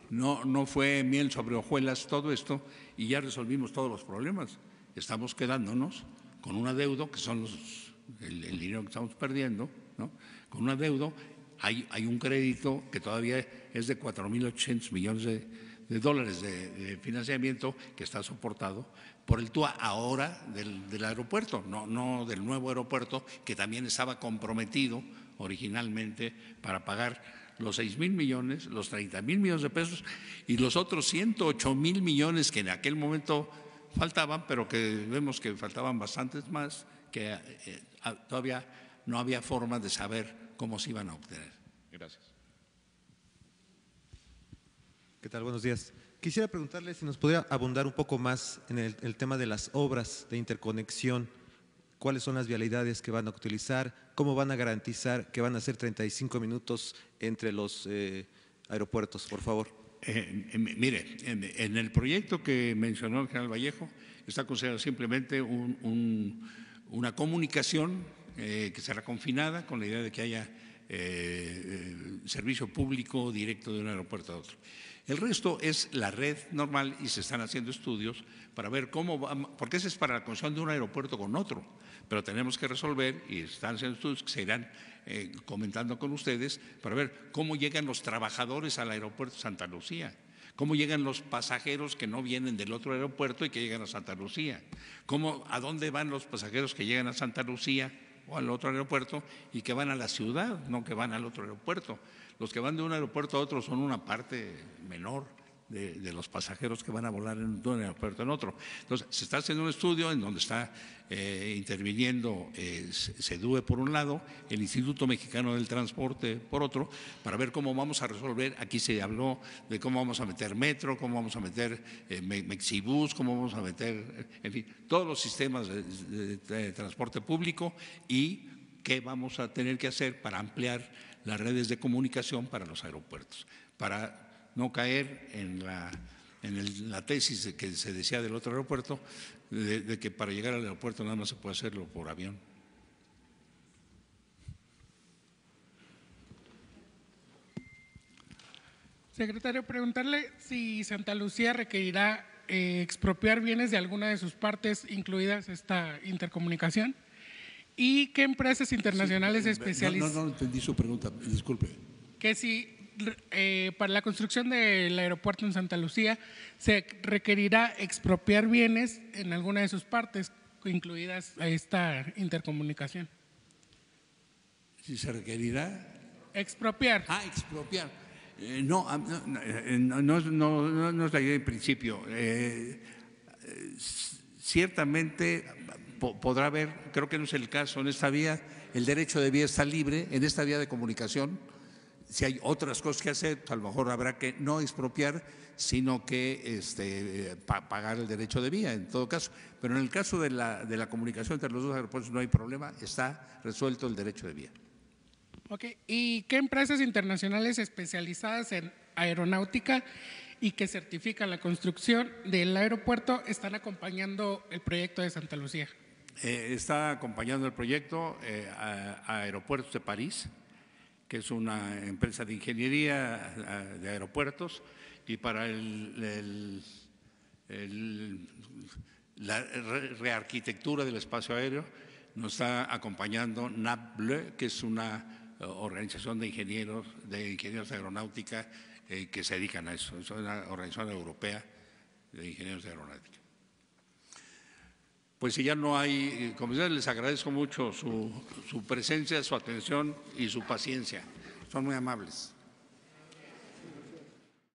no, no fue miel sobre hojuelas todo esto y ya resolvimos todos los problemas. Estamos quedándonos con un adeudo, que son los, el, dinero que estamos perdiendo, ¿no? con un adeudo hay, un crédito que todavía es de 4.800 millones de, dólares de, financiamiento que está soportado por el TUA ahora del, aeropuerto, no, del nuevo aeropuerto, que también estaba comprometido originalmente para pagar los 6.000 mil millones, los 30 mil millones de pesos y los otros 108 mil millones que en aquel momento faltaban, pero que vemos que faltaban bastantes más, que eh, eh, todavía no había forma de saber Cómo se iban a obtener. Gracias. ¿Qué tal? Buenos días. Quisiera preguntarle si nos podría abundar un poco más en el, tema de las obras de interconexión cuáles son las vialidades que van a utilizar, cómo van a garantizar que van a ser 35 minutos entre los eh, aeropuertos, por favor. Eh, eh, mire, en, el proyecto que mencionó el general Vallejo está considerado simplemente una comunicación eh, que será confinada con la idea de que haya eh, eh, servicio público directo de un aeropuerto a otro. El resto es la red normal y se están haciendo estudios para ver cómo, porque ese es para la conexión de un aeropuerto con otro, pero tenemos que resolver y están haciendo estudios que se irán comentando con ustedes para ver cómo llegan los trabajadores al aeropuerto Santa Lucía cómo llegan los pasajeros que no vienen del otro aeropuerto y que llegan a Santa Lucía, cómo, a dónde van los pasajeros que llegan a Santa Lucía o al otro aeropuerto y que van a la ciudad, no que van al otro aeropuerto. Los que van de un aeropuerto a otro son una parte menor de, los pasajeros que van a volar en un aeropuerto en otro. Entonces, se está haciendo un estudio en donde está eh, interviniendo eh, CEDUE por un lado, el Instituto Mexicano del Transporte por otro, para ver cómo vamos a resolver. Aquí se habló de cómo vamos a meter metro, cómo vamos a meter eh, Mexibús, Mexibus, cómo vamos a meter, eh, en fin, todos los sistemas de, transporte público y qué vamos a tener que hacer para ampliar las redes de comunicación para los aeropuertos, para no caer en la, en la tesis que se decía del otro aeropuerto, de, que para llegar al aeropuerto nada más se puede hacerlo por avión. Secretario, preguntarle si Santa Lucía requerirá eh, expropiar bienes de alguna de sus partes, incluidas esta intercomunicación? ¿Y qué empresas internacionales especiales… No, no, no, entendí su pregunta, disculpe. Que si eh, para la construcción del aeropuerto en Santa Lucía se requerirá expropiar bienes en alguna de sus partes, incluidas esta intercomunicación. Si se requerirá. Expropiar. Ah, expropiar. Eh, ah, eh, no, no, no, no, no, es la idea en principio. ciertamente podrá haber, creo que no es el caso en esta vía, el derecho de vía está libre, en esta vía de comunicación si hay otras cosas que hacer, a lo mejor habrá que no expropiar, sino que este, pagar el derecho de vía, en todo caso. Pero en el caso de la, comunicación entre los dos aeropuertos no hay problema, está resuelto el derecho de vía. Ok, ¿y qué empresas internacionales especializadas en aeronáutica y que certifican la construcción del aeropuerto están acompañando el proyecto de Santa Lucía? Eh, está acompañando el proyecto eh, Aeropuertos de París, que es una empresa de ingeniería de aeropuertos, y para la rearquitectura del espacio aéreo nos está acompañando NAPLE, que es una eh, organización de ingenieros de ingenieros de aeronáutica eh, que se dedican a eso. Es una organización europea de ingenieros de aeronáutica pues si ya no hay comisiones, les agradezco mucho su, su presencia, su atención y su paciencia. Son muy amables.